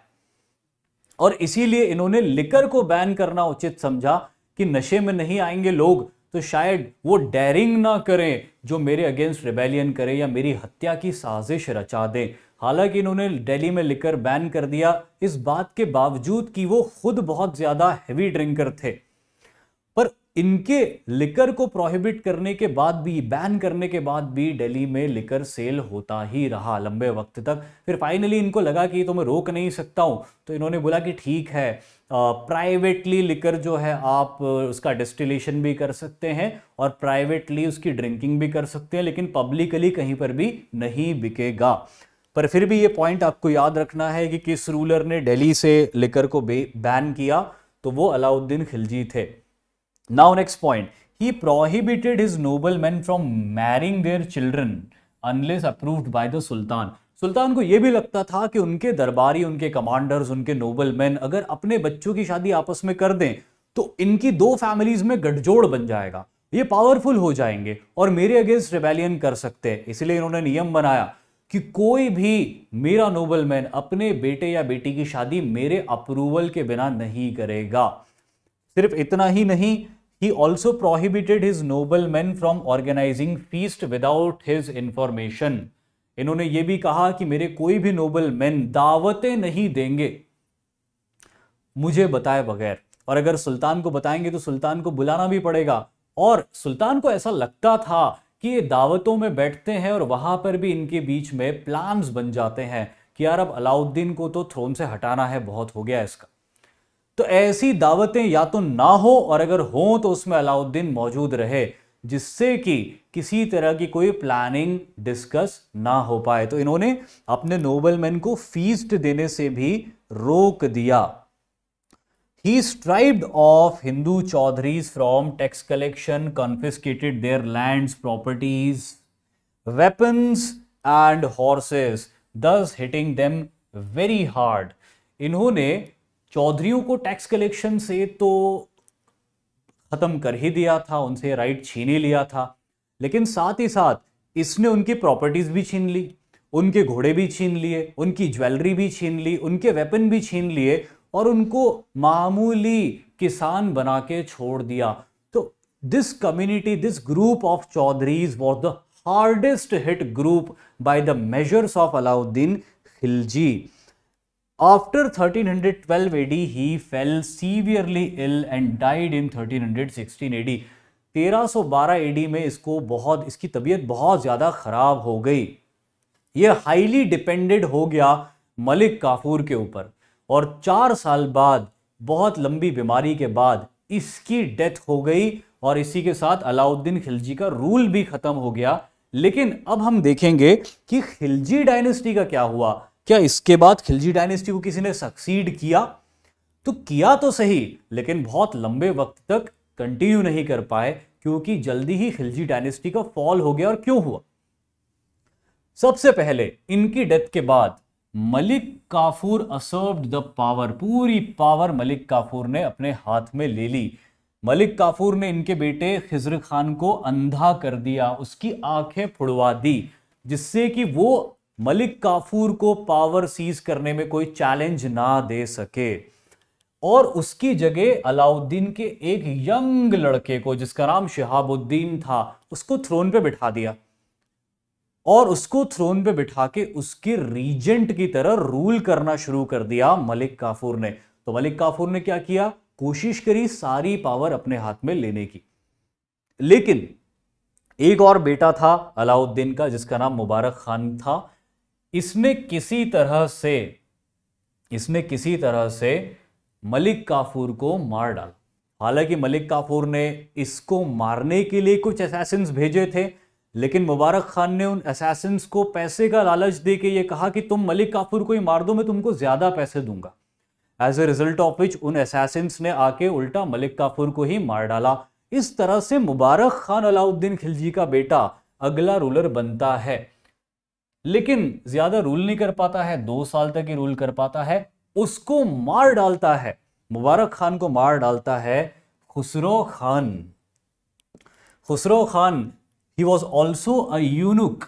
और इसीलिए इन्होंने लिकर को बैन करना उचित समझा कि नशे में नहीं आएंगे लोग तो शायद वो डेयरिंग ना करें जो मेरे अगेंस्ट रिबेलियन करें या मेरी हत्या की साजिश रचा दें हालांकि इन्होंने दिल्ली में लिकर बैन कर दिया इस बात के बावजूद कि वो खुद बहुत ज़्यादा हैवी ड्रिंकर थे इनके लिकर को प्रोहिबिट करने के बाद भी बैन करने के बाद भी दिल्ली में लिकर सेल होता ही रहा लंबे वक्त तक फिर फाइनली इनको लगा कि तो मैं रोक नहीं सकता हूँ तो इन्होंने बोला कि ठीक है प्राइवेटली लिकर जो है आप उसका डिस्टिलेशन भी कर सकते हैं और प्राइवेटली उसकी ड्रिंकिंग भी कर सकते हैं लेकिन पब्लिकली कहीं पर भी नहीं बिकेगा पर फिर भी ये पॉइंट आपको याद रखना है कि किस रूलर ने दिल्ली से लिकर को बैन किया तो वो अलाउद्दीन खिलजी थे now next point he prohibited his noble man from marrying their children unless by by the sultan को यह भी लगता था कि उनके दरबारी उनके कमांडर्स उनके नोबल मैन अगर अपने बच्चों की शादी आपस में कर दें तो इनकी दो फैमिलीज में गठजोड़ बन जाएगा ये पावरफुल हो जाएंगे और मेरे अगेंस्ट रिबेलियन कर सकते हैं इसलिए इन्होंने नियम बनाया कि कोई भी मेरा नोबलमैन अपने बेटे या बेटी की शादी मेरे अप्रूवल के बिना नहीं करेगा सिर्फ इतना ही नहीं He also prohibited his noblemen from organizing feast without his information. इन्होंने ये भी कहा कि मेरे कोई भी नोबल मैन दावतें नहीं देंगे मुझे बताए बगैर और अगर सुल्तान को बताएंगे तो सुल्तान को बुलाना भी पड़ेगा और सुल्तान को ऐसा लगता था कि ये दावतों में बैठते हैं और वहां पर भी इनके बीच में प्लान्स बन जाते हैं कि यार अब अलाउद्दीन को तो थ्रोन से हटाना है बहुत हो गया इसका तो ऐसी दावतें या तो ना हो और अगर हो तो उसमें अलाउद्दीन मौजूद रहे जिससे कि किसी तरह की कोई प्लानिंग डिस्कस ना हो पाए तो इन्होंने अपने नोबलमैन को फीस्ट देने से भी रोक दिया he stripped off Hindu Chaudhari from tax collection confiscated their lands properties weapons and horses thus hitting them very hard इन्होंने चौधरीयों को टैक्स कलेक्शन से तो ख़त्म कर ही दिया था उनसे राइट छीने लिया था लेकिन साथ ही साथ इसने उनकी प्रॉपर्टीज़ भी छीन ली उनके घोड़े भी छीन लिए उनकी ज्वेलरी भी छीन ली उनके वेपन भी छीन लिए और उनको मामूली किसान बना के छोड़ दिया तो this community this group of Chaudharis was the hardest hit group by the measures of Alauddin Khilji After 1312 AD, he fell severely ill and died in 1316 AD. 1312 AD में इसको बहुत इसकी तबीयत बहुत ज़्यादा ख़राब हो गई ये हाईली डिपेंडेड हो गया मलिक काफूर के ऊपर और चार साल बाद बहुत लंबी बीमारी के बाद इसकी डेथ हो गई और इसी के साथ अलाउद्दीन खिलजी का रूल भी ख़त्म हो गया लेकिन अब हम देखेंगे कि खिलजी डायनेस्टी का क्या हुआ क्या इसके बाद खिलजी डायनेस्टी को किसी ने सक्सीड किया तो किया तो सही लेकिन बहुत लंबे वक्त तक कंटिन्यू नहीं कर पाए क्योंकि जल्दी ही खिलजी डायनेस्टी का फॉल हो गया और क्यों हुआ सबसे पहले इनकी डेथ के बाद Malik Kafur usurped the power पूरी पावर मलिक काफूर ने अपने हाथ में ले ली मलिक काफूर ने इनके बेटे खिजर खान को अंधा कर दिया उसकी आंखें फुड़वा दी जिससे कि वो मलिक काफूर को पावर सीज करने में कोई चैलेंज ना दे सके और उसकी जगह अलाउद्दीन के एक यंग लड़के को जिसका नाम शहाबुद्दीन था उसको थ्रोन पे बिठा दिया और उसको थ्रोन पे बिठा के उसके रीजेंट की तरह रूल करना शुरू कर दिया मलिक काफूर ने तो मलिक काफूर ने क्या किया कोशिश करी सारी पावर अपने हाथ में लेने की लेकिन एक और बेटा था अलाउद्दीन का जिसका नाम मुबारक खान था इसमें किसी तरह से इसमें किसी तरह से मलिक काफूर को मार डाला हालांकि मलिक काफूर ने इसको मारने के लिए कुछ असैसिन्स भेजे थे लेकिन मुबारक खान ने उन असैसिन्स को पैसे का लालच दे के ये कहा कि तुम मलिक काफूर को ही मार दो मैं तुमको ज़्यादा पैसे दूंगा as a result of which उन असैसिन्स ने आके उल्टा मलिक काफूर को ही मार डाला इस तरह से मुबारक खान अलाउद्दीन खिलजी का बेटा अगला रूलर बनता है लेकिन ज्यादा रूल नहीं कर पाता है दो साल तक ही रूल कर पाता है उसको मार डालता है मुबारक खान को मार डालता है Khusro Khan Khusro Khan he was also अनुक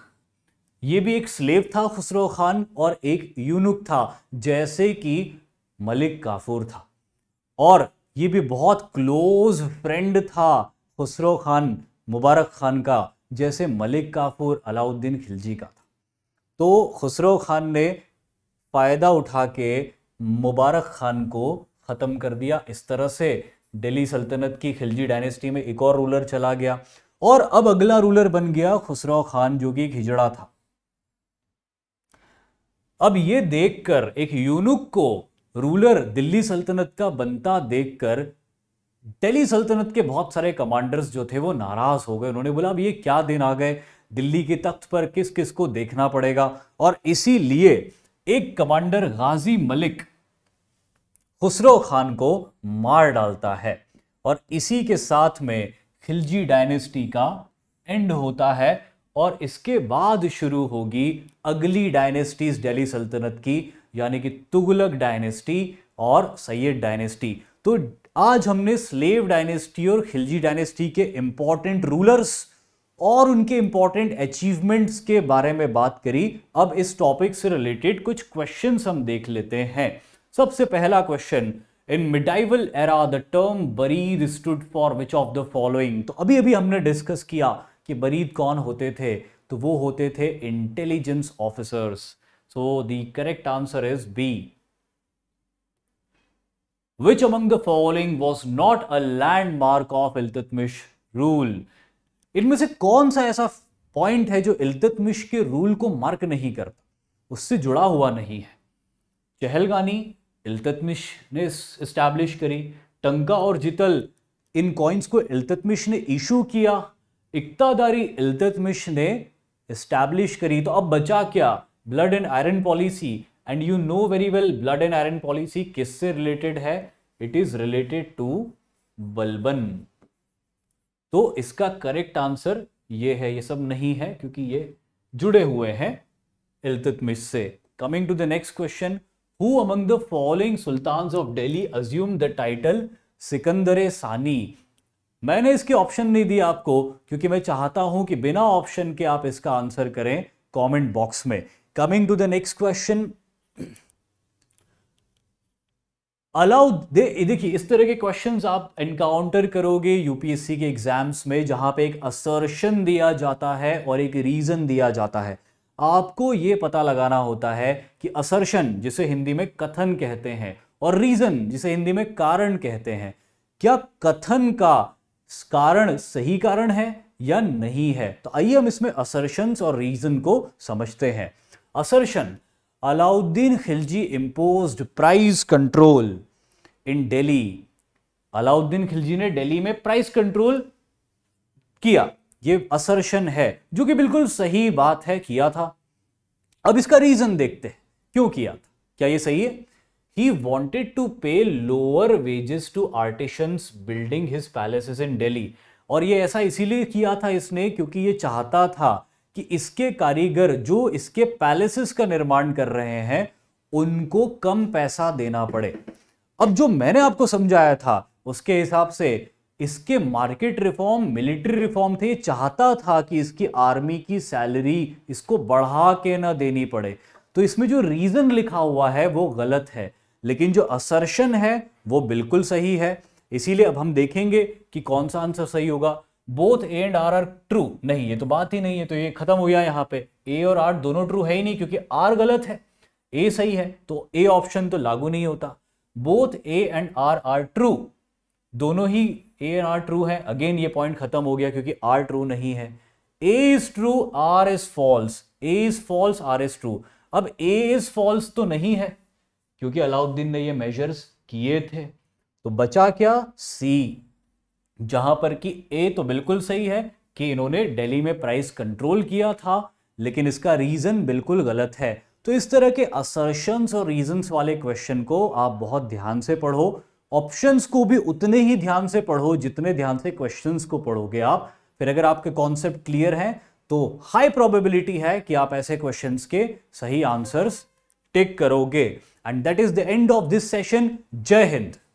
ये भी एक स्लेव था खुसरो खान और एक यूनुक था जैसे कि मलिक काफूर था और ये भी बहुत क्लोज फ्रेंड था खुसरो खान मुबारक खान का जैसे मलिक काफूर अलाउद्दीन खिलजी का तो खुसरो खान ने फ़ायदा उठा के मुबारक खान को ख़त्म कर दिया इस तरह से दिल्ली सल्तनत की खिलजी डायनेस्टी में एक और रूलर चला गया और अब अगला रूलर बन गया खुसरो खान जो कि खिजड़ा था अब ये देखकर एक यूनुक को रूलर दिल्ली सल्तनत का बनता देखकर दिल्ली सल्तनत के बहुत सारे कमांडर्स जो थे वो नाराज हो गए उन्होंने बोला अब ये क्या दिन आ गए दिल्ली के तख्त पर किस किस को देखना पड़ेगा और इसीलिए एक कमांडर गाजी मलिक खुसरो खान को मार डालता है और इसी के साथ में खिलजी डायनेस्टी का एंड होता है और इसके बाद शुरू होगी अगली डायनेस्टीज दिल्ली सल्तनत की यानी कि तुगलक डायनेस्टी और सैयद डायनेस्टी तो आज हमने स्लेव डायनेस्टी और खिलजी डायनेस्टी के इंपॉर्टेंट रूलर्स और उनके इम्पॉर्टेंट अचीवमेंट्स के बारे में बात करी अब इस टॉपिक से रिलेटेड कुछ क्वेश्चन हम देख लेते हैं सबसे पहला question in medieval era the term barid stood for which of the following तो अभी अभी हमने डिस्कस किया कि बरीद कौन होते थे तो वो होते थे intelligence officers so the correct answer is B which among the following was not a landmark of Iltutmish rule इनमें से कौन सा ऐसा पॉइंट है जो इल्ततमिश के रूल को मार्क नहीं करता उससे जुड़ा हुआ नहीं है चहलगानी इल्ततमिश ने इस्टेब्लिश करी टंका और जितल इन कॉइन्स को इल्ततमिश ने इशू किया इकतादारी इल्ततमिश ने इस्टेब्लिश करी तो अब बचा क्या blood and iron policy and you know very well blood and iron policy किससे रिलेटेड है it is related to Balban तो इसका करेक्ट आंसर ये है ये सब नहीं है क्योंकि ये जुड़े हुए हैं इल्तुतमिश से coming to the next question who among the following sultan of Delhi assume the title Sikandar Sani मैंने इसके ऑप्शन नहीं दिया आपको क्योंकि मैं चाहता हूं कि बिना ऑप्शन के आप इसका आंसर करें कमेंट बॉक्स में coming to the next question अलाउ दे देखिए इस तरह के क्वेश्चंस आप एनकाउंटर करोगे यूपीएससी के एग्जाम्स में जहां पे एक असर्शन दिया जाता है और एक रीजन दिया जाता है आपको ये पता लगाना होता है कि असर्शन जिसे हिंदी में कथन कहते हैं और रीजन जिसे हिंदी में कारण कहते हैं क्या कथन का कारण सही कारण है या नहीं है तो आइए हम इसमें असर्शन और रीजन को समझते हैं assertion Alauddin Khilji impose price control in Delhi Alauddin Khilji ने डेली में प्राइस कंट्रोल किया ये असरशन है जो कि बिल्कुल सही बात है किया था अब इसका रीजन देखते हैं क्यों किया था क्या ये सही है he wanted to pay lower wages to artisans building his palaces in Delhi और ये ऐसा इसीलिए किया था इसने क्योंकि ये चाहता था कि इसके कारीगर जो इसके पैलेसेस का निर्माण कर रहे हैं उनको कम पैसा देना पड़े अब जो मैंने आपको समझाया था उसके हिसाब से इसके मार्केट रिफॉर्म मिलिट्री रिफॉर्म थे चाहता था कि इसकी आर्मी की सैलरी इसको बढ़ा के ना देनी पड़े तो इसमें जो रीज़न लिखा हुआ है वो गलत है लेकिन जो असर्शन है वो बिल्कुल सही है इसीलिए अब हम देखेंगे कि कौन सा आंसर सही होगा both A and R are true नहीं ये तो बात ही नहीं है तो ये खत्म हो गया यहाँ पे ए और आर दोनों ट्रू है ही नहीं क्योंकि आर गलत है ए सही है तो ए ऑप्शन तो लागू नहीं होता both A and R are true दोनों ही ए एंड आर ट्रू है अगेन ये पॉइंट खत्म हो गया क्योंकि आर ट्रू नहीं है A is true R is false A is false R is true अब ए इज फॉल्स तो नहीं है क्योंकि अलाउद्दीन ने ये मेजर्स किए थे तो बचा क्या सी जहां पर कि ए तो बिल्कुल सही है कि इन्होंने दिल्ली में प्राइस कंट्रोल किया था लेकिन इसका रीजन बिल्कुल गलत है तो इस तरह के असर्शंस और रीजंस वाले क्वेश्चन को आप बहुत ध्यान से पढ़ो ऑप्शंस को भी उतने ही ध्यान से पढ़ो जितने ध्यान से क्वेश्चंस को पढ़ोगे आप फिर अगर आपके कॉन्सेप्ट क्लियर हैं तो हाई प्रोबेबिलिटी है कि आप ऐसे क्वेश्चंस के सही आंसर्स टिक करोगे and that is the end of this session जय हिंद